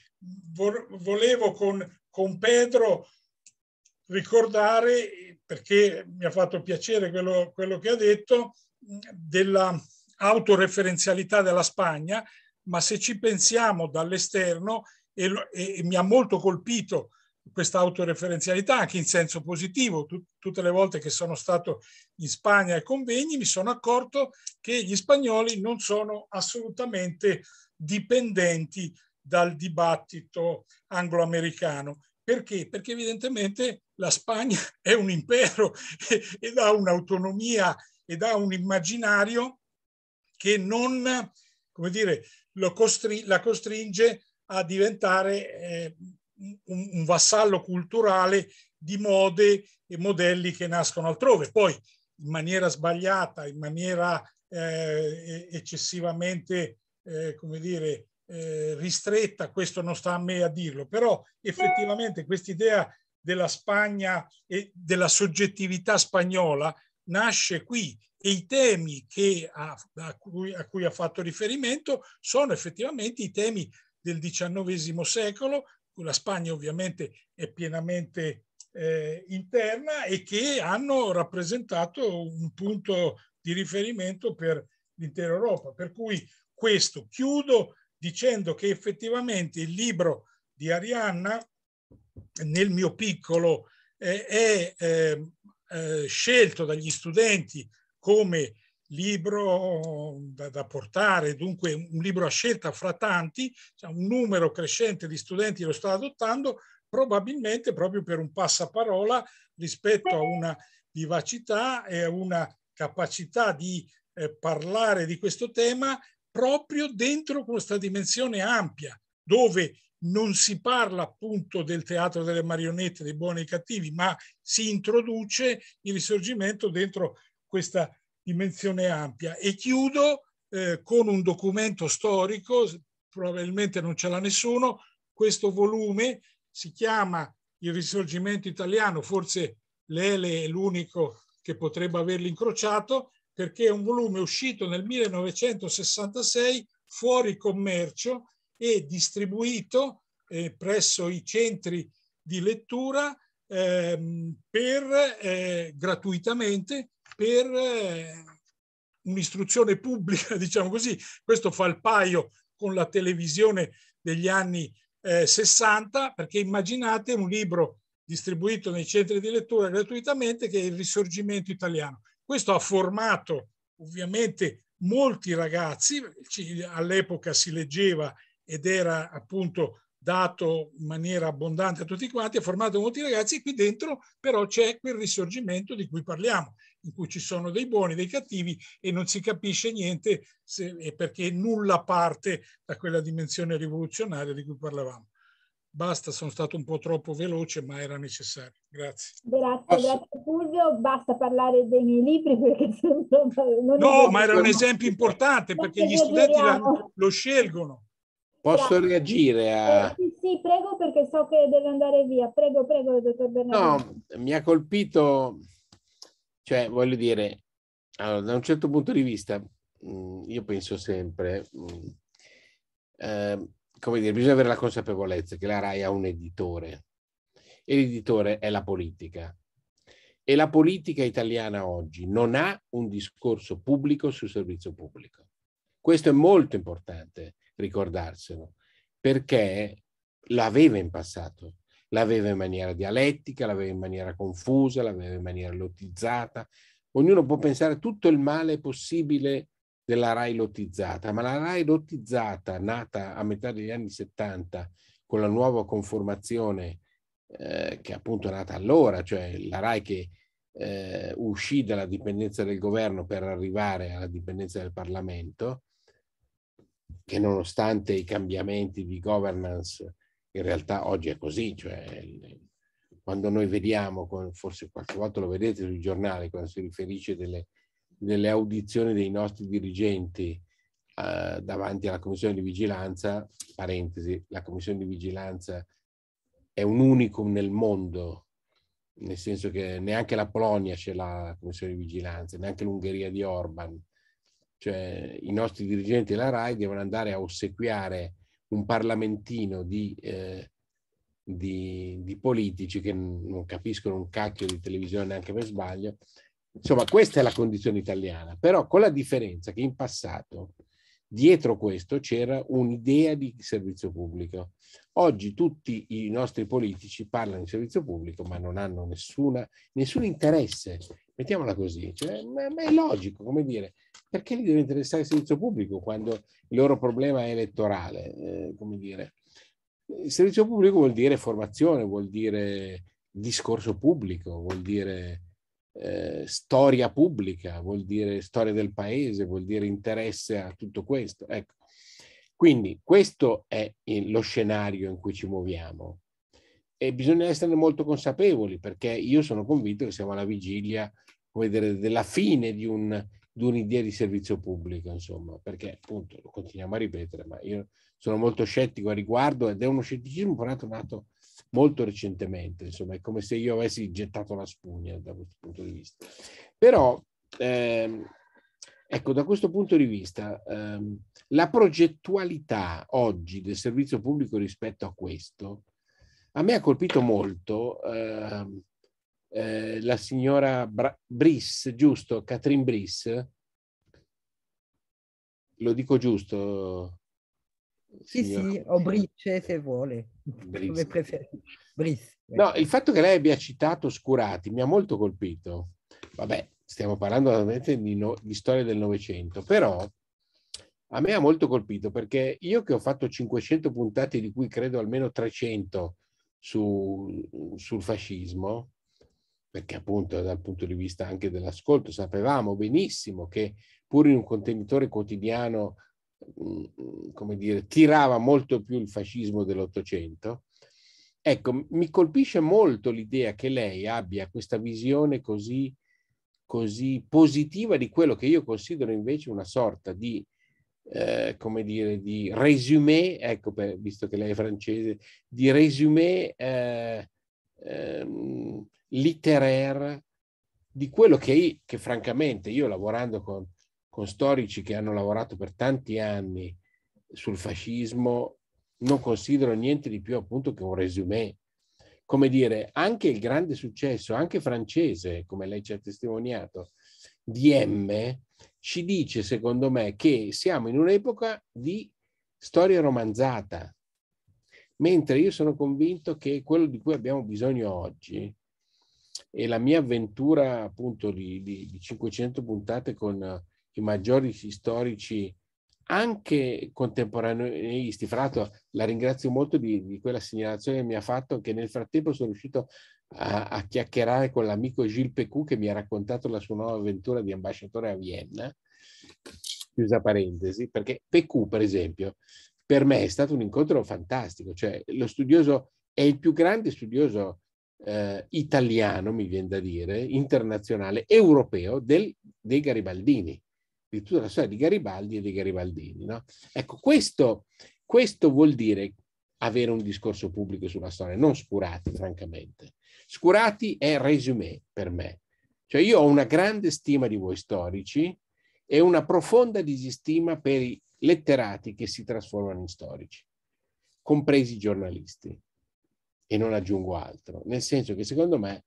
volevo con, con Pedro ricordare, perché mi ha fatto piacere quello, quello che ha detto, della autoreferenzialità della Spagna, ma se ci pensiamo dall'esterno, e, e, e mi ha molto colpito questa autoreferenzialità anche in senso positivo. tutte le volte che sono stato in Spagna ai convegni mi sono accorto che gli spagnoli non sono assolutamente dipendenti dal dibattito angloamericano. Perché? Perché evidentemente la Spagna è un impero ed ha un'autonomia ed ha un immaginario che non, come dire, costri- la costringe a diventare eh, un, un vassallo culturale di mode e modelli che nascono altrove. Poi in maniera sbagliata, in maniera eh, eccessivamente, eh, come dire, eh, ristretta, questo non sta a me a dirlo, però effettivamente questa idea della Spagna e della soggettività spagnola nasce qui e i temi ha, a, cui, a cui ha fatto riferimento sono effettivamente i temi del XIX secolo la Spagna ovviamente è pienamente eh, interna e che hanno rappresentato un punto di riferimento per l'intera Europa. Per cui questo chiudo dicendo che effettivamente il libro di Arianna, nel mio piccolo, eh, è ehm, eh, scelto dagli studenti come libro da, da, portare, dunque un libro a scelta fra tanti, cioè un numero crescente di studenti lo sta adottando, probabilmente proprio per un passaparola rispetto a una vivacità e a una capacità di eh, parlare di questo tema proprio dentro questa dimensione ampia, dove non si parla appunto del teatro delle marionette, dei buoni e cattivi, ma si introduce il risorgimento dentro questa dimensione ampia. E chiudo eh, con un documento storico, probabilmente non ce l'ha nessuno, questo volume si chiama Il risorgimento italiano, forse Lele è l'unico che potrebbe averlo incrociato, perché è un volume uscito nel 1966 fuori commercio e distribuito eh, presso i centri di lettura eh, per, eh, gratuitamente per eh, un'istruzione pubblica, diciamo così. Questo fa il paio con la televisione degli anni eh, 60, perché immaginate un libro distribuito nei centri di lettura gratuitamente che è il risorgimento italiano. Questo ha formato ovviamente molti ragazzi, all'epoca si leggeva ed era appunto dato in maniera abbondante a tutti quanti, ha formato molti ragazzi e qui dentro però c'è quel risorgimento di cui parliamo in cui ci sono dei buoni, dei cattivi e non si capisce niente se, perché nulla parte da quella dimensione rivoluzionaria di cui parlavamo. Basta, sono stato un po' troppo veloce, ma era necessario. Grazie. Grazie, grazie Fulvio. Basta parlare dei miei libri perché sembra... no, ma era un esempio importante perché gli studenti la, lo scelgono. Posso grazie. reagire a... Eh, sì, sì, prego perché so che deve andare via. Prego, prego, dottor Bernardo. No, mi ha colpito cioè, voglio dire, allora, da un certo punto di vista, mh, mm, io penso sempre, mh, mm, eh, come dire, bisogna avere la consapevolezza che la RAI ha un editore e l'editore è la politica. E la politica italiana oggi non ha un discorso pubblico sul servizio pubblico. Questo è molto importante ricordarselo, perché l'aveva in passato l'aveva in maniera dialettica, l'aveva in maniera confusa, l'aveva in maniera lottizzata. Ognuno può pensare tutto il male possibile della RAI lottizzata, ma la RAI lottizzata, nata a metà degli anni 70 con la nuova conformazione eh, che è appunto è nata allora, cioè la RAI che eh, uscì dalla dipendenza del governo per arrivare alla dipendenza del Parlamento, che nonostante i cambiamenti di governance in realtà oggi è così, cioè quando noi vediamo, forse qualche volta lo vedete sui giornali, quando si riferisce delle, delle audizioni dei nostri dirigenti eh, davanti alla commissione di vigilanza, parentesi, la commissione di vigilanza è un unicum nel mondo, nel senso che neanche la Polonia ce l'ha la commissione di vigilanza, neanche l'Ungheria di Orban, cioè i nostri dirigenti della RAI devono andare a ossequiare un parlamentino di, eh, di, di, politici che non capiscono un cacchio di televisione neanche per sbaglio. Insomma, questa è la condizione italiana, però con la differenza che in passato dietro questo c'era un'idea di servizio pubblico, Oggi tutti i nostri politici parlano di servizio pubblico ma non hanno nessuna, nessun interesse, mettiamola così, cioè, ma, ma, è logico, come dire, perché gli deve interessare il servizio pubblico quando il loro problema è elettorale, eh, come dire. Il servizio pubblico vuol dire formazione, vuol dire discorso pubblico, vuol dire eh, storia pubblica, vuol dire storia del paese, vuol dire interesse a tutto questo. Ecco, quindi questo è eh, lo scenario in cui ci muoviamo e bisogna essere molto consapevoli perché io sono convinto che siamo alla vigilia dire, della fine di, un, di, un'idea di servizio pubblico, insomma, perché appunto lo continuiamo a ripetere, ma io sono molto scettico a riguardo ed è uno scetticismo peraltro nato molto recentemente, insomma, è come se io avessi gettato la spugna da questo punto di vista. Però ehm, Ecco, da questo punto di vista, ehm, la progettualità oggi del servizio pubblico rispetto a questo, a me ha colpito molto ehm, eh, la signora Bra- Brice, giusto, Katrin Brice, lo dico giusto? Sì, signora. sì, o Brice se vuole, Brice. come preferite. No, ecco. il fatto che lei abbia citato Scurati mi ha molto colpito. Vabbè, stiamo parlando veramente di, no, di storia del Novecento, però a me ha molto colpito perché io che ho fatto 500 puntate, di cui credo almeno 300 su, sul fascismo, perché appunto dal punto di vista anche dell'ascolto sapevamo benissimo che pur in un contenitore quotidiano, mm, come dire, tirava molto più il fascismo dell'Ottocento. Ecco, mi colpisce molto l'idea che lei abbia questa visione così così positiva di quello che io considero invece una sorta di, eh, come dire, di resume, ecco, per, visto che lei è francese, di resume eh, ehm, literaire di quello che, che, francamente io lavorando con, con storici che hanno lavorato per tanti anni sul fascismo non considero niente di più appunto che un resume come dire, anche il grande successo, anche francese, come lei ci ha testimoniato, di M, ci dice, secondo me, che siamo in un'epoca di storia romanzata, mentre io sono convinto che quello di cui abbiamo bisogno oggi, e la mia avventura appunto di, di, di 500 puntate con i maggiori storici anche contemporaneisti. Eh, fra l'altro la ringrazio molto di, di, quella segnalazione che mi ha fatto, che nel frattempo sono riuscito a, a chiacchierare con l'amico Gilles Pecou che mi ha raccontato la sua nuova avventura di ambasciatore a Vienna, chiusa parentesi, perché Pecou, per esempio, per me è stato un incontro fantastico, cioè lo studioso è il più grande studioso eh, italiano, mi viene da dire, internazionale, europeo del, dei Garibaldini di tutta la storia di Garibaldi e dei garibaldini. No? Ecco, questo, questo vuol dire avere un discorso pubblico sulla storia, non Scurati, francamente. Scurati è resume per me. Cioè io ho una grande stima di voi storici e una profonda disistima per i letterati che si trasformano in storici, compresi i giornalisti. E non aggiungo altro, nel senso che secondo me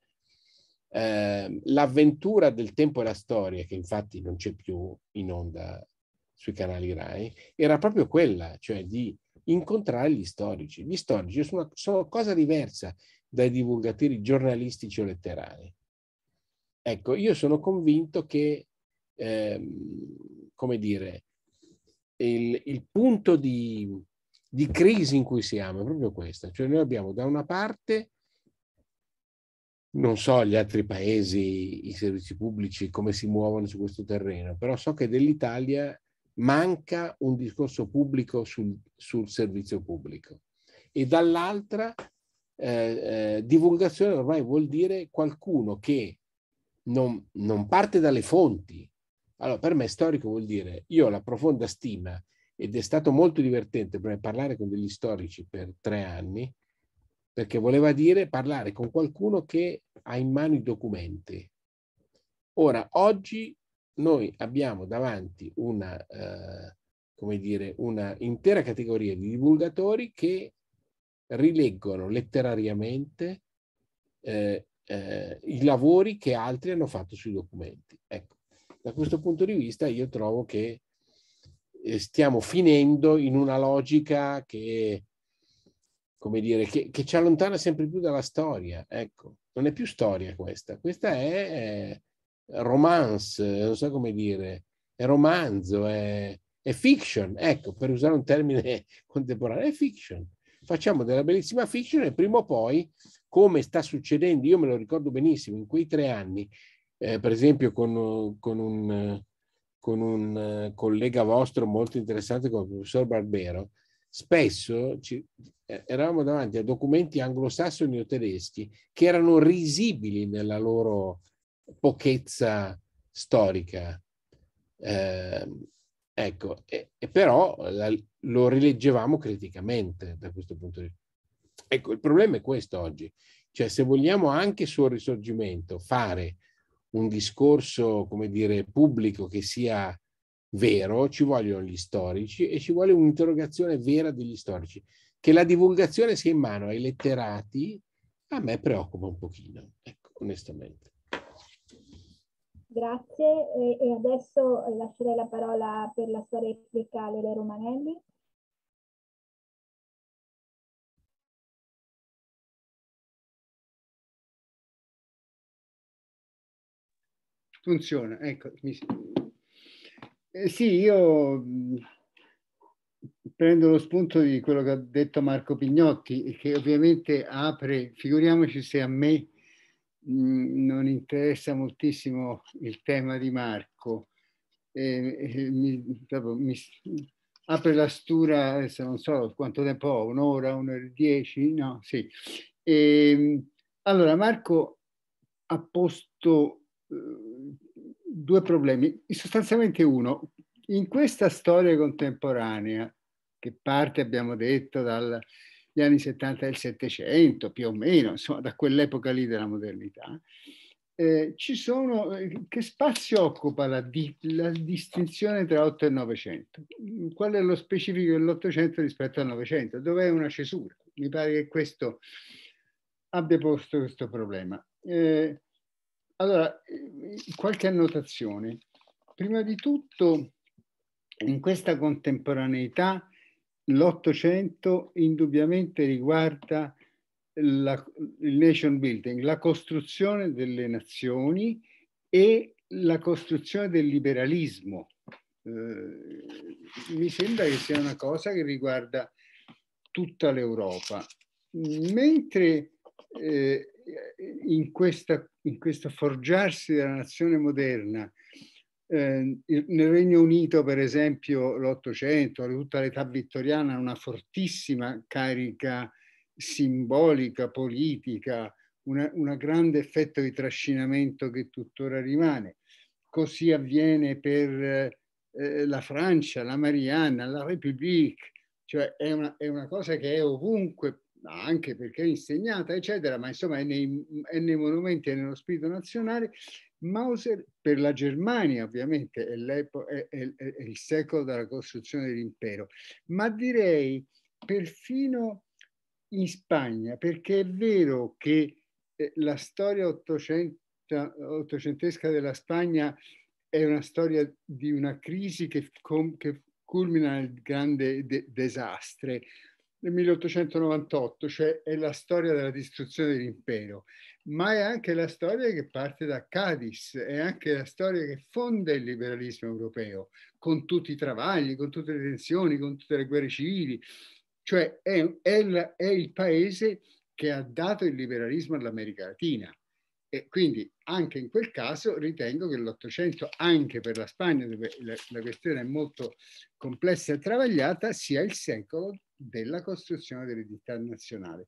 Ehm, l'avventura del tempo e la storia, che infatti non c'è più in onda sui canali RAI, era proprio quella, cioè di incontrare gli storici. Gli storici sono, sono cosa diversa dai divulgatori giornalistici o letterari. Ecco, io sono convinto che, ehm, come dire, il, il punto di, di crisi in cui siamo è proprio questo. Cioè noi abbiamo da una parte non so gli altri paesi, i servizi pubblici, come si muovono su questo terreno, però so che dell'Italia manca un discorso pubblico sul, sul servizio pubblico. E dall'altra, eh, eh, divulgazione ormai vuol dire qualcuno che non, non parte dalle fonti. Allora, per me storico vuol dire, io ho la profonda stima ed è stato molto divertente per parlare con degli storici per tre anni, perché voleva dire parlare con qualcuno che ha in mano i documenti. Ora, oggi noi abbiamo davanti una, eh, come dire, una intera categoria di divulgatori che rileggono letterariamente eh, eh, i lavori che altri hanno fatto sui documenti. Ecco, da questo punto di vista io trovo che eh, stiamo finendo in una logica che come dire, che, che, ci allontana sempre più dalla storia. Ecco, non è più storia questa, questa è, è romance, non so come dire, è romanzo, è, è fiction, ecco, per usare un termine contemporaneo, è fiction. Facciamo della bellissima fiction e prima o poi, come sta succedendo, io me lo ricordo benissimo, in quei tre anni, eh, per esempio con, con, un, con un eh, collega vostro molto interessante, come il professor Barbero, spesso ci, eh, eravamo davanti a documenti anglosassoni o tedeschi che erano risibili nella loro pochezza storica. Eh, ecco, e, e però la, lo rileggevamo criticamente da questo punto di vista. Ecco, il problema è questo oggi, cioè se vogliamo anche sul risorgimento fare un discorso, come dire, pubblico che sia vero, ci vogliono gli storici e ci vuole un'interrogazione vera degli storici. Che la divulgazione sia in mano ai letterati a me preoccupa un pochino, ecco, onestamente. Grazie e adesso lascerei la parola per la sua replica a Lele Romanelli. Funziona, ecco, mi, eh, sì, io mm, prendo lo spunto di quello che ha detto Marco Pignotti, che ovviamente apre, figuriamoci se a me mm, non interessa moltissimo il tema di Marco, eh, mi, proprio, mi, apre la stura, adesso non so quanto tempo ho, un'ora, un'ora e dieci, no, sì. E, ehm, allora Marco ha posto eh, due problemi. Sostanzialmente uno, in questa storia contemporanea, che parte, abbiamo detto, dagli anni 70 del Settecento, più o meno, insomma, da quell'epoca lì della modernità, eh, ci sono, eh, che spazio occupa la, di, la distinzione tra 8 e 900? Qual è lo specifico dell'Ottocento rispetto al Novecento? Dov'è una cesura? Mi pare che questo abbia posto questo problema. Eh, allora, qualche annotazione. Prima di tutto, in questa contemporaneità, l'Ottocento indubbiamente riguarda la, il nation building, la costruzione delle nazioni e la costruzione del liberalismo. Eh, mi sembra che sia una cosa che riguarda tutta l'Europa. Mentre eh, eh, in, questa, in, questo forgiarsi della nazione moderna, eh, nel Regno Unito per esempio l'Ottocento, tutta l'età vittoriana, ha una fortissima carica simbolica, politica, un grande effetto di trascinamento che tuttora rimane. Così avviene per eh, eh la Francia, la Marianna, la République, cioè è una, è una cosa che è ovunque ma anche perché è insegnata, eccetera, ma insomma è nei, è nei monumenti e nello spirito nazionale. Mauser per la Germania ovviamente è, è, è il secolo della costruzione dell'impero, ma direi perfino in Spagna, perché è vero che eh, la storia ottocent ottocentesca della Spagna è una storia di una crisi che, che culmina nel grande de desastre, del 1898, cioè è la storia della distruzione dell'impero, ma è anche la storia che parte da Cadiz, è anche la storia che fonda il liberalismo europeo, con tutti i travagli, con tutte le tensioni, con tutte le guerre civili, cioè è, è, la, è il paese che ha dato il liberalismo all'America Latina. E quindi anche in quel caso ritengo che l'Ottocento, anche per la Spagna, dove la, la questione è molto complessa e travagliata, sia il secolo della costruzione dell'identità nazionale.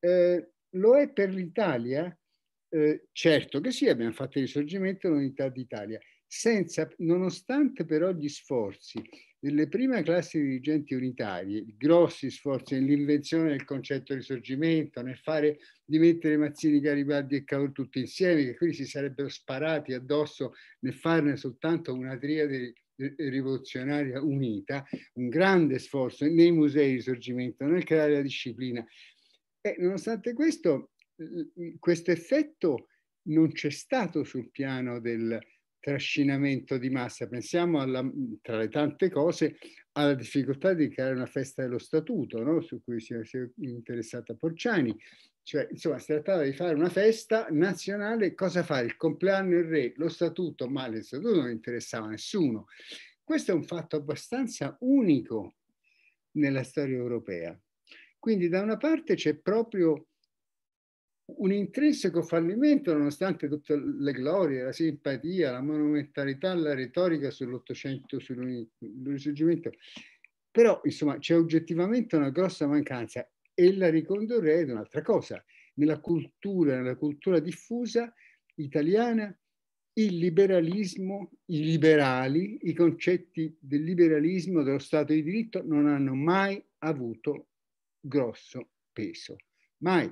Eh, lo è per l'Italia? Eh, certo che sì, abbiamo fatto il risorgimento dell'unità d'Italia, senza, nonostante però gli sforzi nelle prime classi dirigenti unitarie, grossi sforzi nell'invenzione del concetto risorgimento, nel fare di mettere Mazzini, Garibaldi e Cavour tutti insieme, che quindi si sarebbero sparati addosso nel farne soltanto una triade rivoluzionaria unita, un grande sforzo nei musei di risorgimento, nel creare la disciplina. E nonostante questo, questo effetto non c'è stato sul piano del, trascinamento di massa. Pensiamo alla, tra le tante cose alla difficoltà di creare una festa dello statuto, no? su cui si è, si è interessata Porciani. Cioè, insomma, si trattava di fare una festa nazionale, cosa fa? Il compleanno il re, lo statuto, ma lo statuto non interessava a nessuno. Questo è un fatto abbastanza unico nella storia europea. Quindi da una parte c'è proprio un intrinseco fallimento nonostante tutte le glorie, la simpatia, la monumentalità, la retorica sull'Ottocento, sul Risorgimento. Però, insomma, c'è oggettivamente una grossa mancanza e la ricondurrei ad un'altra cosa. Nella cultura, nella cultura diffusa italiana, il liberalismo, i liberali, i concetti del liberalismo, dello Stato di diritto non hanno mai avuto grosso peso. Mai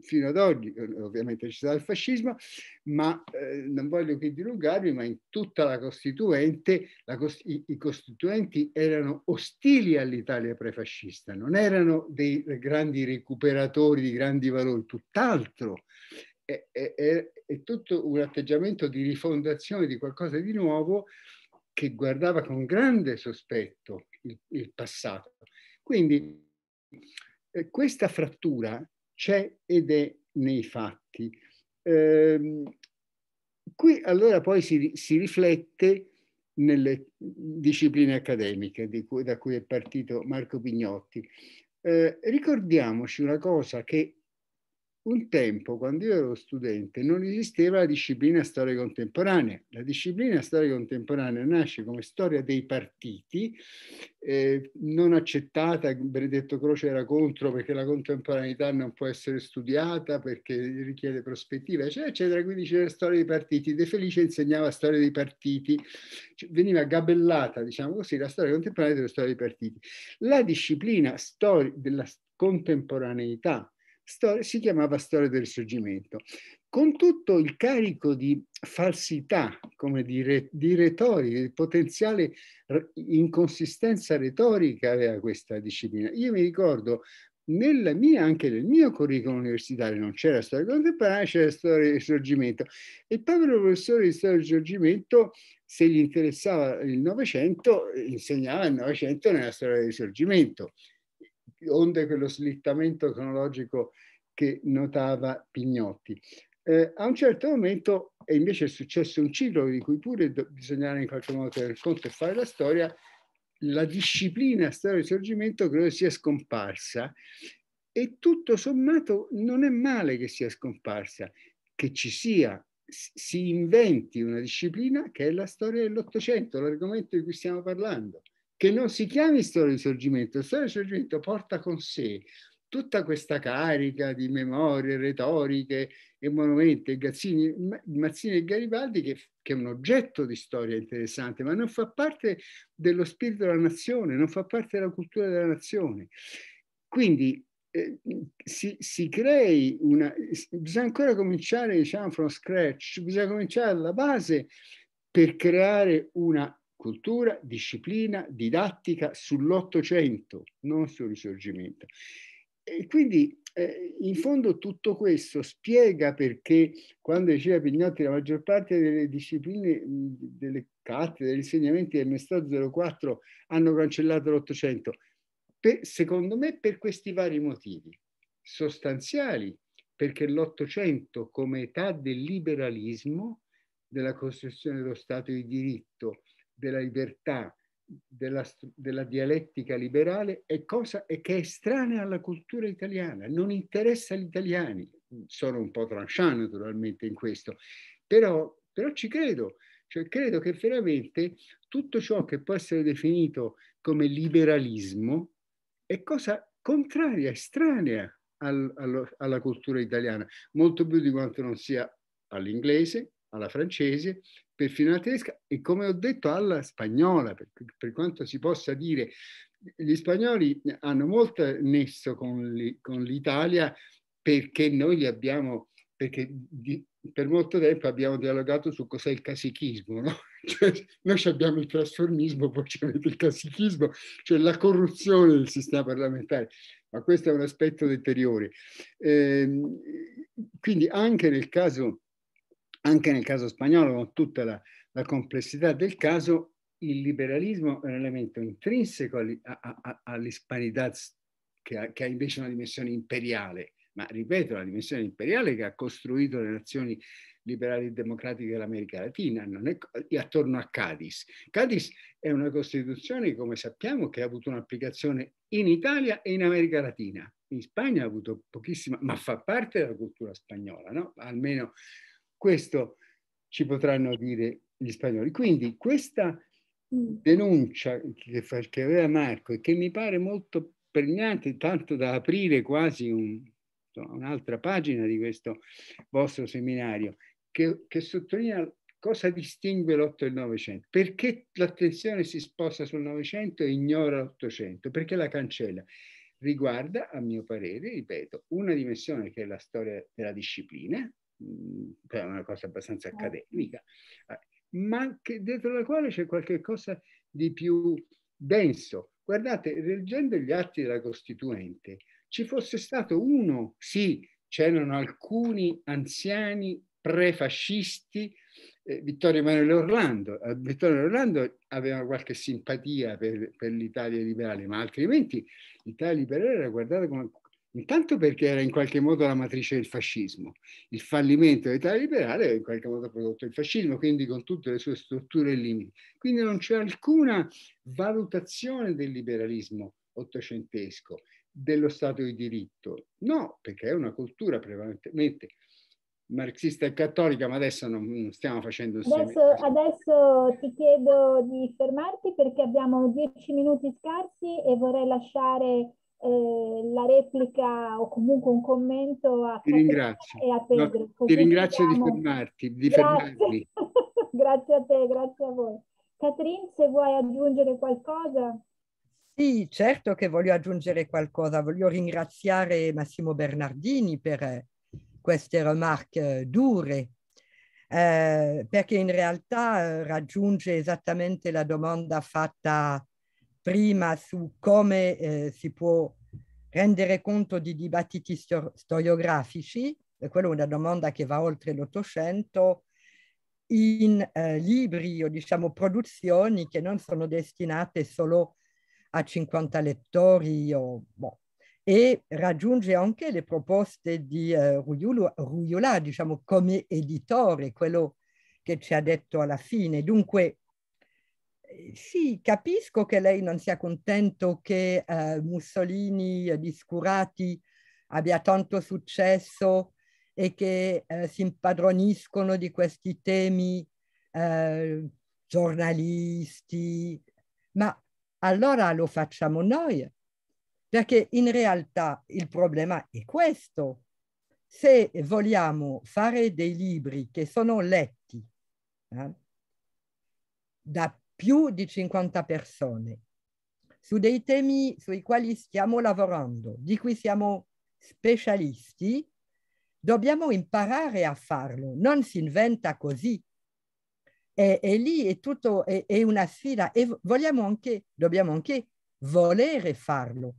fino ad oggi, eh, ovviamente ci sarà il fascismo, ma eh, non voglio qui dilungarmi, ma in tutta la Costituente la, i, i, Costituenti erano ostili all'Italia prefascista, non erano dei grandi recuperatori di grandi valori, tutt'altro. È, è, è, è tutto un atteggiamento di rifondazione di qualcosa di nuovo che guardava con grande sospetto il, il passato. Quindi eh, questa frattura c'è ed è nei fatti. Eh, qui allora poi si, si riflette nelle discipline accademiche cui, da cui è partito Marco Pignotti. Eh, ricordiamoci una cosa che un tempo, quando io ero studente, non esisteva la disciplina storia contemporanea. La disciplina storia contemporanea nasce come storia dei partiti, eh, non accettata, Benedetto Croce era contro perché la contemporaneità non può essere studiata, perché richiede prospettiva, eccetera, eccetera. Quindi c'era storia dei partiti. De Felice insegnava storia dei partiti, cioè, veniva gabellata, diciamo così, la storia contemporanea della storia dei partiti. La disciplina storia della contemporaneità Storia, si chiamava Storia del Risorgimento. Con tutto il carico di falsità, come dire, di retorica, di potenziale inconsistenza retorica aveva questa disciplina. Io mi ricordo nella mia, anche nel mio curriculum universitario non c'era storia contemporanea, c'era storia del risorgimento. E il povero professore di storia del risorgimento, se gli interessava il Novecento, insegnava il Novecento nella storia del risorgimento onde quello slittamento cronologico che notava Pignotti. Eh, a un certo momento è invece successo un ciclo di cui pure bisognava in qualche modo tenere conto e fare la storia, la disciplina storia risorgimento credo sia scomparsa e tutto sommato non è male che sia scomparsa, che ci sia, si inventi una disciplina che è la storia dell'Ottocento, l'argomento di cui stiamo parlando che non si chiami storia di sorgimento. Storia di sorgimento porta con sé tutta questa carica di memorie, retoriche e monumenti, Gazzini, Mazzini e Garibaldi, che, che, è un oggetto di storia interessante, ma non fa parte dello spirito della nazione, non fa parte della cultura della nazione. Quindi eh, si, si, crei una... bisogna ancora cominciare, diciamo, from scratch, bisogna cominciare dalla base per creare una cultura, disciplina, didattica sull'Ottocento, non sul Risorgimento. E quindi eh, in fondo tutto questo spiega perché quando diceva Pignotti la maggior parte delle discipline, delle carte, degli insegnamenti del Mestato 04 hanno cancellato l'Ottocento, secondo me per questi vari motivi sostanziali, perché l'Ottocento come età del liberalismo, della costruzione dello Stato di diritto, della libertà, della, della dialettica liberale, è cosa è che è estranea alla cultura italiana, non interessa agli italiani. Sono un po' tranchant naturalmente in questo, però, però ci credo. Cioè, credo che veramente tutto ciò che può essere definito come liberalismo è cosa contraria, estranea al, allo, alla cultura italiana, molto più di quanto non sia all'inglese, alla francese perfino alla tedesca e come ho detto alla spagnola, per, per quanto si possa dire, gli spagnoli hanno molto nesso con, li, con l'Italia perché noi li abbiamo, perché di, per molto tempo abbiamo dialogato su cos'è il casichismo, no? cioè, noi abbiamo il trasformismo, poi c'è il casichismo, cioè la corruzione del sistema parlamentare, ma questo è un aspetto deteriore. Eh, quindi anche nel caso anche nel caso spagnolo, con tutta la, la complessità del caso, il liberalismo è un elemento intrinseco all'ispanità che, che ha invece una dimensione imperiale, ma ripeto, la dimensione imperiale che ha costruito le nazioni liberali e democratiche dell'America Latina, non è, attorno a Cadiz. Cadiz è una Costituzione, come sappiamo, che ha avuto un'applicazione in Italia e in America Latina. In Spagna ha avuto pochissima, ma fa parte della cultura spagnola, no? almeno questo ci potranno dire gli spagnoli. Quindi questa mm. denuncia che, che aveva Marco e che mi pare molto pregnante, tanto da aprire quasi un, un'altra pagina di questo vostro seminario, che, che sottolinea cosa distingue l'Otto e il Novecento? Perché l'attenzione si sposta sul Novecento e ignora l'Ottocento? Perché la cancella? Riguarda, a mio parere, ripeto, una dimensione che è la storia della disciplina, Mm, cioè, è una cosa abbastanza eh. accademica, eh, ma che, dietro la quale c'è qualche cosa di più denso. Guardate, leggendo gli atti della Costituente, ci fosse stato uno, sì, c'erano alcuni anziani prefascisti, eh, Vittorio Emanuele Orlando. Eh, Vittorio Orlando aveva qualche simpatia per, per l'Italia liberale, ma altrimenti l'Italia liberale era guardata come Intanto perché era in qualche modo la matrice del fascismo. Il fallimento dell'Italia liberale aveva in qualche modo prodotto il fascismo, quindi con tutte le sue strutture e limiti. Quindi non c'è alcuna valutazione del liberalismo ottocentesco, dello Stato di diritto. No, perché è una cultura prevalentemente marxista e cattolica, ma adesso non, stiamo facendo... Adesso, adesso ti chiedo di fermarti perché abbiamo dieci minuti scarsi e vorrei lasciare la replica o comunque un commento a ti ringrazio. e a Pedro. No, ti ringrazio di fermarti, di grazie. grazie a te, grazie a voi. Catrin, se vuoi aggiungere qualcosa. Sì, certo che voglio aggiungere qualcosa. Voglio ringraziare Massimo Bernardini per eh, queste remarche eh, dure, eh, perché in realtà eh, raggiunge esattamente la domanda fatta prima su come eh, si può rendere conto di dibattiti stor- storiografici, e quella è una domanda che va oltre l'Ottocento, in eh, libri o diciamo produzioni che non sono destinate solo a 50 lettori o, boh, e raggiunge anche le proposte di eh, Ruiulu, diciamo come editore, quello che ci ha detto alla fine. Dunque eh, sì, capisco che lei non sia contento che eh, Mussolini discurati eh, abbia tanto successo e che eh, si impadroniscono di questi temi eh, giornalisti, ma allora lo facciamo noi, perché in realtà il problema è questo. Se vogliamo fare dei libri che sono letti eh, da più di 50 persone su dei temi sui quali stiamo lavorando, di cui siamo specialisti, dobbiamo imparare a farlo, non si inventa così. E, e lì è tutto, è, è, una sfida e vogliamo anche, dobbiamo anche volere farlo.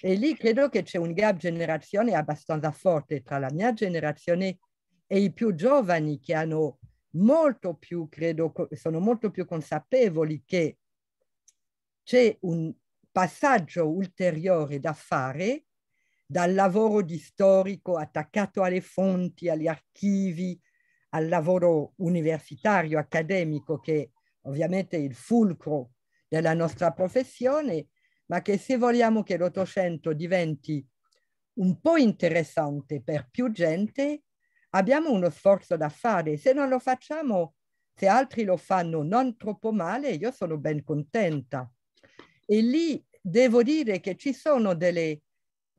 E lì credo che c'è un gap generazione abbastanza forte tra la mia generazione e i più giovani che hanno molto più, credo, sono molto più consapevoli che c'è un passaggio ulteriore da fare dal lavoro di storico attaccato alle fonti, agli archivi, al lavoro universitario, accademico, che ovviamente è il fulcro della nostra professione, ma che se vogliamo che l'Ottocento diventi un po' interessante per più gente, abbiamo uno sforzo da fare. Se non lo facciamo, se altri lo fanno non troppo male, io sono ben contenta. E lì devo dire che ci sono delle,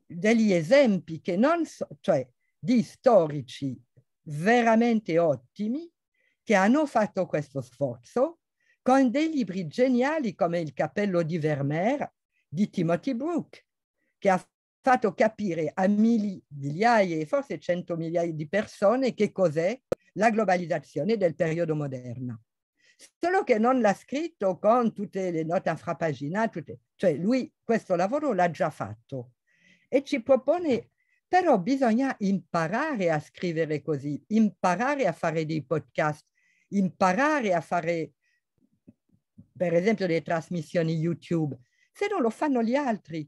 degli esempi che non so, cioè di storici veramente ottimi che hanno fatto questo sforzo con dei libri geniali come Il cappello di Vermeer di Timothy Brooke, che ha fatto capire a mili, migliaia e forse cento migliaia di persone che cos'è la globalizzazione del periodo moderno. Solo che non l'ha scritto con tutte le note a frappagina, tutte, cioè lui questo lavoro l'ha già fatto e ci propone, però bisogna imparare a scrivere così, imparare a fare dei podcast, imparare a fare per esempio delle trasmissioni YouTube, se non lo fanno gli altri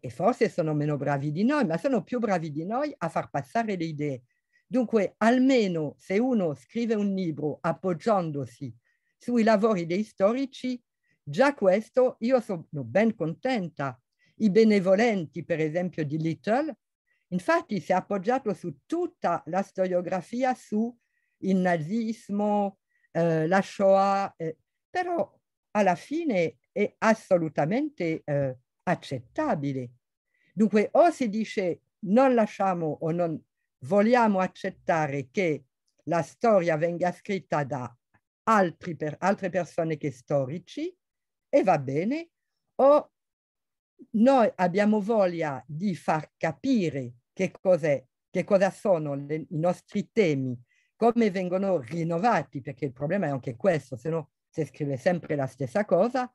e forse sono meno bravi di noi, ma sono più bravi di noi a far passare le idee. Dunque, almeno se uno scrive un libro appoggiandosi sui lavori dei storici, già questo io sono ben contenta. I benevolenti, per esempio, di Little, infatti si è appoggiato su tutta la storiografia su il nazismo, eh, la Shoah, eh, però alla fine è assolutamente... Eh, accettabile. Dunque o si dice non lasciamo o non vogliamo accettare che la storia venga scritta da altri per, altre persone che storici e va bene, o noi abbiamo voglia di far capire che, che cosa sono le, i nostri temi, come vengono rinnovati, perché il problema è anche questo, se no si scrive sempre la stessa cosa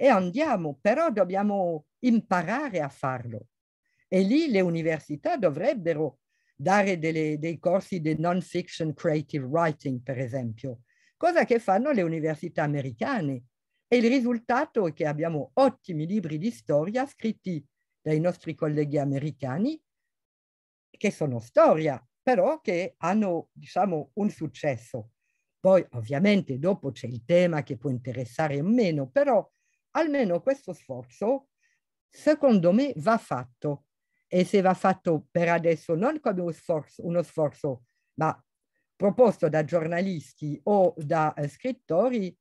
e andiamo, però dobbiamo imparare a farlo. E lì le università dovrebbero dare delle, dei corsi di non-fiction creative writing, per esempio, cosa che fanno le università americane. E il risultato è che abbiamo ottimi libri di storia scritti dai nostri colleghi americani, che sono storia, però che hanno, diciamo, un successo. Poi ovviamente dopo c'è il tema che può interessare o meno, però almeno questo sforzo, secondo me, va fatto. E se va fatto per adesso non come uno sforzo, uno sforzo ma proposto da giornalisti o da eh, scrittori,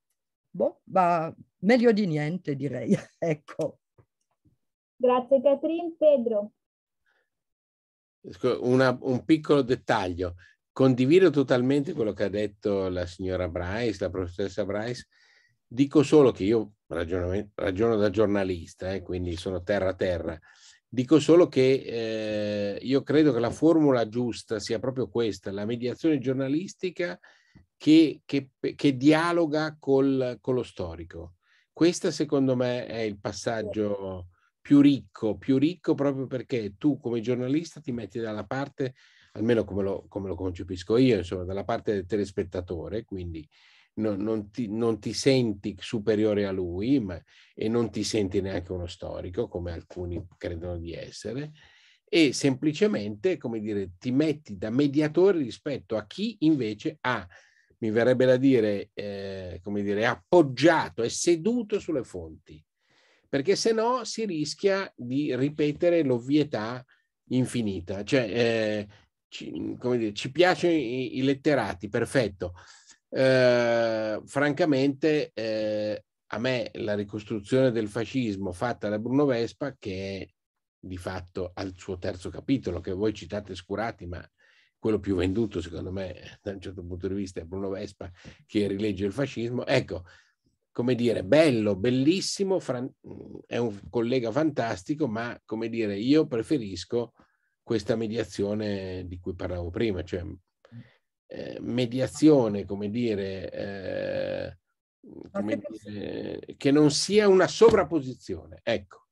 boh, va meglio di niente, direi. ecco. Grazie Catrin. Pedro. Una, un piccolo dettaglio. Condivido totalmente quello che ha detto la signora Bryce, la professoressa Bryce, Dico solo che io ragiono, da giornalista, eh, quindi sono terra a terra. Dico solo che eh, io credo che la formula giusta sia proprio questa, la mediazione giornalistica che, che, che dialoga col, con lo storico. Questo secondo me è il passaggio più ricco, più ricco proprio perché tu come giornalista ti metti dalla parte, almeno come lo, come lo concepisco io, insomma, dalla parte del telespettatore, quindi no, non, ti, non, ti, senti superiore a lui ma, e non ti senti neanche uno storico, come alcuni credono di essere, e semplicemente, come dire, ti metti da mediatore rispetto a chi invece ha, mi verrebbe da dire, eh, come dire, appoggiato, è seduto sulle fonti, perché se no si rischia di ripetere l'ovvietà infinita. Cioè, eh, ci, come dire, ci piacciono i, i letterati, perfetto, eh, francamente eh, a me la ricostruzione del fascismo fatta da Bruno Vespa, che è di fatto al suo terzo capitolo, che voi citate Scurati, ma quello più venduto secondo me da un certo punto di vista è Bruno Vespa che rilegge il fascismo. Ecco, come dire, bello, bellissimo, fran- è un collega fantastico, ma come dire, io preferisco questa mediazione di cui parlavo prima, cioè eh, mediazione, come dire, eh, come dire, che non sia una sovrapposizione. Ecco,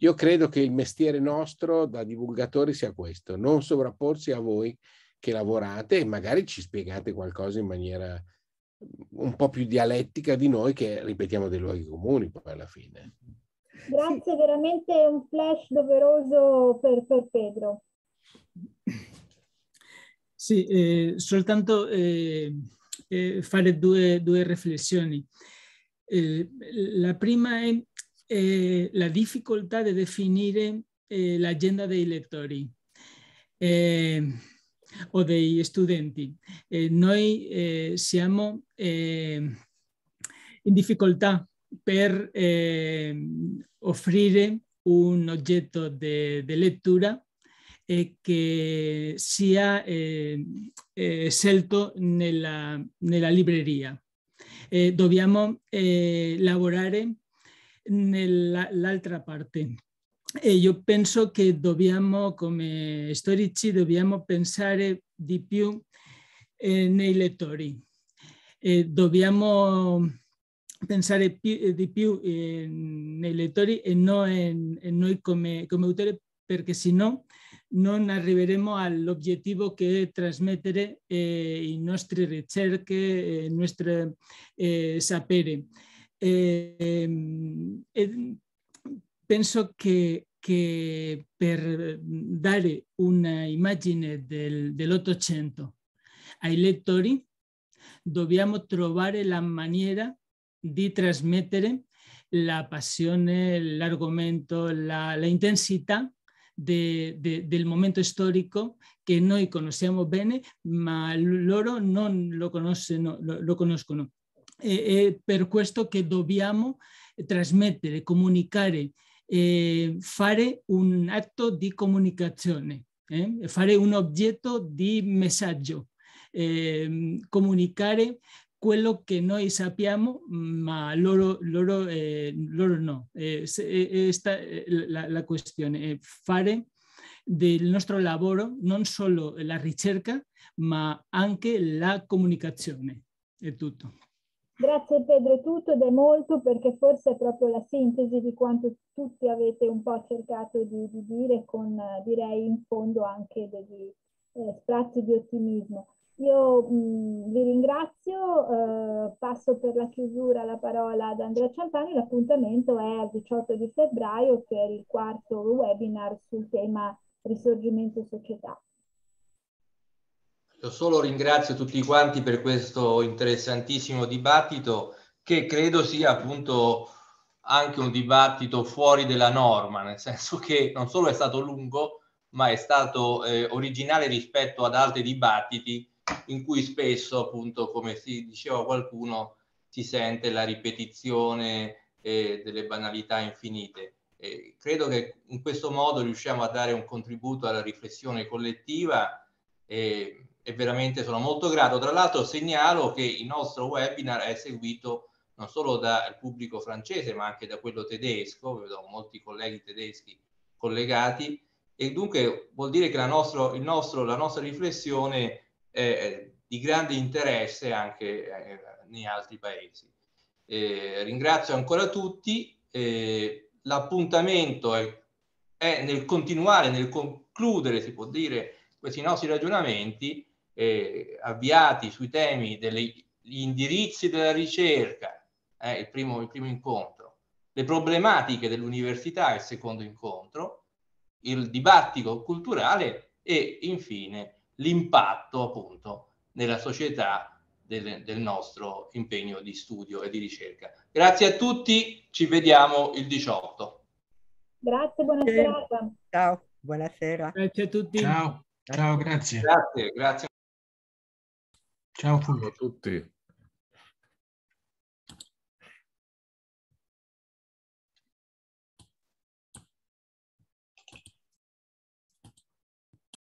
io credo che il mestiere nostro da divulgatori sia questo, non sovrapporsi a voi che lavorate e magari ci spiegate qualcosa in maniera un po' più dialettica di noi che ripetiamo dei luoghi comuni poi alla fine. Grazie, veramente un flash doveroso per, per Pedro. Sì, eh, soltanto eh, eh, fare due, due riflessioni. Eh, la prima è eh, la difficoltà di definire eh, l'agenda dei lettori o dei studenti. noi siamo in difficoltà per offrire un oggetto di lettura eh, che sia eh, eh, scelto eh, eh, nella, nella libreria. dobbiamo lavorare nell'altra parte. E eh, io penso che dobbiamo, come storici, dobbiamo pensare di più nei lettori. dobbiamo pensare più, di più nei lettori e non in, in noi come, come autori, perché se sennò no arriveremo al objetivo que es eh, i nostri ricerche, eh, il nostro eh, sapere. Eh, eh, penso che, che, per dare del, 800 ai lettori trovare la manera de trasmettere la pasión, el la, la intensidad de, de, del momento storico che noi conosciamo bene, ma loro non lo, conoscono. Lo, lo conoscono. E, è per questo che dobbiamo trasmettere, comunicare, eh, fare un atto di comunicazione, eh? fare un oggetto di messaggio. Eh, comunicare quello che noi sappiamo, ma loro, loro, eh, loro no. Eh, è eh, eh, la, la, questione eh, è fare del nostro lavoro non solo la ricerca, ma anche la comunicazione. È tutto. Grazie Pedro, tutto ed è molto perché forse è proprio la sintesi di quanto tutti avete un po' cercato di, di dire con direi in fondo anche degli eh, sprazzi di ottimismo. Io mh, vi ringrazio, eh, passo per la chiusura la parola ad Andrea Ciampani, l'appuntamento è il 18 di febbraio per il quarto webinar sul tema risorgimento società. Io solo ringrazio tutti quanti per questo interessantissimo dibattito che credo sia appunto anche un dibattito fuori della norma, nel senso che non solo è stato lungo, ma è stato eh, originale rispetto ad altri dibattiti in cui spesso, appunto, come si diceva qualcuno, si sente la ripetizione eh, delle banalità infinite. Eh, credo che in questo modo riusciamo a dare un contributo alla riflessione collettiva eh, e veramente sono molto grato. Tra l'altro segnalo che il nostro webinar è seguito non solo dal pubblico francese ma anche da quello tedesco, vedo molti colleghi tedeschi collegati e dunque vuol dire che la, nostro, nostro, la nostra riflessione è eh, eh, di grande interesse anche eh, nei altri paesi. Eh, ringrazio ancora tutti, eh, l'appuntamento è, è, nel continuare, nel concludere, si può dire, questi nostri ragionamenti eh, avviati sui temi degli indirizzi della ricerca, il primo, il primo incontro, le problematiche dell'università, il secondo incontro, il dibattito culturale e infine l'impatto appunto nella società del, del nostro impegno di studio e di ricerca. Grazie a tutti, ci vediamo il 18. Grazie, buona serata. Ciao, buonasera. Grazie a tutti. Ciao, ciao grazie. Grazie, grazie. Ciao a tutti.